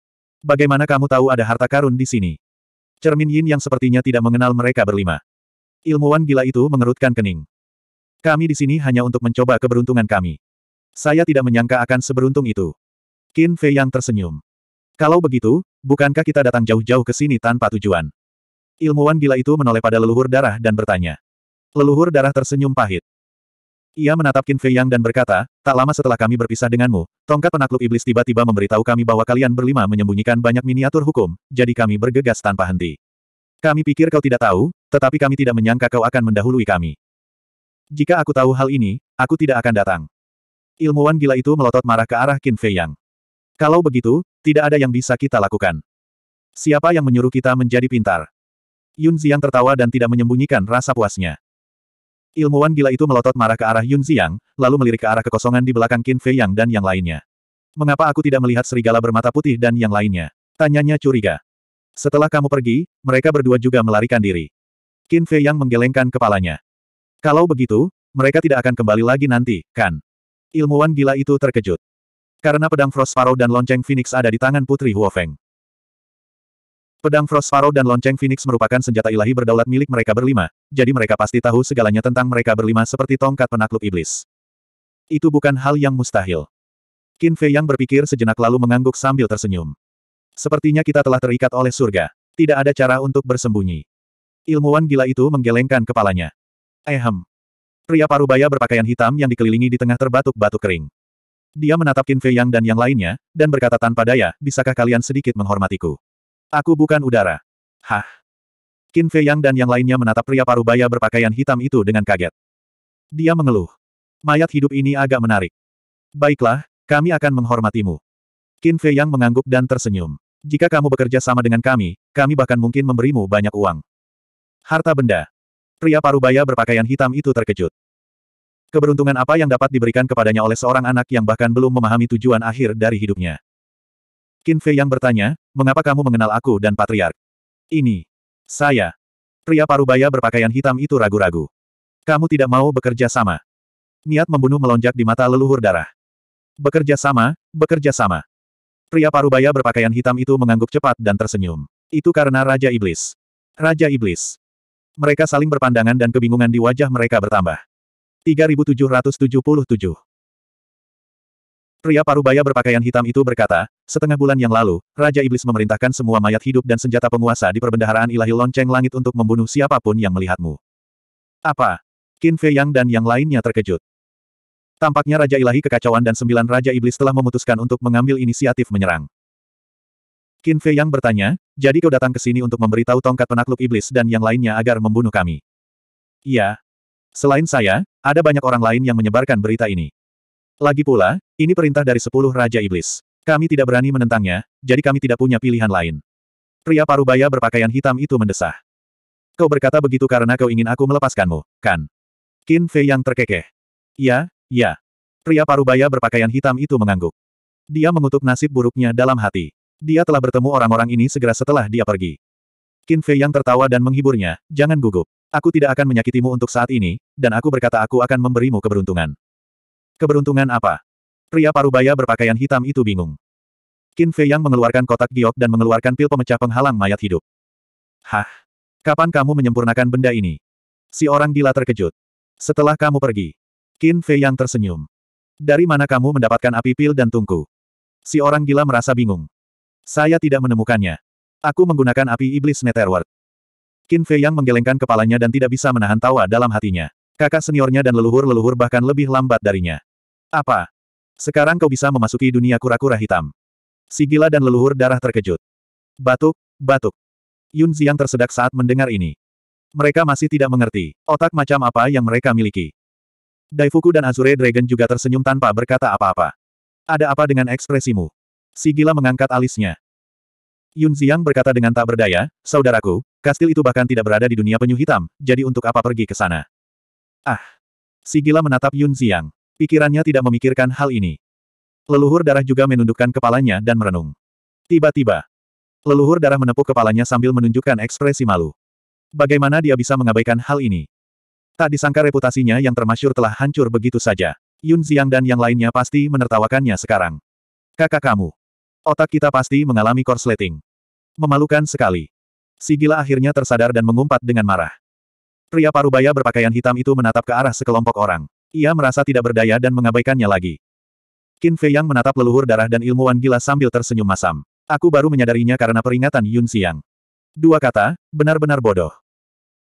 Bagaimana kamu tahu ada harta karun di sini? Cermin Yin yang sepertinya tidak mengenal mereka berlima. Ilmuwan gila itu mengerutkan kening. Kami di sini hanya untuk mencoba keberuntungan kami. Saya tidak menyangka akan seberuntung itu. Qin Fei yang tersenyum. Kalau begitu, bukankah kita datang jauh-jauh ke sini tanpa tujuan? Ilmuwan gila itu menoleh pada leluhur darah dan bertanya. Leluhur darah tersenyum pahit. Ia menatap Qin Fei Yang dan berkata, tak lama setelah kami berpisah denganmu, tongkat penakluk iblis tiba-tiba memberitahu kami bahwa kalian berlima menyembunyikan banyak miniatur hukum, jadi kami bergegas tanpa henti. Kami pikir kau tidak tahu, tetapi kami tidak menyangka kau akan mendahului kami. Jika aku tahu hal ini, aku tidak akan datang. Ilmuwan gila itu melotot marah ke arah Qin Fei Yang. Kalau begitu, tidak ada yang bisa kita lakukan. Siapa yang menyuruh kita menjadi pintar? Yun Ziang tertawa dan tidak menyembunyikan rasa puasnya. Ilmuwan gila itu melotot marah ke arah Yun Xiang, lalu melirik ke arah kekosongan di belakang Qin Fei Yang dan yang lainnya. Mengapa aku tidak melihat serigala bermata putih dan yang lainnya? Tanyanya curiga. Setelah kamu pergi, mereka berdua juga melarikan diri. Qin Fei Yang menggelengkan kepalanya. Kalau begitu, mereka tidak akan kembali lagi nanti, kan? Ilmuwan gila itu terkejut. Karena pedang Frost Sparrow dan lonceng Phoenix ada di tangan Putri Huofeng. Pedang Frost Sparrow dan lonceng Phoenix merupakan senjata ilahi berdaulat milik mereka berlima, jadi mereka pasti tahu segalanya tentang mereka berlima seperti tongkat penakluk iblis. Itu bukan hal yang mustahil. Qin Fei yang berpikir sejenak lalu mengangguk sambil tersenyum. Sepertinya kita telah terikat oleh surga. Tidak ada cara untuk bersembunyi. Ilmuwan gila itu menggelengkan kepalanya. Ehem. Eh, Pria parubaya berpakaian hitam yang dikelilingi di tengah terbatuk-batuk kering. Dia menatap Qin Fei Yang dan yang lainnya, dan berkata tanpa daya, bisakah kalian sedikit menghormatiku? Aku bukan udara. Hah? Qin Fei Yang dan yang lainnya menatap pria parubaya berpakaian hitam itu dengan kaget. Dia mengeluh. Mayat hidup ini agak menarik. Baiklah, kami akan menghormatimu. Qin Fei Yang mengangguk dan tersenyum. Jika kamu bekerja sama dengan kami, kami bahkan mungkin memberimu banyak uang. Harta benda. Pria parubaya berpakaian hitam itu terkejut. Keberuntungan apa yang dapat diberikan kepadanya oleh seorang anak yang bahkan belum memahami tujuan akhir dari hidupnya? Qin Fei yang bertanya, mengapa kamu mengenal aku dan Patriark? Ini. Saya. Pria parubaya berpakaian hitam itu ragu-ragu. Kamu tidak mau bekerja sama. Niat membunuh melonjak di mata leluhur darah. Bekerja sama, bekerja sama. Pria parubaya berpakaian hitam itu mengangguk cepat dan tersenyum. Itu karena Raja Iblis. Raja Iblis. Mereka saling berpandangan dan kebingungan di wajah mereka bertambah. 3777 Pria parubaya berpakaian hitam itu berkata, setengah bulan yang lalu, Raja Iblis memerintahkan semua mayat hidup dan senjata penguasa di perbendaharaan ilahi lonceng langit untuk membunuh siapapun yang melihatmu. Apa? Qin Fei Yang dan yang lainnya terkejut. Tampaknya Raja Ilahi Kekacauan dan Sembilan Raja Iblis telah memutuskan untuk mengambil inisiatif menyerang. Qin Fei Yang bertanya, jadi kau datang ke sini untuk memberitahu tongkat penakluk iblis dan yang lainnya agar membunuh kami. Iya. Selain saya, ada banyak orang lain yang menyebarkan berita ini. Lagi pula, ini perintah dari sepuluh Raja Iblis. Kami tidak berani menentangnya, jadi kami tidak punya pilihan lain. Pria parubaya berpakaian hitam itu mendesah. Kau berkata begitu karena kau ingin aku melepaskanmu, kan? Qin Fei yang terkekeh. Ya, ya. Pria parubaya berpakaian hitam itu mengangguk. Dia mengutuk nasib buruknya dalam hati. Dia telah bertemu orang-orang ini segera setelah dia pergi. Qin Fei yang tertawa dan menghiburnya, jangan gugup. Aku tidak akan menyakitimu untuk saat ini, dan aku berkata aku akan memberimu keberuntungan. Keberuntungan apa? Pria parubaya berpakaian hitam itu bingung. Qin Fei yang mengeluarkan kotak giok dan mengeluarkan pil pemecah penghalang mayat hidup. Hah? Kapan kamu menyempurnakan benda ini? Si orang gila terkejut. Setelah kamu pergi. Qin Fei yang tersenyum. Dari mana kamu mendapatkan api pil dan tungku? Si orang gila merasa bingung. Saya tidak menemukannya. Aku menggunakan api iblis Netherworld. Qin Fei yang menggelengkan kepalanya dan tidak bisa menahan tawa dalam hatinya. Kakak seniornya dan leluhur-leluhur bahkan lebih lambat darinya. Apa? Sekarang kau bisa memasuki dunia kura-kura hitam. Si gila dan leluhur darah terkejut. Batuk, batuk. Yun Ziyang tersedak saat mendengar ini. Mereka masih tidak mengerti otak macam apa yang mereka miliki. Daifuku dan Azure Dragon juga tersenyum tanpa berkata apa-apa. Ada apa dengan ekspresimu? Si gila mengangkat alisnya. Yun Ziyang berkata dengan tak berdaya, Saudaraku, kastil itu bahkan tidak berada di dunia penyu hitam, jadi untuk apa pergi ke sana? Ah! Sigila menatap Yun Ziang. Pikirannya tidak memikirkan hal ini. Leluhur darah juga menundukkan kepalanya dan merenung. Tiba-tiba, leluhur darah menepuk kepalanya sambil menunjukkan ekspresi malu. Bagaimana dia bisa mengabaikan hal ini? Tak disangka reputasinya yang termasyur telah hancur begitu saja. Yun Ziang dan yang lainnya pasti menertawakannya sekarang. Kakak kamu. Otak kita pasti mengalami korsleting. Memalukan sekali. Sigila akhirnya tersadar dan mengumpat dengan marah. Pria parubaya berpakaian hitam itu menatap ke arah sekelompok orang. Ia merasa tidak berdaya dan mengabaikannya lagi. Qin Fei Yang menatap leluhur darah dan ilmuwan gila sambil tersenyum masam. Aku baru menyadarinya karena peringatan Yun Xiang. Dua kata, benar-benar bodoh.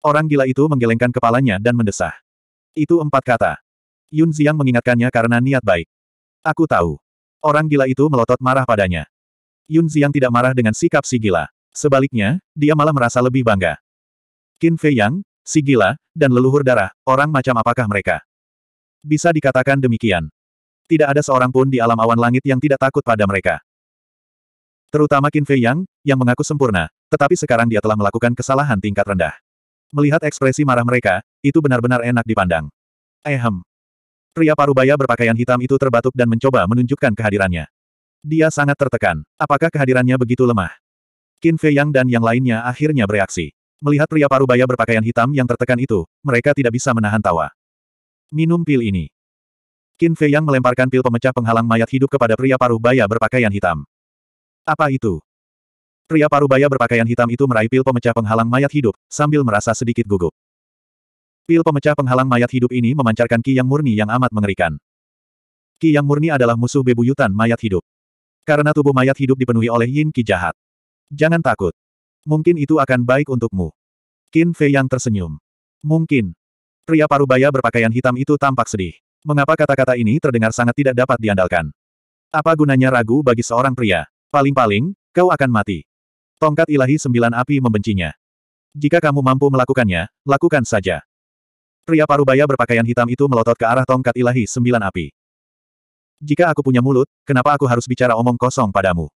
Orang gila itu menggelengkan kepalanya dan mendesah. Itu empat kata. Yun Xiang mengingatkannya karena niat baik. Aku tahu. Orang gila itu melotot marah padanya. Yun Xiang tidak marah dengan sikap si gila. Sebaliknya, dia malah merasa lebih bangga. Qin Fei Yang, si dan leluhur darah, orang macam apakah mereka? Bisa dikatakan demikian. Tidak ada seorang pun di alam awan langit yang tidak takut pada mereka. Terutama Qin Fei Yang, yang mengaku sempurna, tetapi sekarang dia telah melakukan kesalahan tingkat rendah. Melihat ekspresi marah mereka, itu benar-benar enak dipandang. Ehem. Pria parubaya berpakaian hitam itu terbatuk dan mencoba menunjukkan kehadirannya. Dia sangat tertekan. Apakah kehadirannya begitu lemah? Qin Fei Yang dan yang lainnya akhirnya bereaksi. Melihat pria parubaya berpakaian hitam yang tertekan itu, mereka tidak bisa menahan tawa. Minum pil ini. Qin Fei Yang melemparkan pil pemecah penghalang mayat hidup kepada pria parubaya berpakaian hitam. Apa itu? Pria parubaya berpakaian hitam itu meraih pil pemecah penghalang mayat hidup, sambil merasa sedikit gugup. Pil pemecah penghalang mayat hidup ini memancarkan ki yang murni yang amat mengerikan. Ki yang murni adalah musuh bebuyutan mayat hidup. Karena tubuh mayat hidup dipenuhi oleh yin ki jahat. Jangan takut. Mungkin itu akan baik untukmu. Qin Fei yang tersenyum. Mungkin. Pria parubaya berpakaian hitam itu tampak sedih. Mengapa kata-kata ini terdengar sangat tidak dapat diandalkan? Apa gunanya ragu bagi seorang pria? Paling-paling, kau akan mati. Tongkat ilahi sembilan api membencinya. Jika kamu mampu melakukannya, lakukan saja. Pria parubaya berpakaian hitam itu melotot ke arah tongkat ilahi sembilan api. Jika aku punya mulut, kenapa aku harus bicara omong kosong padamu?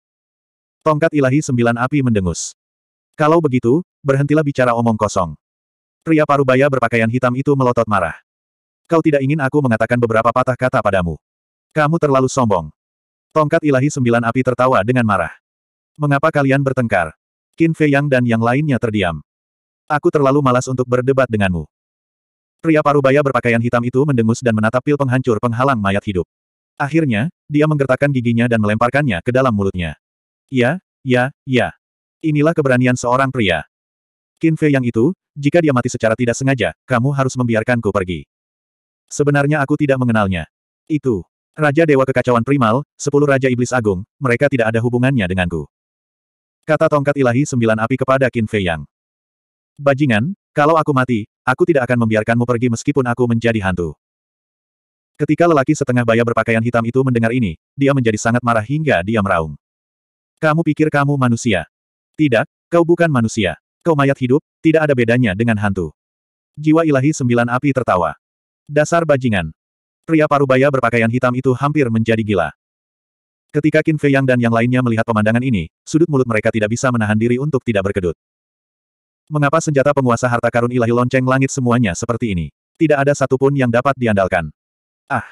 Tongkat ilahi sembilan api mendengus. Kalau begitu, berhentilah bicara omong kosong. Pria parubaya berpakaian hitam itu melotot marah. Kau tidak ingin aku mengatakan beberapa patah kata padamu. Kamu terlalu sombong. Tongkat ilahi sembilan api tertawa dengan marah. Mengapa kalian bertengkar? Qin Fei Yang dan yang lainnya terdiam. Aku terlalu malas untuk berdebat denganmu. Pria parubaya berpakaian hitam itu mendengus dan menatap pil penghancur penghalang mayat hidup. Akhirnya, dia menggertakkan giginya dan melemparkannya ke dalam mulutnya. Ya, ya, ya. Inilah keberanian seorang pria. Qin Fei yang itu, jika dia mati secara tidak sengaja, kamu harus membiarkanku pergi. Sebenarnya aku tidak mengenalnya. Itu. Raja Dewa Kekacauan Primal, sepuluh Raja Iblis Agung, mereka tidak ada hubungannya denganku. Kata tongkat ilahi sembilan api kepada Qin Fei Yang. Bajingan, kalau aku mati, aku tidak akan membiarkanmu pergi meskipun aku menjadi hantu. Ketika lelaki setengah baya berpakaian hitam itu mendengar ini, dia menjadi sangat marah hingga dia meraung. Kamu pikir kamu manusia? Tidak, kau bukan manusia. Kau mayat hidup, tidak ada bedanya dengan hantu. Jiwa ilahi sembilan api tertawa. Dasar bajingan. Pria parubaya berpakaian hitam itu hampir menjadi gila. Ketika Qin Fei Yang dan yang lainnya melihat pemandangan ini, sudut mulut mereka tidak bisa menahan diri untuk tidak berkedut. Mengapa senjata penguasa harta karun ilahi lonceng langit semuanya seperti ini? Tidak ada satupun yang dapat diandalkan. Ah!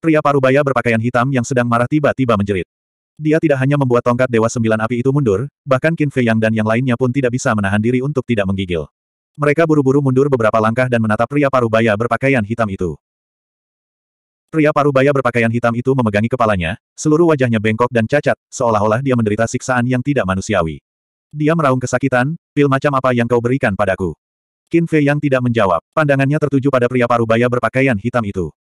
Pria parubaya berpakaian hitam yang sedang marah tiba-tiba menjerit. Dia tidak hanya membuat tongkat Dewa Sembilan Api itu mundur, bahkan Qin Fei Yang dan yang lainnya pun tidak bisa menahan diri untuk tidak menggigil. Mereka buru-buru mundur beberapa langkah dan menatap pria parubaya berpakaian hitam itu. Pria parubaya berpakaian hitam itu memegangi kepalanya, seluruh wajahnya bengkok dan cacat, seolah-olah dia menderita siksaan yang tidak manusiawi. Dia meraung kesakitan, pil macam apa yang kau berikan padaku? Qin Fei Yang tidak menjawab, pandangannya tertuju pada pria parubaya berpakaian hitam itu.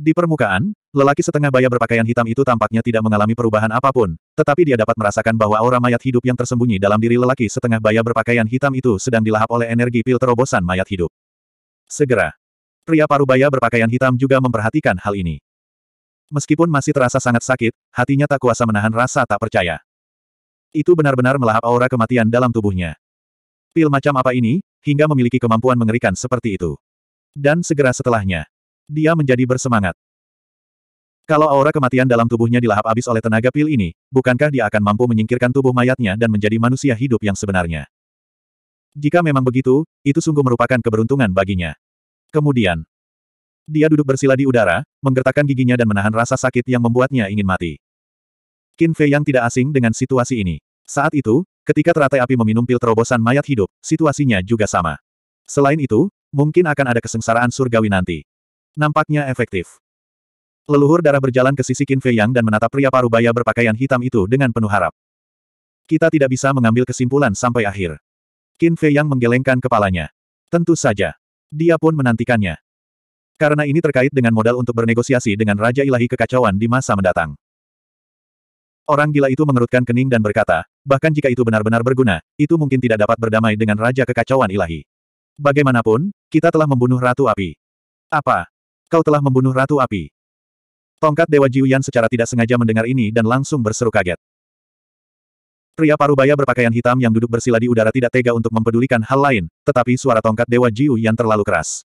Di permukaan, Lelaki setengah baya berpakaian hitam itu tampaknya tidak mengalami perubahan apapun, tetapi dia dapat merasakan bahwa aura mayat hidup yang tersembunyi dalam diri lelaki setengah baya berpakaian hitam itu sedang dilahap oleh energi pil terobosan mayat hidup. Segera. Pria parubaya berpakaian hitam juga memperhatikan hal ini. Meskipun masih terasa sangat sakit, hatinya tak kuasa menahan rasa tak percaya. Itu benar-benar melahap aura kematian dalam tubuhnya. Pil macam apa ini, hingga memiliki kemampuan mengerikan seperti itu. Dan segera setelahnya, dia menjadi bersemangat. Kalau aura kematian dalam tubuhnya dilahap habis oleh tenaga pil ini, bukankah dia akan mampu menyingkirkan tubuh mayatnya dan menjadi manusia hidup yang sebenarnya? Jika memang begitu, itu sungguh merupakan keberuntungan baginya. Kemudian, dia duduk bersila di udara, menggertakkan giginya dan menahan rasa sakit yang membuatnya ingin mati. Qin Fei yang tidak asing dengan situasi ini. Saat itu, ketika teratai api meminum pil terobosan mayat hidup, situasinya juga sama. Selain itu, mungkin akan ada kesengsaraan surgawi nanti. Nampaknya efektif. Leluhur darah berjalan ke sisi Qin Fei Yang dan menatap pria parubaya berpakaian hitam itu dengan penuh harap. Kita tidak bisa mengambil kesimpulan sampai akhir. Qin Fei Yang menggelengkan kepalanya. Tentu saja. Dia pun menantikannya. Karena ini terkait dengan modal untuk bernegosiasi dengan Raja Ilahi Kekacauan di masa mendatang. Orang gila itu mengerutkan kening dan berkata, bahkan jika itu benar-benar berguna, itu mungkin tidak dapat berdamai dengan Raja Kekacauan Ilahi. Bagaimanapun, kita telah membunuh Ratu Api. Apa? Kau telah membunuh Ratu Api. Tongkat Dewa Jiuyan secara tidak sengaja mendengar ini dan langsung berseru kaget. Pria parubaya berpakaian hitam yang duduk bersila di udara tidak tega untuk mempedulikan hal lain, tetapi suara tongkat Dewa Jiuyan terlalu keras.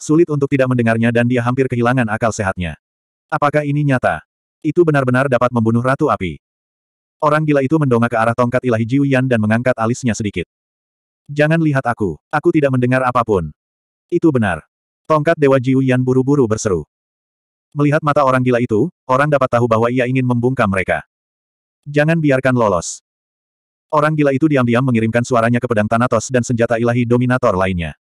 Sulit untuk tidak mendengarnya dan dia hampir kehilangan akal sehatnya. Apakah ini nyata? Itu benar-benar dapat membunuh Ratu Api. Orang gila itu mendongak ke arah tongkat ilahi Jiuyan dan mengangkat alisnya sedikit. Jangan lihat aku, aku tidak mendengar apapun. Itu benar. Tongkat Dewa Jiuyan buru-buru berseru. Melihat mata orang gila itu, orang dapat tahu bahwa ia ingin membungkam mereka. Jangan biarkan lolos. Orang gila itu diam-diam mengirimkan suaranya ke pedang Thanatos dan senjata ilahi Dominator lainnya.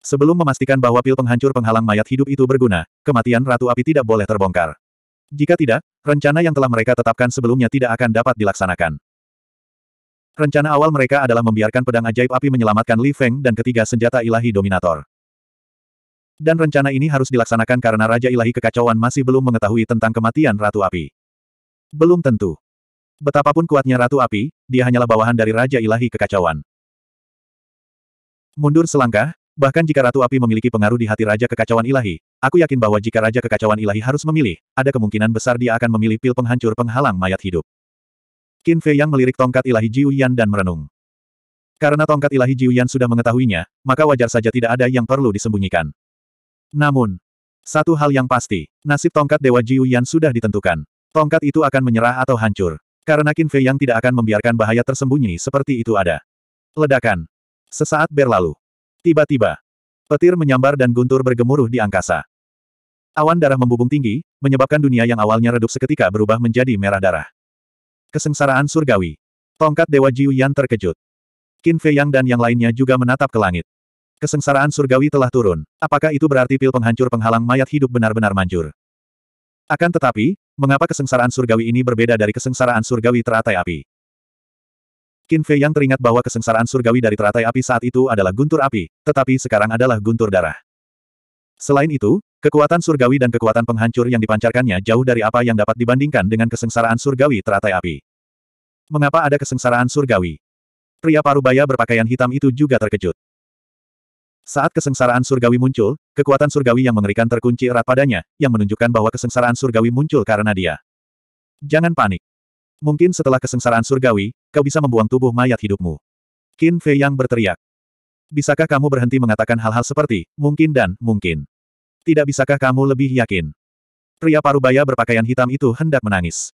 Sebelum memastikan bahwa pil penghancur penghalang mayat hidup itu berguna, kematian Ratu Api tidak boleh terbongkar. Jika tidak, rencana yang telah mereka tetapkan sebelumnya tidak akan dapat dilaksanakan. Rencana awal mereka adalah membiarkan pedang ajaib api menyelamatkan Li Feng dan ketiga senjata ilahi Dominator. Dan rencana ini harus dilaksanakan karena Raja Ilahi Kekacauan masih belum mengetahui tentang kematian Ratu Api. Belum tentu. Betapapun kuatnya Ratu Api, dia hanyalah bawahan dari Raja Ilahi Kekacauan. Mundur selangkah, bahkan jika Ratu Api memiliki pengaruh di hati Raja Kekacauan Ilahi, aku yakin bahwa jika Raja Kekacauan Ilahi harus memilih, ada kemungkinan besar dia akan memilih pil penghancur penghalang mayat hidup. Qin Fei yang melirik tongkat ilahi Jiu Yan dan merenung. Karena tongkat ilahi Jiu Yan sudah mengetahuinya, maka wajar saja tidak ada yang perlu disembunyikan. Namun, satu hal yang pasti, nasib tongkat Dewa Jiuyan sudah ditentukan. Tongkat itu akan menyerah atau hancur. Karena Qin Fei yang tidak akan membiarkan bahaya tersembunyi seperti itu ada. Ledakan. Sesaat berlalu. Tiba-tiba. Petir menyambar dan guntur bergemuruh di angkasa. Awan darah membubung tinggi, menyebabkan dunia yang awalnya redup seketika berubah menjadi merah darah. Kesengsaraan surgawi. Tongkat Dewa Jiuyan terkejut. Qin Fei Yang dan yang lainnya juga menatap ke langit. Kesengsaraan surgawi telah turun. Apakah itu berarti pil penghancur penghalang mayat hidup benar-benar manjur? Akan tetapi, mengapa kesengsaraan surgawi ini berbeda dari kesengsaraan surgawi teratai api? Qin Fei yang teringat bahwa kesengsaraan surgawi dari teratai api saat itu adalah guntur api, tetapi sekarang adalah guntur darah. Selain itu, kekuatan surgawi dan kekuatan penghancur yang dipancarkannya jauh dari apa yang dapat dibandingkan dengan kesengsaraan surgawi teratai api. Mengapa ada kesengsaraan surgawi? Pria parubaya berpakaian hitam itu juga terkejut. Saat kesengsaraan surgawi muncul, kekuatan surgawi yang mengerikan terkunci erat padanya, yang menunjukkan bahwa kesengsaraan surgawi muncul karena dia. Jangan panik. Mungkin setelah kesengsaraan surgawi, kau bisa membuang tubuh mayat hidupmu. Qin Fei yang berteriak. Bisakah kamu berhenti mengatakan hal-hal seperti, mungkin dan, mungkin. Tidak bisakah kamu lebih yakin? Pria parubaya berpakaian hitam itu hendak menangis.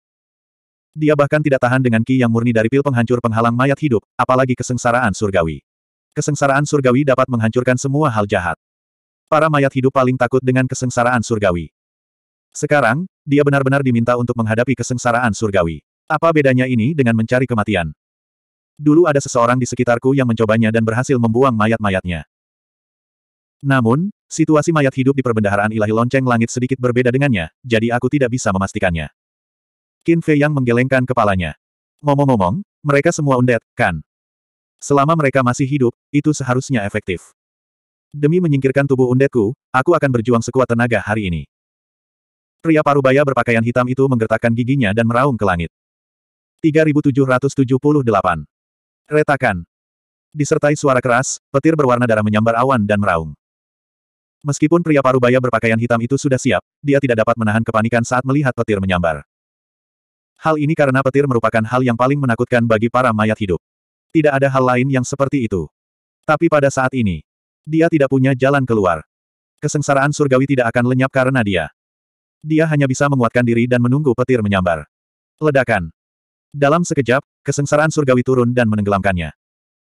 Dia bahkan tidak tahan dengan ki yang murni dari pil penghancur penghalang mayat hidup, apalagi kesengsaraan surgawi. Kesengsaraan surgawi dapat menghancurkan semua hal jahat. Para mayat hidup paling takut dengan kesengsaraan surgawi. Sekarang, dia benar-benar diminta untuk menghadapi kesengsaraan surgawi. Apa bedanya ini dengan mencari kematian? Dulu ada seseorang di sekitarku yang mencobanya dan berhasil membuang mayat-mayatnya. Namun, situasi mayat hidup di perbendaharaan ilahi lonceng langit sedikit berbeda dengannya, jadi aku tidak bisa memastikannya. Qin Fei yang menggelengkan kepalanya. Ngomong-ngomong, mereka semua undet, kan? Selama mereka masih hidup, itu seharusnya efektif. Demi menyingkirkan tubuh undetku, aku akan berjuang sekuat tenaga hari ini. Pria parubaya berpakaian hitam itu menggertakkan giginya dan meraung ke langit. 3778. Retakan. Disertai suara keras, petir berwarna darah menyambar awan dan meraung. Meskipun pria parubaya berpakaian hitam itu sudah siap, dia tidak dapat menahan kepanikan saat melihat petir menyambar. Hal ini karena petir merupakan hal yang paling menakutkan bagi para mayat hidup. Tidak ada hal lain yang seperti itu. Tapi pada saat ini, dia tidak punya jalan keluar. Kesengsaraan surgawi tidak akan lenyap karena dia. Dia hanya bisa menguatkan diri dan menunggu petir menyambar. Ledakan. Dalam sekejap, kesengsaraan surgawi turun dan menenggelamkannya.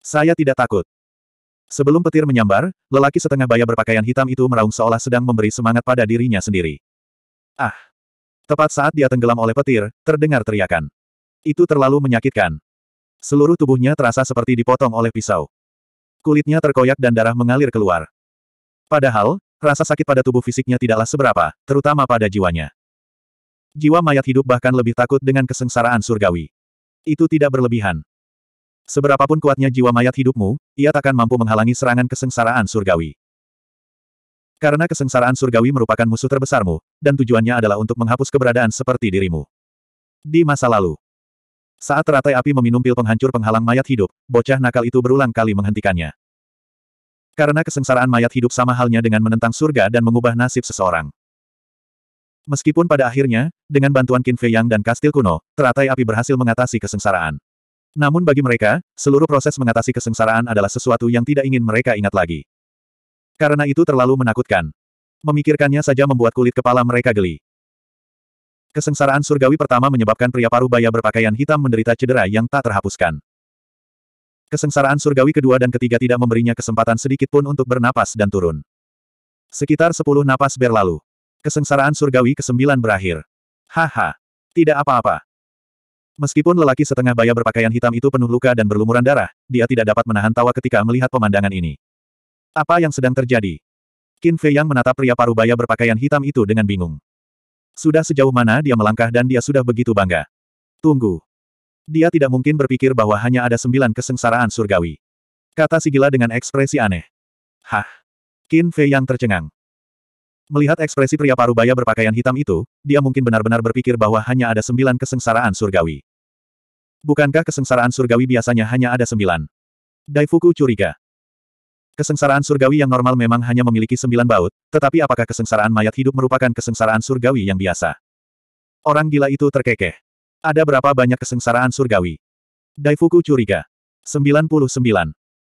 Saya tidak takut. Sebelum petir menyambar, lelaki setengah bayar berpakaian hitam itu meraung seolah sedang memberi semangat pada dirinya sendiri. Ah! Tepat saat dia tenggelam oleh petir, terdengar teriakan. Itu terlalu menyakitkan. Seluruh tubuhnya terasa seperti dipotong oleh pisau. Kulitnya terkoyak dan darah mengalir keluar. Padahal, rasa sakit pada tubuh fisiknya tidaklah seberapa, terutama pada jiwanya. Jiwa mayat hidup bahkan lebih takut dengan kesengsaraan surgawi. Itu tidak berlebihan. Seberapapun kuatnya jiwa mayat hidupmu, ia takkan mampu menghalangi serangan kesengsaraan surgawi. Karena kesengsaraan surgawi merupakan musuh terbesarmu, dan tujuannya adalah untuk menghapus keberadaan seperti dirimu. Di masa lalu, saat teratai api meminum pil penghancur penghalang mayat hidup, bocah nakal itu berulang kali menghentikannya. Karena kesengsaraan mayat hidup sama halnya dengan menentang surga dan mengubah nasib seseorang. Meskipun pada akhirnya, dengan bantuan Qin Fei Yang dan kastil kuno, teratai api berhasil mengatasi kesengsaraan. Namun bagi mereka, seluruh proses mengatasi kesengsaraan adalah sesuatu yang tidak ingin mereka ingat lagi. Karena itu terlalu menakutkan. Memikirkannya saja membuat kulit kepala mereka geli. Kesengsaraan surgawi pertama menyebabkan pria paruh baya berpakaian hitam menderita cedera yang tak terhapuskan. Kesengsaraan surgawi kedua dan ketiga tidak memberinya kesempatan sedikit pun untuk bernapas dan turun. Sekitar sepuluh napas berlalu. Kesengsaraan surgawi ke-9 berakhir. Haha. Tidak apa-apa. Meskipun lelaki setengah baya berpakaian hitam itu penuh luka dan berlumuran darah, dia tidak dapat menahan tawa ketika melihat pemandangan ini. Apa yang sedang terjadi? Qin Fei Yang menatap pria paruh baya berpakaian hitam itu dengan bingung. Sudah sejauh mana dia melangkah dan dia sudah begitu bangga. Tunggu. Dia tidak mungkin berpikir bahwa hanya ada sembilan kesengsaraan surgawi. Kata si dengan ekspresi aneh. Hah. Qin Fei yang tercengang. Melihat ekspresi pria parubaya berpakaian hitam itu, dia mungkin benar-benar berpikir bahwa hanya ada sembilan kesengsaraan surgawi. Bukankah kesengsaraan surgawi biasanya hanya ada sembilan? Daifuku curiga. Kesengsaraan surgawi yang normal memang hanya memiliki sembilan baut, tetapi apakah kesengsaraan mayat hidup merupakan kesengsaraan surgawi yang biasa? Orang gila itu terkekeh. Ada berapa banyak kesengsaraan surgawi? Daifuku curiga. 99.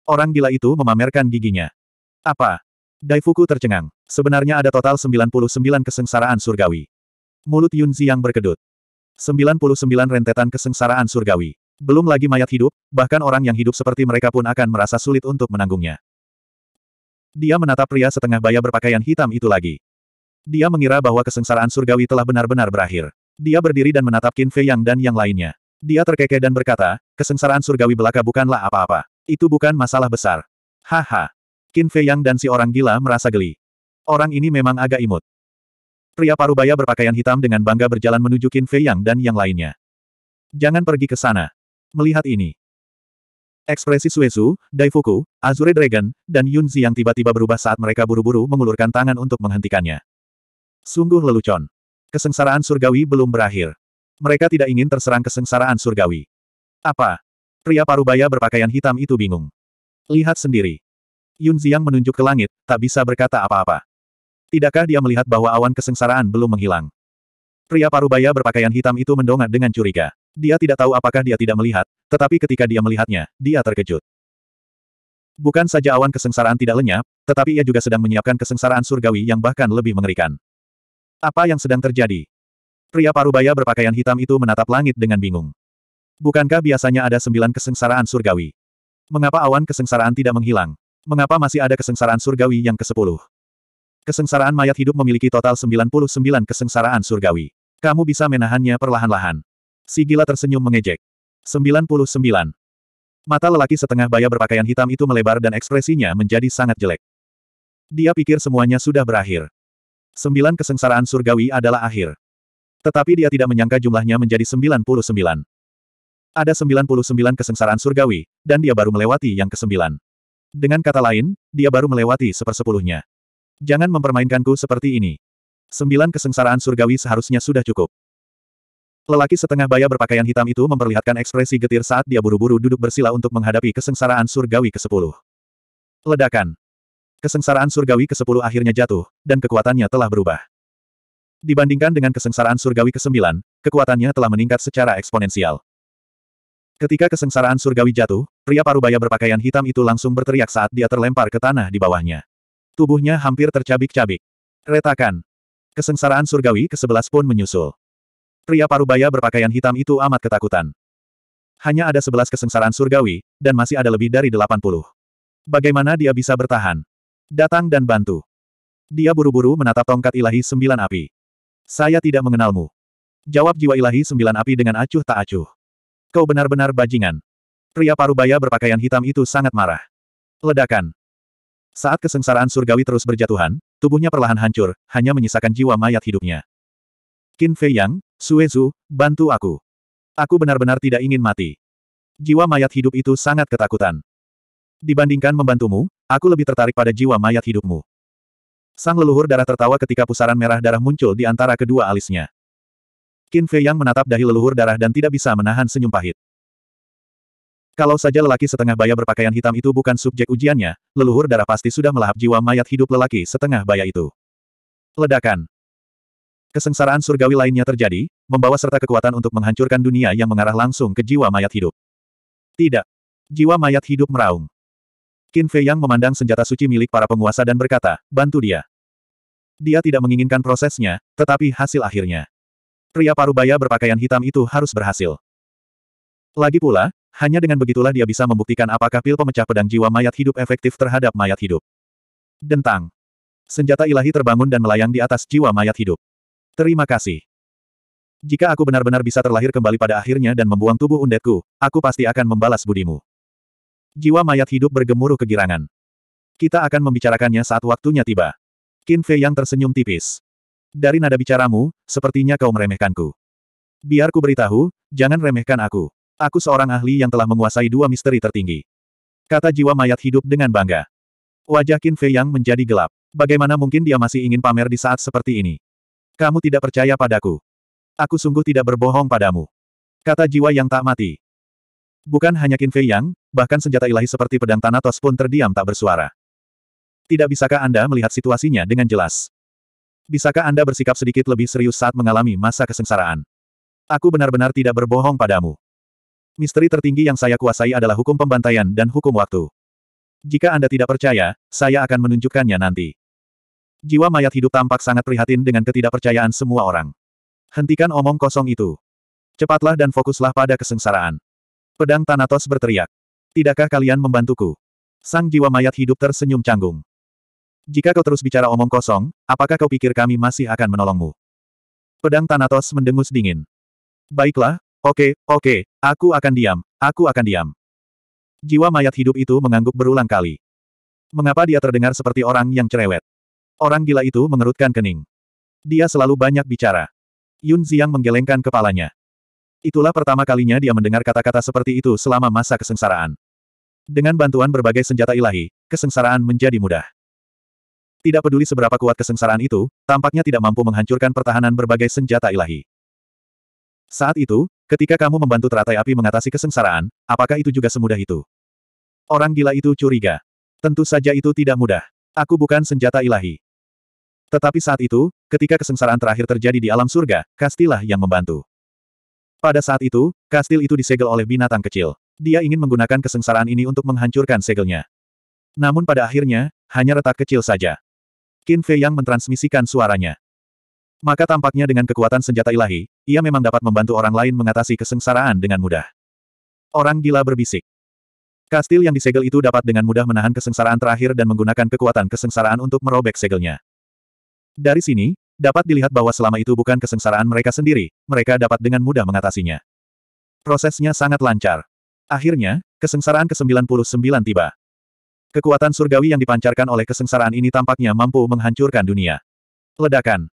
Orang gila itu memamerkan giginya. Apa? Daifuku tercengang. Sebenarnya ada total 99 kesengsaraan surgawi. Mulut Yunzi yang berkedut. 99 rentetan kesengsaraan surgawi. Belum lagi mayat hidup, bahkan orang yang hidup seperti mereka pun akan merasa sulit untuk menanggungnya. Dia menatap pria setengah baya berpakaian hitam itu lagi. Dia mengira bahwa kesengsaraan surgawi telah benar-benar berakhir. Dia berdiri dan menatap Qin Fei Yang dan yang lainnya. Dia terkekeh dan berkata, kesengsaraan surgawi belaka bukanlah apa-apa. Itu bukan masalah besar. Haha. Qin Fei Yang dan si orang gila merasa geli. Orang ini memang agak imut. Pria paruh parubaya berpakaian hitam dengan bangga berjalan menuju Qin Fei Yang dan yang lainnya. Jangan pergi ke sana. Melihat ini, Ekspresi Suezu, Daifuku, Azure Dragon, dan Yunzi yang tiba-tiba berubah saat mereka buru-buru mengulurkan tangan untuk menghentikannya. Sungguh lelucon. Kesengsaraan surgawi belum berakhir. Mereka tidak ingin terserang kesengsaraan surgawi. Apa? Pria parubaya berpakaian hitam itu bingung. Lihat sendiri. Yun Ziang menunjuk ke langit, tak bisa berkata apa-apa. Tidakkah dia melihat bahwa awan kesengsaraan belum menghilang? Pria parubaya berpakaian hitam itu mendongak dengan curiga. Dia tidak tahu apakah dia tidak melihat, tetapi ketika dia melihatnya, dia terkejut. Bukan saja awan kesengsaraan tidak lenyap, tetapi ia juga sedang menyiapkan kesengsaraan surgawi yang bahkan lebih mengerikan. Apa yang sedang terjadi? Pria parubaya berpakaian hitam itu menatap langit dengan bingung. Bukankah biasanya ada sembilan kesengsaraan surgawi? Mengapa awan kesengsaraan tidak menghilang? Mengapa masih ada kesengsaraan surgawi yang ke kesepuluh? Kesengsaraan mayat hidup memiliki total 99 kesengsaraan surgawi. Kamu bisa menahannya perlahan-lahan. Si gila tersenyum mengejek. 99. Mata lelaki setengah baya berpakaian hitam itu melebar dan ekspresinya menjadi sangat jelek. Dia pikir semuanya sudah berakhir. Sembilan kesengsaraan surgawi adalah akhir. Tetapi dia tidak menyangka jumlahnya menjadi 99. Ada 99 kesengsaraan surgawi, dan dia baru melewati yang kesembilan. Dengan kata lain, dia baru melewati sepersepuluhnya. Jangan mempermainkanku seperti ini. Sembilan kesengsaraan surgawi seharusnya sudah cukup. Lelaki setengah baya berpakaian hitam itu memperlihatkan ekspresi getir saat dia buru-buru duduk bersila untuk menghadapi kesengsaraan surgawi ke-10. Ledakan. Kesengsaraan surgawi ke-10 akhirnya jatuh, dan kekuatannya telah berubah. Dibandingkan dengan kesengsaraan surgawi ke-9, kekuatannya telah meningkat secara eksponensial. Ketika kesengsaraan surgawi jatuh, pria parubaya berpakaian hitam itu langsung berteriak saat dia terlempar ke tanah di bawahnya. Tubuhnya hampir tercabik-cabik. Retakan. Kesengsaraan surgawi ke-11 pun menyusul. Pria parubaya berpakaian hitam itu amat ketakutan. Hanya ada 11 kesengsaraan surgawi, dan masih ada lebih dari 80. Bagaimana dia bisa bertahan? Datang dan bantu. Dia buru-buru menatap tongkat ilahi sembilan api. Saya tidak mengenalmu. Jawab jiwa ilahi sembilan api dengan acuh tak acuh. Kau benar-benar bajingan. Pria parubaya berpakaian hitam itu sangat marah. Ledakan. Saat kesengsaraan surgawi terus berjatuhan, Tubuhnya perlahan hancur, hanya menyisakan jiwa mayat hidupnya. Qin Fei Yang, Suezu, bantu aku. Aku benar-benar tidak ingin mati. Jiwa mayat hidup itu sangat ketakutan. Dibandingkan membantumu, aku lebih tertarik pada jiwa mayat hidupmu. Sang leluhur darah tertawa ketika pusaran merah darah muncul di antara kedua alisnya. Qin Fei Yang menatap dahi leluhur darah dan tidak bisa menahan senyum pahit. Kalau saja lelaki setengah baya berpakaian hitam itu bukan subjek ujiannya, leluhur darah pasti sudah melahap jiwa mayat hidup lelaki setengah baya itu. Ledakan. Kesengsaraan surgawi lainnya terjadi, membawa serta kekuatan untuk menghancurkan dunia yang mengarah langsung ke jiwa mayat hidup. Tidak. Jiwa mayat hidup meraung. Qin Fei Yang memandang senjata suci milik para penguasa dan berkata, bantu dia. Dia tidak menginginkan prosesnya, tetapi hasil akhirnya. Pria parubaya berpakaian hitam itu harus berhasil. Lagi pula, hanya dengan begitulah dia bisa membuktikan apakah pil pemecah pedang jiwa mayat hidup efektif terhadap mayat hidup. Dentang. Senjata ilahi terbangun dan melayang di atas jiwa mayat hidup. Terima kasih. Jika aku benar-benar bisa terlahir kembali pada akhirnya dan membuang tubuh undetku, aku pasti akan membalas budimu. Jiwa mayat hidup bergemuruh kegirangan. Kita akan membicarakannya saat waktunya tiba. Qin Fei yang tersenyum tipis. Dari nada bicaramu, sepertinya kau meremehkanku. Biar ku beritahu, jangan remehkan aku. Aku seorang ahli yang telah menguasai dua misteri tertinggi. Kata jiwa mayat hidup dengan bangga. Wajah Qin Fei yang menjadi gelap. Bagaimana mungkin dia masih ingin pamer di saat seperti ini? Kamu tidak percaya padaku. Aku sungguh tidak berbohong padamu. Kata jiwa yang tak mati. Bukan hanya Qin Fei Yang, bahkan senjata ilahi seperti pedang Thanatos pun terdiam tak bersuara. Tidak bisakah Anda melihat situasinya dengan jelas? Bisakah Anda bersikap sedikit lebih serius saat mengalami masa kesengsaraan? Aku benar-benar tidak berbohong padamu misteri tertinggi yang saya kuasai adalah hukum pembantaian dan hukum waktu. Jika Anda tidak percaya, saya akan menunjukkannya nanti. Jiwa mayat hidup tampak sangat prihatin dengan ketidakpercayaan semua orang. Hentikan omong kosong itu. Cepatlah dan fokuslah pada kesengsaraan. Pedang Thanatos berteriak. Tidakkah kalian membantuku? Sang jiwa mayat hidup tersenyum canggung. Jika kau terus bicara omong kosong, apakah kau pikir kami masih akan menolongmu? Pedang Thanatos mendengus dingin. Baiklah, Oke, oke, aku akan diam, aku akan diam. Jiwa mayat hidup itu mengangguk berulang kali. Mengapa dia terdengar seperti orang yang cerewet? Orang gila itu mengerutkan kening. Dia selalu banyak bicara. Yun Ziang menggelengkan kepalanya. Itulah pertama kalinya dia mendengar kata-kata seperti itu selama masa kesengsaraan. Dengan bantuan berbagai senjata ilahi, kesengsaraan menjadi mudah. Tidak peduli seberapa kuat kesengsaraan itu, tampaknya tidak mampu menghancurkan pertahanan berbagai senjata ilahi. Saat itu, Ketika kamu membantu teratai api mengatasi kesengsaraan, apakah itu juga semudah itu? Orang gila itu curiga. Tentu saja itu tidak mudah. Aku bukan senjata ilahi. Tetapi saat itu, ketika kesengsaraan terakhir terjadi di alam surga, Kastilah yang membantu. Pada saat itu, kastil itu disegel oleh binatang kecil. Dia ingin menggunakan kesengsaraan ini untuk menghancurkan segelnya. Namun pada akhirnya, hanya retak kecil saja. Qin Fei yang mentransmisikan suaranya. Maka tampaknya dengan kekuatan senjata ilahi, ia memang dapat membantu orang lain mengatasi kesengsaraan dengan mudah. Orang gila berbisik. Kastil yang disegel itu dapat dengan mudah menahan kesengsaraan terakhir dan menggunakan kekuatan kesengsaraan untuk merobek segelnya. Dari sini, dapat dilihat bahwa selama itu bukan kesengsaraan mereka sendiri, mereka dapat dengan mudah mengatasinya. Prosesnya sangat lancar. Akhirnya, kesengsaraan ke-99 tiba. Kekuatan surgawi yang dipancarkan oleh kesengsaraan ini tampaknya mampu menghancurkan dunia. Ledakan.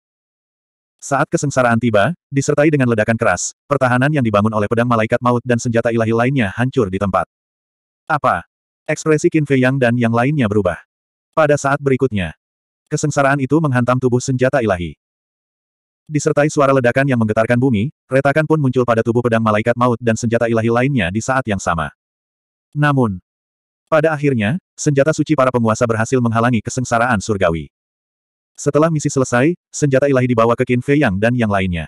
Saat kesengsaraan tiba, disertai dengan ledakan keras, pertahanan yang dibangun oleh pedang malaikat maut dan senjata ilahi lainnya hancur di tempat. Apa? Ekspresi Qin Fei Yang dan yang lainnya berubah. Pada saat berikutnya, kesengsaraan itu menghantam tubuh senjata ilahi. Disertai suara ledakan yang menggetarkan bumi, retakan pun muncul pada tubuh pedang malaikat maut dan senjata ilahi lainnya di saat yang sama. Namun, pada akhirnya, senjata suci para penguasa berhasil menghalangi kesengsaraan surgawi. Setelah misi selesai, senjata ilahi dibawa ke Qin Fei Yang dan yang lainnya.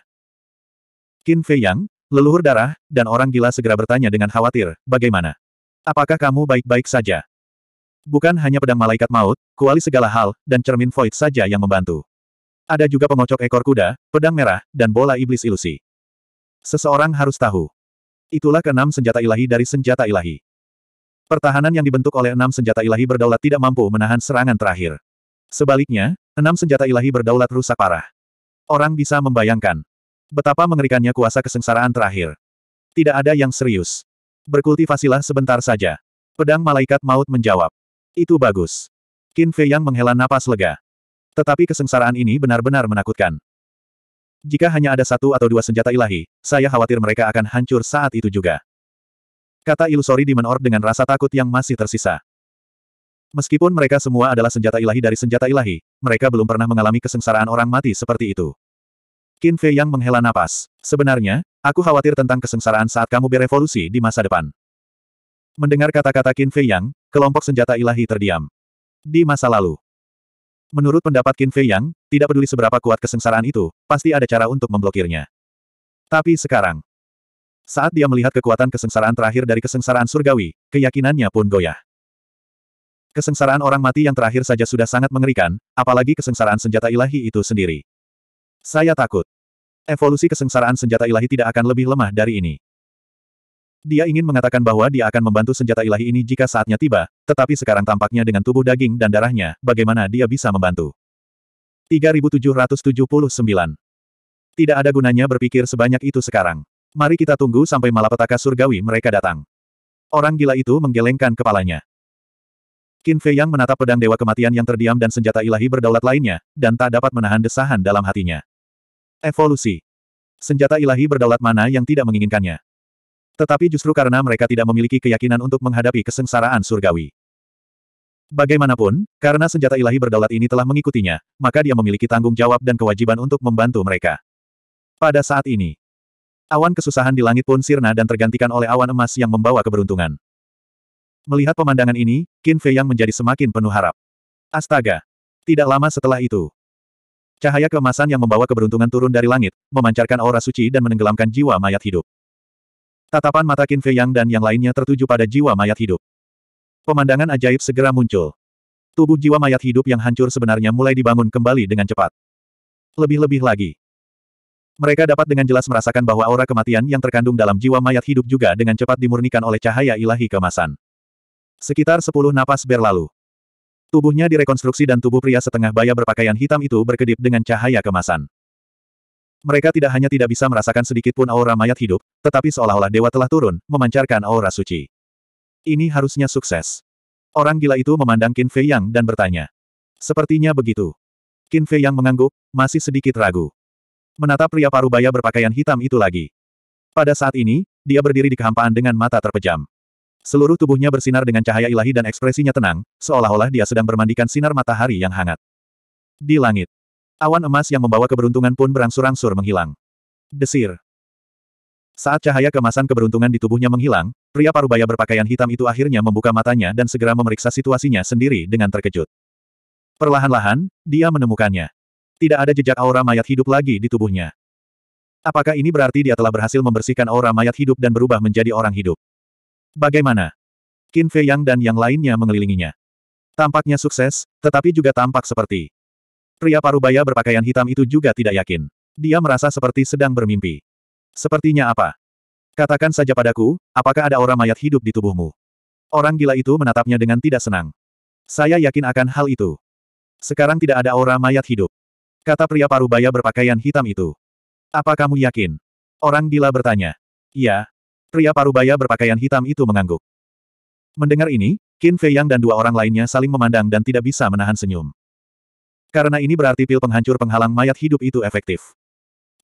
Qin Fei Yang, leluhur darah, dan orang gila segera bertanya dengan khawatir, bagaimana? Apakah kamu baik-baik saja? Bukan hanya pedang malaikat maut, kuali segala hal, dan cermin void saja yang membantu. Ada juga pengocok ekor kuda, pedang merah, dan bola iblis ilusi. Seseorang harus tahu. Itulah keenam senjata ilahi dari senjata ilahi. Pertahanan yang dibentuk oleh enam senjata ilahi berdaulat tidak mampu menahan serangan terakhir. Sebaliknya, Enam senjata ilahi berdaulat rusak parah. Orang bisa membayangkan betapa mengerikannya kuasa kesengsaraan terakhir. Tidak ada yang serius. Berkultivasilah sebentar saja. Pedang malaikat maut menjawab. Itu bagus. Qin Fei yang menghela napas lega. Tetapi kesengsaraan ini benar-benar menakutkan. Jika hanya ada satu atau dua senjata ilahi, saya khawatir mereka akan hancur saat itu juga. Kata ilusori di menor dengan rasa takut yang masih tersisa. Meskipun mereka semua adalah senjata ilahi dari senjata ilahi, mereka belum pernah mengalami kesengsaraan orang mati seperti itu. Qin Fei yang menghela napas. Sebenarnya, aku khawatir tentang kesengsaraan saat kamu berevolusi di masa depan. Mendengar kata-kata Qin Fei Yang, kelompok senjata ilahi terdiam. Di masa lalu. Menurut pendapat Qin Fei Yang, tidak peduli seberapa kuat kesengsaraan itu, pasti ada cara untuk memblokirnya. Tapi sekarang, saat dia melihat kekuatan kesengsaraan terakhir dari kesengsaraan surgawi, keyakinannya pun goyah. Kesengsaraan orang mati yang terakhir saja sudah sangat mengerikan, apalagi kesengsaraan senjata ilahi itu sendiri. Saya takut. Evolusi kesengsaraan senjata ilahi tidak akan lebih lemah dari ini. Dia ingin mengatakan bahwa dia akan membantu senjata ilahi ini jika saatnya tiba, tetapi sekarang tampaknya dengan tubuh daging dan darahnya, bagaimana dia bisa membantu. 3779 Tidak ada gunanya berpikir sebanyak itu sekarang. Mari kita tunggu sampai malapetaka surgawi mereka datang. Orang gila itu menggelengkan kepalanya. Qin Fei Yang menatap pedang dewa kematian yang terdiam dan senjata ilahi berdaulat lainnya, dan tak dapat menahan desahan dalam hatinya. Evolusi. Senjata ilahi berdaulat mana yang tidak menginginkannya? Tetapi justru karena mereka tidak memiliki keyakinan untuk menghadapi kesengsaraan surgawi. Bagaimanapun, karena senjata ilahi berdaulat ini telah mengikutinya, maka dia memiliki tanggung jawab dan kewajiban untuk membantu mereka. Pada saat ini, awan kesusahan di langit pun sirna dan tergantikan oleh awan emas yang membawa keberuntungan. Melihat pemandangan ini, Qin Fei yang menjadi semakin penuh harap. Astaga! Tidak lama setelah itu, cahaya kemasan yang membawa keberuntungan turun dari langit, memancarkan aura suci dan menenggelamkan jiwa mayat hidup. Tatapan mata Qin Fei Yang dan yang lainnya tertuju pada jiwa mayat hidup. Pemandangan ajaib segera muncul. Tubuh jiwa mayat hidup yang hancur sebenarnya mulai dibangun kembali dengan cepat. Lebih-lebih lagi. Mereka dapat dengan jelas merasakan bahwa aura kematian yang terkandung dalam jiwa mayat hidup juga dengan cepat dimurnikan oleh cahaya ilahi kemasan. Sekitar sepuluh napas berlalu. Tubuhnya direkonstruksi dan tubuh pria setengah baya berpakaian hitam itu berkedip dengan cahaya kemasan. Mereka tidak hanya tidak bisa merasakan sedikit pun aura mayat hidup, tetapi seolah-olah dewa telah turun, memancarkan aura suci. Ini harusnya sukses. Orang gila itu memandang Qin Fei Yang dan bertanya. Sepertinya begitu. Qin Fei Yang mengangguk, masih sedikit ragu. Menatap pria paruh parubaya berpakaian hitam itu lagi. Pada saat ini, dia berdiri di kehampaan dengan mata terpejam. Seluruh tubuhnya bersinar dengan cahaya ilahi dan ekspresinya tenang, seolah-olah dia sedang bermandikan sinar matahari yang hangat. Di langit, awan emas yang membawa keberuntungan pun berangsur-angsur menghilang. Desir. Saat cahaya kemasan keberuntungan di tubuhnya menghilang, pria parubaya berpakaian hitam itu akhirnya membuka matanya dan segera memeriksa situasinya sendiri dengan terkejut. Perlahan-lahan, dia menemukannya. Tidak ada jejak aura mayat hidup lagi di tubuhnya. Apakah ini berarti dia telah berhasil membersihkan aura mayat hidup dan berubah menjadi orang hidup? Bagaimana? Qin Fei Yang dan yang lainnya mengelilinginya. Tampaknya sukses, tetapi juga tampak seperti. Pria parubaya berpakaian hitam itu juga tidak yakin. Dia merasa seperti sedang bermimpi. Sepertinya apa? Katakan saja padaku, apakah ada orang mayat hidup di tubuhmu? Orang gila itu menatapnya dengan tidak senang. Saya yakin akan hal itu. Sekarang tidak ada orang mayat hidup. Kata pria parubaya berpakaian hitam itu. Apa kamu yakin? Orang gila bertanya. Iya, Pria parubaya berpakaian hitam itu mengangguk. Mendengar ini, Qin Fei Yang dan dua orang lainnya saling memandang dan tidak bisa menahan senyum. Karena ini berarti pil penghancur penghalang mayat hidup itu efektif.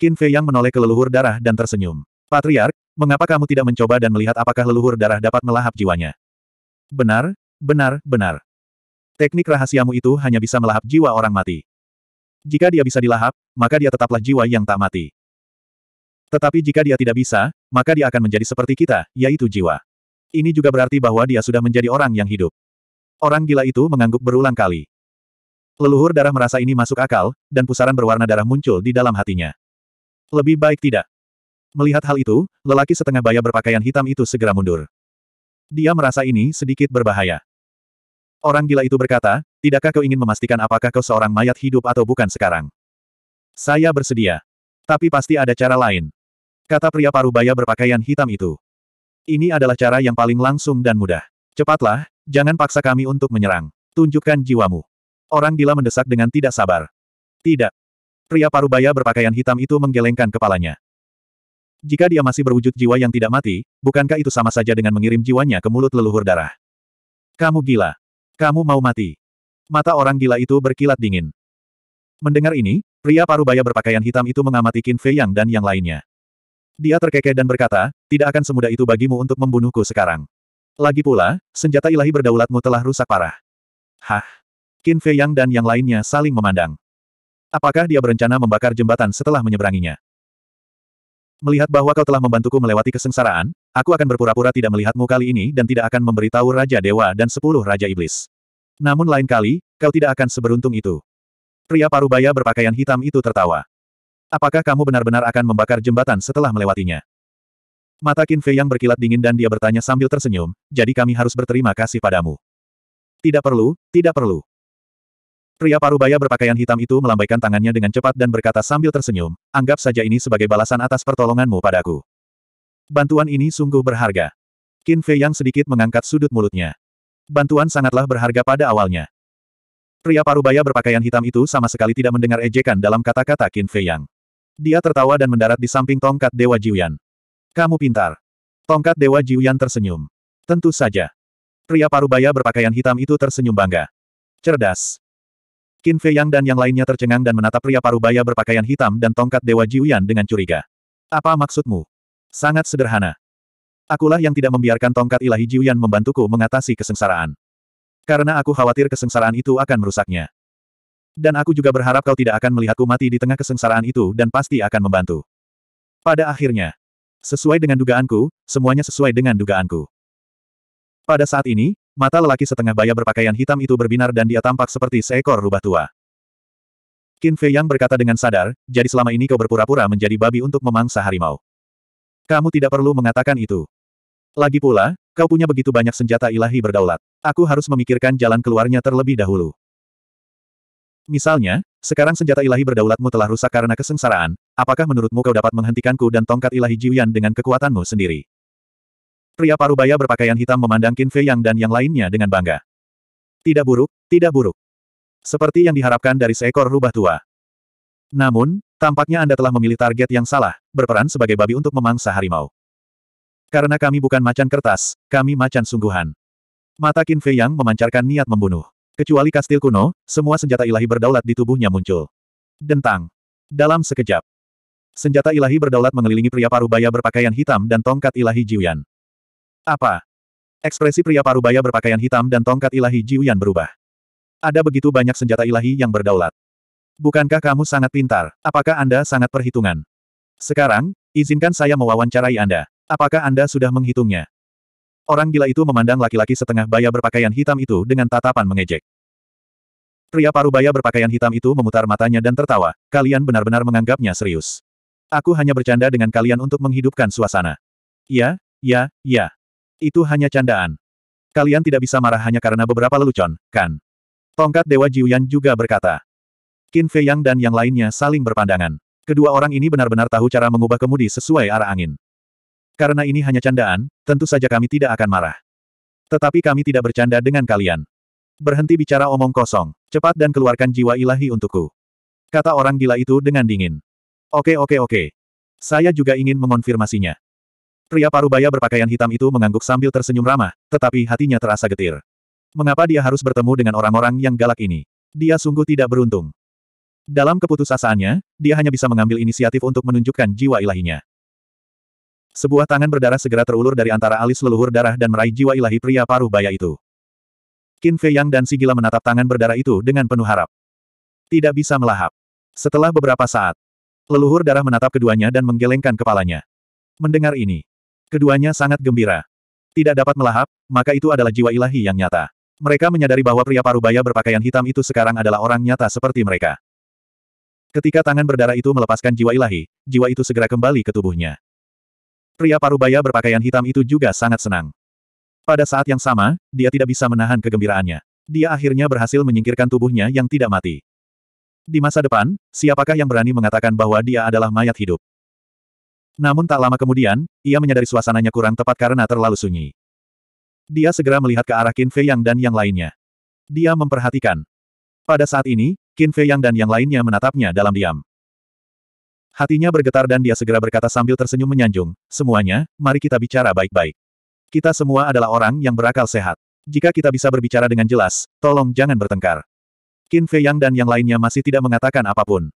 Qin Fei Yang menoleh ke leluhur darah dan tersenyum. Patriark, mengapa kamu tidak mencoba dan melihat apakah leluhur darah dapat melahap jiwanya? Benar, benar, benar. Teknik rahasiamu itu hanya bisa melahap jiwa orang mati. Jika dia bisa dilahap, maka dia tetaplah jiwa yang tak mati. Tetapi jika dia tidak bisa, maka dia akan menjadi seperti kita, yaitu jiwa. Ini juga berarti bahwa dia sudah menjadi orang yang hidup. Orang gila itu mengangguk berulang kali. Leluhur darah merasa ini masuk akal, dan pusaran berwarna darah muncul di dalam hatinya. Lebih baik tidak. Melihat hal itu, lelaki setengah baya berpakaian hitam itu segera mundur. Dia merasa ini sedikit berbahaya. Orang gila itu berkata, tidakkah kau ingin memastikan apakah kau seorang mayat hidup atau bukan sekarang? Saya bersedia. Tapi pasti ada cara lain. Kata pria parubaya berpakaian hitam itu. Ini adalah cara yang paling langsung dan mudah. Cepatlah, jangan paksa kami untuk menyerang. Tunjukkan jiwamu. Orang gila mendesak dengan tidak sabar. Tidak. Pria parubaya berpakaian hitam itu menggelengkan kepalanya. Jika dia masih berwujud jiwa yang tidak mati, bukankah itu sama saja dengan mengirim jiwanya ke mulut leluhur darah? Kamu gila. Kamu mau mati. Mata orang gila itu berkilat dingin. Mendengar ini, pria paruh baya berpakaian hitam itu mengamati Qin Fei Yang dan yang lainnya. Dia terkekeh dan berkata, tidak akan semudah itu bagimu untuk membunuhku sekarang. Lagi pula, senjata ilahi berdaulatmu telah rusak parah. Hah? Qin Fei Yang dan yang lainnya saling memandang. Apakah dia berencana membakar jembatan setelah menyeberanginya? Melihat bahwa kau telah membantuku melewati kesengsaraan, aku akan berpura-pura tidak melihatmu kali ini dan tidak akan memberitahu Raja Dewa dan sepuluh Raja Iblis. Namun lain kali, kau tidak akan seberuntung itu. Pria parubaya berpakaian hitam itu tertawa. Apakah kamu benar-benar akan membakar jembatan setelah melewatinya? Mata Qin Fei yang berkilat dingin dan dia bertanya sambil tersenyum, jadi kami harus berterima kasih padamu. Tidak perlu, tidak perlu. Pria parubaya berpakaian hitam itu melambaikan tangannya dengan cepat dan berkata sambil tersenyum, anggap saja ini sebagai balasan atas pertolonganmu padaku. Bantuan ini sungguh berharga. Qin Fei yang sedikit mengangkat sudut mulutnya. Bantuan sangatlah berharga pada awalnya. Pria parubaya berpakaian hitam itu sama sekali tidak mendengar ejekan dalam kata-kata Qin Fei Yang. Dia tertawa dan mendarat di samping tongkat Dewa Jiuyan. Kamu pintar. Tongkat Dewa Jiuyan tersenyum. Tentu saja. Pria parubaya berpakaian hitam itu tersenyum bangga. Cerdas. Qin Fei Yang dan yang lainnya tercengang dan menatap pria parubaya berpakaian hitam dan tongkat Dewa Jiuyan dengan curiga. Apa maksudmu? Sangat sederhana. Akulah yang tidak membiarkan tongkat ilahi Jiuyan membantuku mengatasi kesengsaraan. Karena aku khawatir kesengsaraan itu akan merusaknya. Dan aku juga berharap kau tidak akan melihatku mati di tengah kesengsaraan itu dan pasti akan membantu. Pada akhirnya, sesuai dengan dugaanku, semuanya sesuai dengan dugaanku. Pada saat ini, mata lelaki setengah baya berpakaian hitam itu berbinar dan dia tampak seperti seekor rubah tua. Qin Fei Yang berkata dengan sadar, jadi selama ini kau berpura-pura menjadi babi untuk memangsa harimau. Kamu tidak perlu mengatakan itu. Lagi pula, kau punya begitu banyak senjata ilahi berdaulat. Aku harus memikirkan jalan keluarnya terlebih dahulu. Misalnya, sekarang senjata ilahi berdaulatmu telah rusak karena kesengsaraan, apakah menurutmu kau dapat menghentikanku dan tongkat ilahi Jiuyan dengan kekuatanmu sendiri? Pria parubaya berpakaian hitam memandang Qin Fei Yang dan yang lainnya dengan bangga. Tidak buruk, tidak buruk. Seperti yang diharapkan dari seekor rubah tua. Namun, tampaknya Anda telah memilih target yang salah, berperan sebagai babi untuk memangsa harimau. Karena kami bukan macan kertas, kami macan sungguhan. Mata Qin Fei yang memancarkan niat membunuh. Kecuali kastil kuno, semua senjata ilahi berdaulat di tubuhnya muncul. Dentang. Dalam sekejap. Senjata ilahi berdaulat mengelilingi pria parubaya berpakaian hitam dan tongkat ilahi Jiuyan. Apa? Ekspresi pria parubaya berpakaian hitam dan tongkat ilahi Jiuyan berubah. Ada begitu banyak senjata ilahi yang berdaulat. Bukankah kamu sangat pintar? Apakah Anda sangat perhitungan? Sekarang, izinkan saya mewawancarai Anda. Apakah Anda sudah menghitungnya? Orang gila itu memandang laki-laki setengah baya berpakaian hitam itu dengan tatapan mengejek. Pria parubaya berpakaian hitam itu memutar matanya dan tertawa, kalian benar-benar menganggapnya serius. Aku hanya bercanda dengan kalian untuk menghidupkan suasana. Ya, ya, ya. Itu hanya candaan. Kalian tidak bisa marah hanya karena beberapa lelucon, kan? Tongkat Dewa Jiuyan juga berkata. Qin Fei Yang dan yang lainnya saling berpandangan. Kedua orang ini benar-benar tahu cara mengubah kemudi sesuai arah angin. Karena ini hanya candaan, tentu saja kami tidak akan marah. Tetapi kami tidak bercanda dengan kalian. Berhenti bicara omong kosong, cepat dan keluarkan jiwa ilahi untukku. Kata orang gila itu dengan dingin. Oke oke oke. Saya juga ingin mengonfirmasinya. Pria parubaya berpakaian hitam itu mengangguk sambil tersenyum ramah, tetapi hatinya terasa getir. Mengapa dia harus bertemu dengan orang-orang yang galak ini? Dia sungguh tidak beruntung. Dalam keputusasaannya, dia hanya bisa mengambil inisiatif untuk menunjukkan jiwa ilahinya. Sebuah tangan berdarah segera terulur dari antara alis leluhur darah dan meraih jiwa ilahi pria paruh baya itu. Qin Fei Yang dan si gila menatap tangan berdarah itu dengan penuh harap. Tidak bisa melahap. Setelah beberapa saat, leluhur darah menatap keduanya dan menggelengkan kepalanya. Mendengar ini, keduanya sangat gembira. Tidak dapat melahap, maka itu adalah jiwa ilahi yang nyata. Mereka menyadari bahwa pria paruh baya berpakaian hitam itu sekarang adalah orang nyata seperti mereka. Ketika tangan berdarah itu melepaskan jiwa ilahi, jiwa itu segera kembali ke tubuhnya. Pria parubaya berpakaian hitam itu juga sangat senang. Pada saat yang sama, dia tidak bisa menahan kegembiraannya. Dia akhirnya berhasil menyingkirkan tubuhnya yang tidak mati. Di masa depan, siapakah yang berani mengatakan bahwa dia adalah mayat hidup? Namun tak lama kemudian, ia menyadari suasananya kurang tepat karena terlalu sunyi. Dia segera melihat ke arah Qin Fei Yang dan yang lainnya. Dia memperhatikan. Pada saat ini, Qin Fei Yang dan yang lainnya menatapnya dalam diam. Hatinya bergetar dan dia segera berkata sambil tersenyum menyanjung, semuanya, mari kita bicara baik-baik. Kita semua adalah orang yang berakal sehat. Jika kita bisa berbicara dengan jelas, tolong jangan bertengkar. Qin Fei Yang dan yang lainnya masih tidak mengatakan apapun.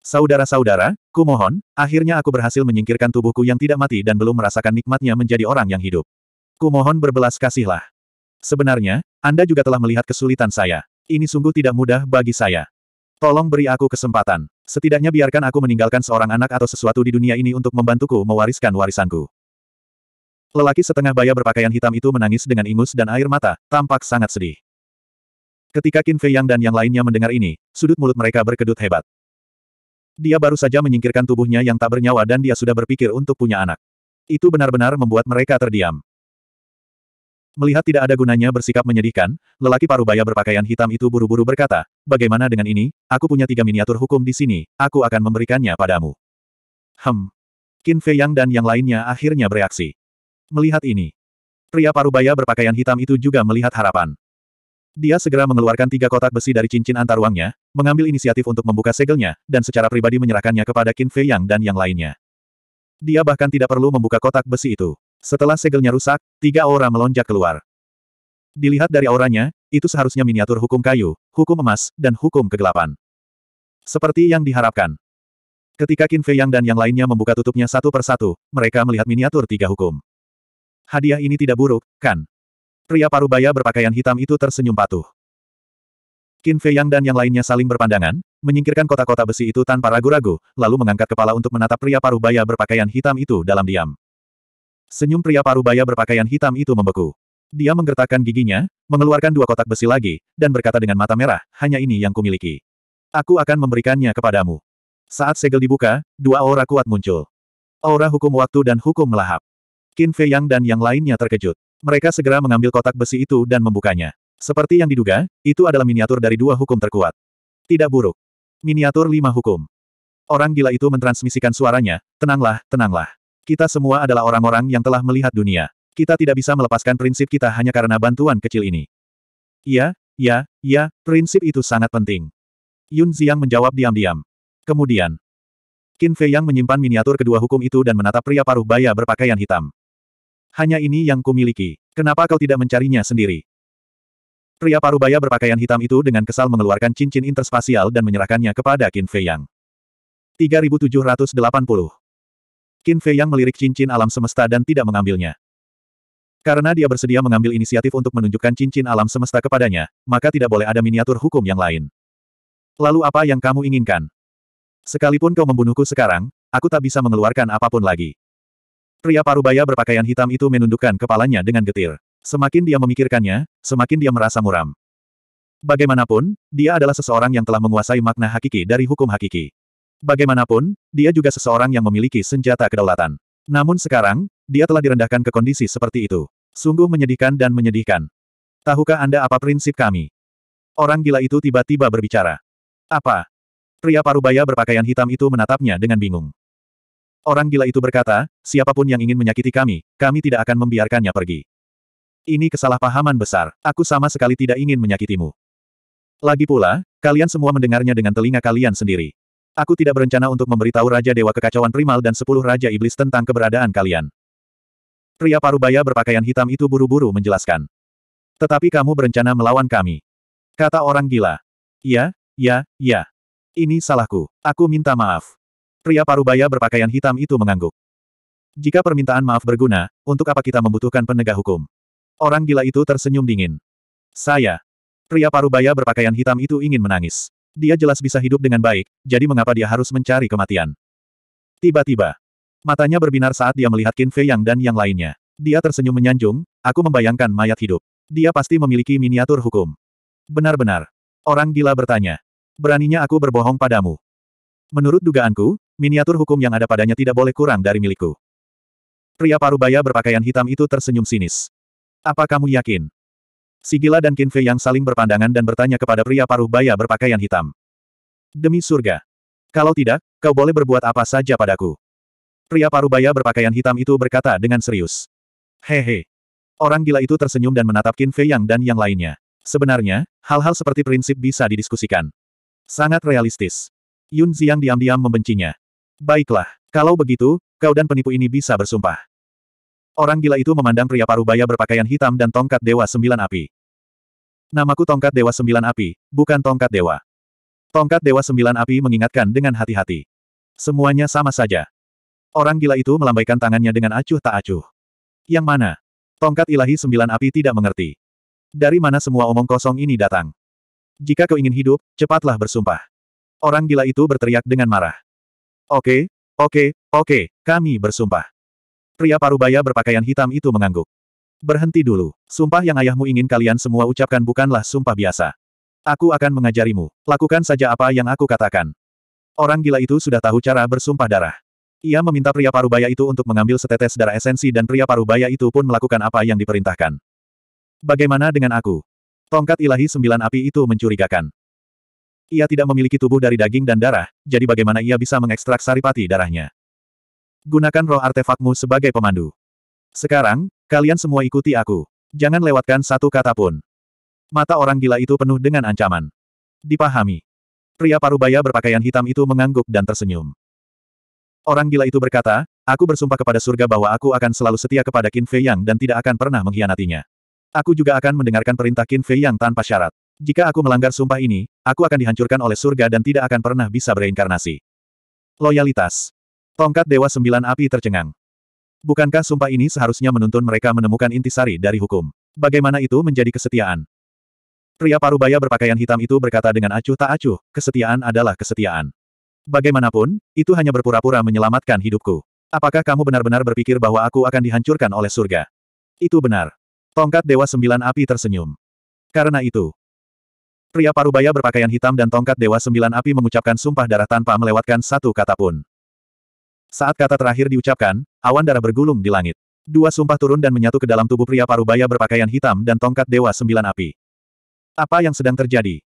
Saudara-saudara, kumohon, akhirnya aku berhasil menyingkirkan tubuhku yang tidak mati dan belum merasakan nikmatnya menjadi orang yang hidup. Kumohon berbelas kasihlah. Sebenarnya, Anda juga telah melihat kesulitan saya. Ini sungguh tidak mudah bagi saya. Tolong beri aku kesempatan. Setidaknya biarkan aku meninggalkan seorang anak atau sesuatu di dunia ini untuk membantuku mewariskan warisanku. Lelaki setengah baya berpakaian hitam itu menangis dengan ingus dan air mata, tampak sangat sedih. Ketika Qin Fei Yang dan yang lainnya mendengar ini, sudut mulut mereka berkedut hebat. Dia baru saja menyingkirkan tubuhnya yang tak bernyawa dan dia sudah berpikir untuk punya anak. Itu benar-benar membuat mereka terdiam. Melihat tidak ada gunanya bersikap menyedihkan, lelaki parubaya berpakaian hitam itu buru-buru berkata, bagaimana dengan ini, aku punya tiga miniatur hukum di sini, aku akan memberikannya padamu. Hem. Qin Fei Yang dan yang lainnya akhirnya bereaksi. Melihat ini, pria parubaya berpakaian hitam itu juga melihat harapan. Dia segera mengeluarkan tiga kotak besi dari cincin antar ruangnya, mengambil inisiatif untuk membuka segelnya, dan secara pribadi menyerahkannya kepada Qin Fei Yang dan yang lainnya. Dia bahkan tidak perlu membuka kotak besi itu. Setelah segelnya rusak, tiga aura melonjak keluar. Dilihat dari auranya, itu seharusnya miniatur hukum kayu, hukum emas, dan hukum kegelapan. Seperti yang diharapkan. Ketika Qin Fei Yang dan yang lainnya membuka tutupnya satu persatu, mereka melihat miniatur tiga hukum. Hadiah ini tidak buruk, kan? Pria parubaya berpakaian hitam itu tersenyum patuh. Qin Fei Yang dan yang lainnya saling berpandangan, menyingkirkan kotak-kotak besi itu tanpa ragu-ragu, lalu mengangkat kepala untuk menatap pria parubaya berpakaian hitam itu dalam diam. Senyum pria parubaya berpakaian hitam itu membeku. Dia menggertakkan giginya, mengeluarkan dua kotak besi lagi, dan berkata dengan mata merah, hanya ini yang kumiliki. Aku akan memberikannya kepadamu. Saat segel dibuka, dua aura kuat muncul. Aura hukum waktu dan hukum melahap. Qin Fei Yang dan yang lainnya terkejut. Mereka segera mengambil kotak besi itu dan membukanya. Seperti yang diduga, itu adalah miniatur dari dua hukum terkuat. Tidak buruk. Miniatur lima hukum. Orang gila itu mentransmisikan suaranya, tenanglah, tenanglah. Kita semua adalah orang-orang yang telah melihat dunia. Kita tidak bisa melepaskan prinsip kita hanya karena bantuan kecil ini. Ya, ya, ya, prinsip itu sangat penting. Yun Ziyang menjawab diam-diam. Kemudian, Qin Fei Yang menyimpan miniatur kedua hukum itu dan menatap pria paruh baya berpakaian hitam. Hanya ini yang kumiliki. Kenapa kau tidak mencarinya sendiri? Pria paruh baya berpakaian hitam itu dengan kesal mengeluarkan cincin interspasial dan menyerahkannya kepada Qin Fei Yang. 3780 Qin Fei yang melirik cincin alam semesta dan tidak mengambilnya. Karena dia bersedia mengambil inisiatif untuk menunjukkan cincin alam semesta kepadanya, maka tidak boleh ada miniatur hukum yang lain. Lalu apa yang kamu inginkan? Sekalipun kau membunuhku sekarang, aku tak bisa mengeluarkan apapun lagi. Pria parubaya berpakaian hitam itu menundukkan kepalanya dengan getir. Semakin dia memikirkannya, semakin dia merasa muram. Bagaimanapun, dia adalah seseorang yang telah menguasai makna hakiki dari hukum hakiki. Bagaimanapun, dia juga seseorang yang memiliki senjata kedaulatan. Namun sekarang, dia telah direndahkan ke kondisi seperti itu. Sungguh menyedihkan dan menyedihkan. Tahukah Anda apa prinsip kami? Orang gila itu tiba-tiba berbicara. Apa? Pria parubaya berpakaian hitam itu menatapnya dengan bingung. Orang gila itu berkata, siapapun yang ingin menyakiti kami, kami tidak akan membiarkannya pergi. Ini kesalahpahaman besar, aku sama sekali tidak ingin menyakitimu. Lagi pula, kalian semua mendengarnya dengan telinga kalian sendiri. Aku tidak berencana untuk memberitahu Raja Dewa Kekacauan Primal dan sepuluh Raja Iblis tentang keberadaan kalian. Pria parubaya berpakaian hitam itu buru-buru menjelaskan. Tetapi kamu berencana melawan kami. Kata orang gila. Ya, ya, ya. Ini salahku. Aku minta maaf. Pria parubaya berpakaian hitam itu mengangguk. Jika permintaan maaf berguna, untuk apa kita membutuhkan penegak hukum? Orang gila itu tersenyum dingin. Saya. Pria parubaya berpakaian hitam itu ingin menangis. Dia jelas bisa hidup dengan baik, jadi mengapa dia harus mencari kematian? Tiba-tiba, matanya berbinar saat dia melihat Qin Fei Yang dan yang lainnya. Dia tersenyum menyanjung, aku membayangkan mayat hidup. Dia pasti memiliki miniatur hukum. Benar-benar. Orang gila bertanya. Beraninya aku berbohong padamu. Menurut dugaanku, miniatur hukum yang ada padanya tidak boleh kurang dari milikku. Pria parubaya berpakaian hitam itu tersenyum sinis. Apa kamu yakin? Sigila dan Kinfe yang saling berpandangan dan bertanya kepada pria paruh baya berpakaian hitam. Demi surga. Kalau tidak, kau boleh berbuat apa saja padaku. Pria paruh baya berpakaian hitam itu berkata dengan serius. Hehe. Orang gila itu tersenyum dan menatap Qin Yang dan yang lainnya. Sebenarnya, hal-hal seperti prinsip bisa didiskusikan. Sangat realistis. Yun Ziang diam-diam membencinya. Baiklah, kalau begitu, kau dan penipu ini bisa bersumpah. Orang gila itu memandang pria parubaya berpakaian hitam dan tongkat dewa sembilan api. Namaku tongkat dewa sembilan api, bukan tongkat dewa. Tongkat dewa sembilan api mengingatkan dengan hati-hati. Semuanya sama saja. Orang gila itu melambaikan tangannya dengan acuh tak acuh. Yang mana? Tongkat ilahi sembilan api tidak mengerti. Dari mana semua omong kosong ini datang? Jika kau ingin hidup, cepatlah bersumpah. Orang gila itu berteriak dengan marah. Oke, oke, oke, kami bersumpah. Pria parubaya berpakaian hitam itu mengangguk. Berhenti dulu. Sumpah yang ayahmu ingin kalian semua ucapkan bukanlah sumpah biasa. Aku akan mengajarimu. Lakukan saja apa yang aku katakan. Orang gila itu sudah tahu cara bersumpah darah. Ia meminta pria parubaya itu untuk mengambil setetes darah esensi dan pria parubaya itu pun melakukan apa yang diperintahkan. Bagaimana dengan aku? Tongkat ilahi sembilan api itu mencurigakan. Ia tidak memiliki tubuh dari daging dan darah, jadi bagaimana ia bisa mengekstrak saripati darahnya? Gunakan roh artefakmu sebagai pemandu. Sekarang, kalian semua ikuti aku. Jangan lewatkan satu kata pun. Mata orang gila itu penuh dengan ancaman. Dipahami. Pria parubaya berpakaian hitam itu mengangguk dan tersenyum. Orang gila itu berkata, aku bersumpah kepada surga bahwa aku akan selalu setia kepada Qin Fei Yang dan tidak akan pernah mengkhianatinya. Aku juga akan mendengarkan perintah Qin Fei Yang tanpa syarat. Jika aku melanggar sumpah ini, aku akan dihancurkan oleh surga dan tidak akan pernah bisa bereinkarnasi. Loyalitas. Tongkat Dewa Sembilan Api tercengang. Bukankah sumpah ini seharusnya menuntun mereka menemukan intisari dari hukum? Bagaimana itu menjadi kesetiaan? Pria parubaya berpakaian hitam itu berkata dengan acuh tak acuh, kesetiaan adalah kesetiaan. Bagaimanapun, itu hanya berpura-pura menyelamatkan hidupku. Apakah kamu benar-benar berpikir bahwa aku akan dihancurkan oleh surga? Itu benar. Tongkat Dewa Sembilan Api tersenyum. Karena itu, pria parubaya berpakaian hitam dan tongkat Dewa Sembilan Api mengucapkan sumpah darah tanpa melewatkan satu kata pun. Saat kata terakhir diucapkan, awan darah bergulung di langit. Dua sumpah turun dan menyatu ke dalam tubuh pria parubaya berpakaian hitam dan tongkat dewa sembilan api. Apa yang sedang terjadi?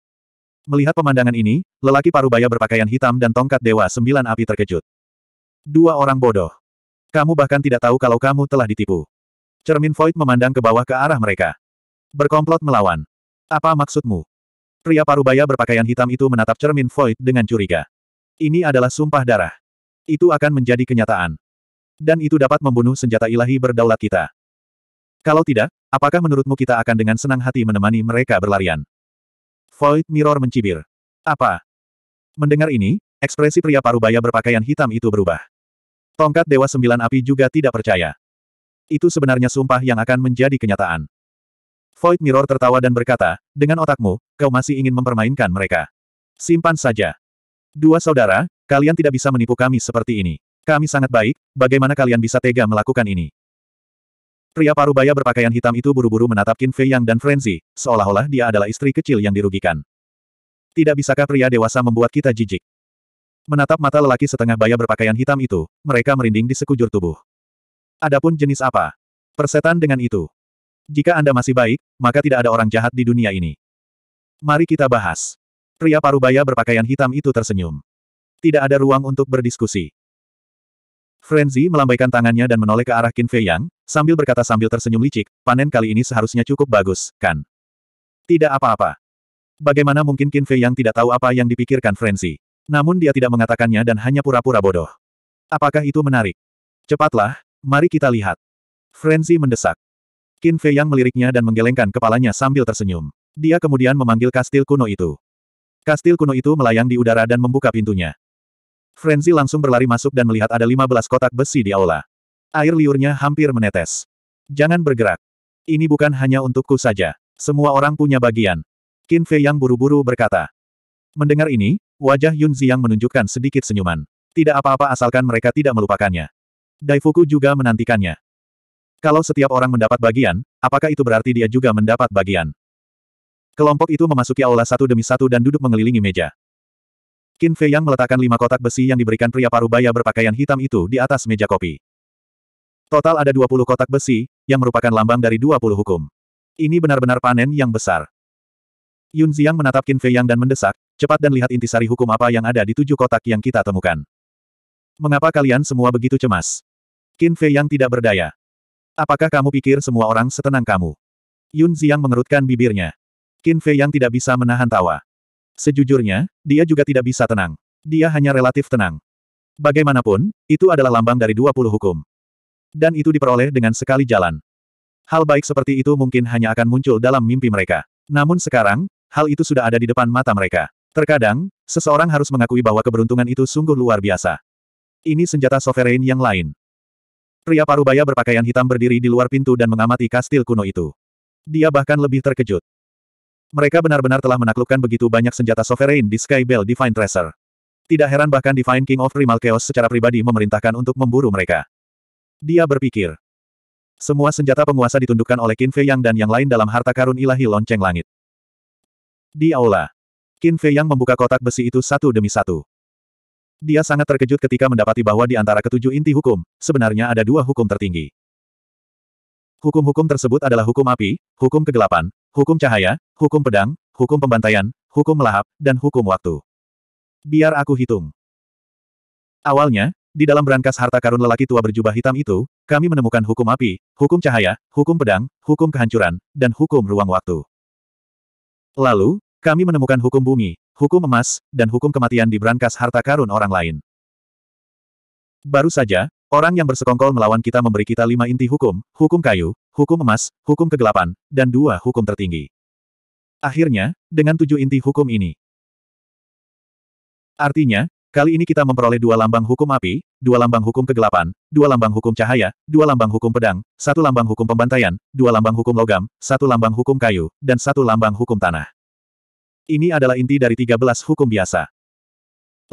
Melihat pemandangan ini, lelaki parubaya berpakaian hitam dan tongkat dewa sembilan api terkejut. Dua orang bodoh. Kamu bahkan tidak tahu kalau kamu telah ditipu. Cermin Void memandang ke bawah ke arah mereka. Berkomplot melawan. Apa maksudmu? Pria parubaya berpakaian hitam itu menatap cermin Void dengan curiga. Ini adalah sumpah darah itu akan menjadi kenyataan. Dan itu dapat membunuh senjata ilahi berdaulat kita. Kalau tidak, apakah menurutmu kita akan dengan senang hati menemani mereka berlarian? Void Mirror mencibir. Apa? Mendengar ini, ekspresi pria parubaya berpakaian hitam itu berubah. Tongkat Dewa Sembilan Api juga tidak percaya. Itu sebenarnya sumpah yang akan menjadi kenyataan. Void Mirror tertawa dan berkata, dengan otakmu, kau masih ingin mempermainkan mereka. Simpan saja. Dua saudara, Kalian tidak bisa menipu kami seperti ini. Kami sangat baik, bagaimana kalian bisa tega melakukan ini? Pria parubaya berpakaian hitam itu buru-buru menatap Qin Fei Yang dan Frenzy, seolah-olah dia adalah istri kecil yang dirugikan. Tidak bisakah pria dewasa membuat kita jijik? Menatap mata lelaki setengah baya berpakaian hitam itu, mereka merinding di sekujur tubuh. Adapun jenis apa? Persetan dengan itu. Jika Anda masih baik, maka tidak ada orang jahat di dunia ini. Mari kita bahas. Pria parubaya berpakaian hitam itu tersenyum. Tidak ada ruang untuk berdiskusi. Frenzy melambaikan tangannya dan menoleh ke arah Qin Fei Yang, sambil berkata sambil tersenyum licik, panen kali ini seharusnya cukup bagus, kan? Tidak apa-apa. Bagaimana mungkin Qin Fei Yang tidak tahu apa yang dipikirkan Frenzy? Namun dia tidak mengatakannya dan hanya pura-pura bodoh. Apakah itu menarik? Cepatlah, mari kita lihat. Frenzy mendesak. Qin Fei Yang meliriknya dan menggelengkan kepalanya sambil tersenyum. Dia kemudian memanggil kastil kuno itu. Kastil kuno itu melayang di udara dan membuka pintunya. Frenzy langsung berlari masuk dan melihat ada 15 kotak besi di aula. Air liurnya hampir menetes. Jangan bergerak. Ini bukan hanya untukku saja. Semua orang punya bagian. Qin Fei yang buru-buru berkata. Mendengar ini, wajah Yun Ziyang menunjukkan sedikit senyuman. Tidak apa-apa asalkan mereka tidak melupakannya. Daifuku juga menantikannya. Kalau setiap orang mendapat bagian, apakah itu berarti dia juga mendapat bagian? Kelompok itu memasuki aula satu demi satu dan duduk mengelilingi meja. Qin Fei Yang meletakkan lima kotak besi yang diberikan pria parubaya berpakaian hitam itu di atas meja kopi. Total ada 20 kotak besi, yang merupakan lambang dari 20 hukum. Ini benar-benar panen yang besar. Yun Ziang menatap Qin Fei Yang dan mendesak, cepat dan lihat intisari hukum apa yang ada di tujuh kotak yang kita temukan. Mengapa kalian semua begitu cemas? Qin Fei Yang tidak berdaya. Apakah kamu pikir semua orang setenang kamu? Yun Ziang mengerutkan bibirnya. Qin Fei Yang tidak bisa menahan tawa. Sejujurnya, dia juga tidak bisa tenang. Dia hanya relatif tenang. Bagaimanapun, itu adalah lambang dari 20 hukum. Dan itu diperoleh dengan sekali jalan. Hal baik seperti itu mungkin hanya akan muncul dalam mimpi mereka. Namun sekarang, hal itu sudah ada di depan mata mereka. Terkadang, seseorang harus mengakui bahwa keberuntungan itu sungguh luar biasa. Ini senjata sovereign yang lain. Pria parubaya berpakaian hitam berdiri di luar pintu dan mengamati kastil kuno itu. Dia bahkan lebih terkejut. Mereka benar-benar telah menaklukkan begitu banyak senjata sovereign di Sky Bell Divine Tracer. Tidak heran bahkan Divine King of Primal Chaos secara pribadi memerintahkan untuk memburu mereka. Dia berpikir. Semua senjata penguasa ditundukkan oleh Qin Fei Yang dan yang lain dalam harta karun ilahi lonceng langit. Di aula. Qin Fei Yang membuka kotak besi itu satu demi satu. Dia sangat terkejut ketika mendapati bahwa di antara ketujuh inti hukum, sebenarnya ada dua hukum tertinggi. Hukum-hukum tersebut adalah hukum api, hukum kegelapan, hukum cahaya, hukum pedang, hukum pembantaian, hukum melahap, dan hukum waktu. Biar aku hitung. Awalnya, di dalam berangkas harta karun lelaki tua berjubah hitam itu, kami menemukan hukum api, hukum cahaya, hukum pedang, hukum kehancuran, dan hukum ruang waktu. Lalu, kami menemukan hukum bumi, hukum emas, dan hukum kematian di berangkas harta karun orang lain. Baru saja, Orang yang bersekongkol melawan kita memberi kita lima inti hukum, hukum kayu, hukum emas, hukum kegelapan, dan dua hukum tertinggi. Akhirnya, dengan tujuh inti hukum ini. Artinya, kali ini kita memperoleh dua lambang hukum api, dua lambang hukum kegelapan, dua lambang hukum cahaya, dua lambang hukum pedang, satu lambang hukum pembantaian, dua lambang hukum logam, satu lambang hukum kayu, dan satu lambang hukum tanah. Ini adalah inti dari tiga belas hukum biasa.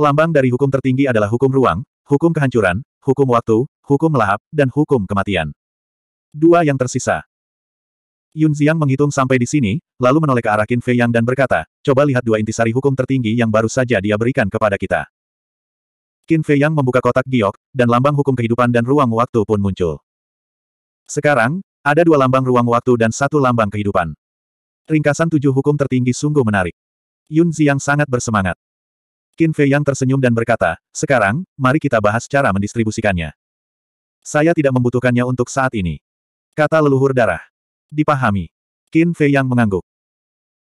Lambang dari hukum tertinggi adalah hukum ruang, hukum kehancuran, hukum waktu, hukum lahap, dan hukum kematian. Dua yang tersisa. Yun Ziang menghitung sampai di sini, lalu menoleh ke arah Qin Fei Yang dan berkata, coba lihat dua intisari hukum tertinggi yang baru saja dia berikan kepada kita. Qin Fei Yang membuka kotak giok, dan lambang hukum kehidupan dan ruang waktu pun muncul. Sekarang, ada dua lambang ruang waktu dan satu lambang kehidupan. Ringkasan tujuh hukum tertinggi sungguh menarik. Yun Ziang sangat bersemangat. Qin Fei Yang tersenyum dan berkata, sekarang, mari kita bahas cara mendistribusikannya. Saya tidak membutuhkannya untuk saat ini. Kata leluhur darah. Dipahami. Qin Fei Yang mengangguk.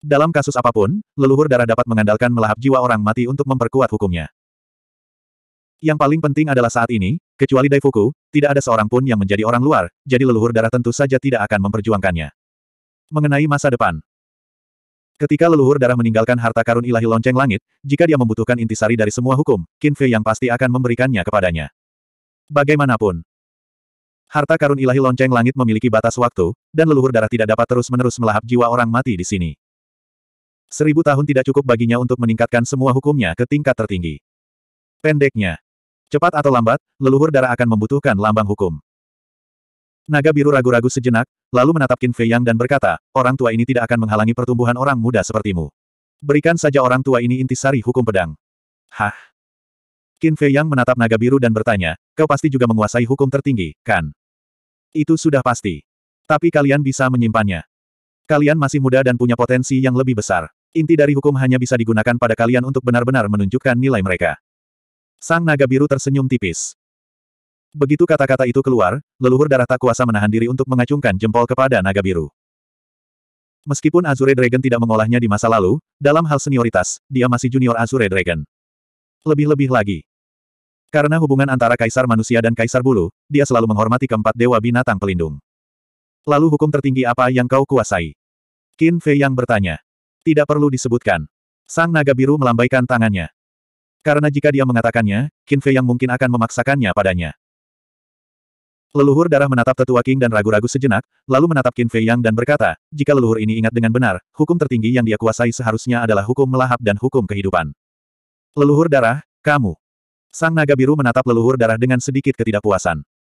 Dalam kasus apapun, leluhur darah dapat mengandalkan melahap jiwa orang mati untuk memperkuat hukumnya. Yang paling penting adalah saat ini, kecuali Daifuku, tidak ada seorang pun yang menjadi orang luar, jadi leluhur darah tentu saja tidak akan memperjuangkannya. Mengenai masa depan, Ketika leluhur darah meninggalkan harta karun ilahi lonceng langit, jika dia membutuhkan intisari dari semua hukum, Qin Fei yang pasti akan memberikannya kepadanya. Bagaimanapun, harta karun ilahi lonceng langit memiliki batas waktu, dan leluhur darah tidak dapat terus-menerus melahap jiwa orang mati di sini. Seribu tahun tidak cukup baginya untuk meningkatkan semua hukumnya ke tingkat tertinggi. Pendeknya, cepat atau lambat, leluhur darah akan membutuhkan lambang hukum. Naga biru ragu-ragu sejenak, lalu menatap Qin Fei Yang dan berkata, orang tua ini tidak akan menghalangi pertumbuhan orang muda sepertimu. Berikan saja orang tua ini intisari hukum pedang. Hah? Qin Fei Yang menatap naga biru dan bertanya, kau pasti juga menguasai hukum tertinggi, kan? Itu sudah pasti. Tapi kalian bisa menyimpannya. Kalian masih muda dan punya potensi yang lebih besar. Inti dari hukum hanya bisa digunakan pada kalian untuk benar-benar menunjukkan nilai mereka. Sang naga biru tersenyum tipis. Begitu kata-kata itu keluar, leluhur darah tak kuasa menahan diri untuk mengacungkan jempol kepada naga biru. Meskipun Azure Dragon tidak mengolahnya di masa lalu, dalam hal senioritas, dia masih junior Azure Dragon. Lebih-lebih lagi. Karena hubungan antara Kaisar Manusia dan Kaisar Bulu, dia selalu menghormati keempat Dewa Binatang Pelindung. Lalu hukum tertinggi apa yang kau kuasai? Qin Fei yang bertanya. Tidak perlu disebutkan. Sang naga biru melambaikan tangannya. Karena jika dia mengatakannya, Qin Fei yang mungkin akan memaksakannya padanya. Leluhur darah menatap tetua King dan ragu-ragu sejenak, lalu menatap Qin Fei Yang dan berkata, jika leluhur ini ingat dengan benar, hukum tertinggi yang dia kuasai seharusnya adalah hukum melahap dan hukum kehidupan. Leluhur darah, kamu. Sang naga biru menatap leluhur darah dengan sedikit ketidakpuasan.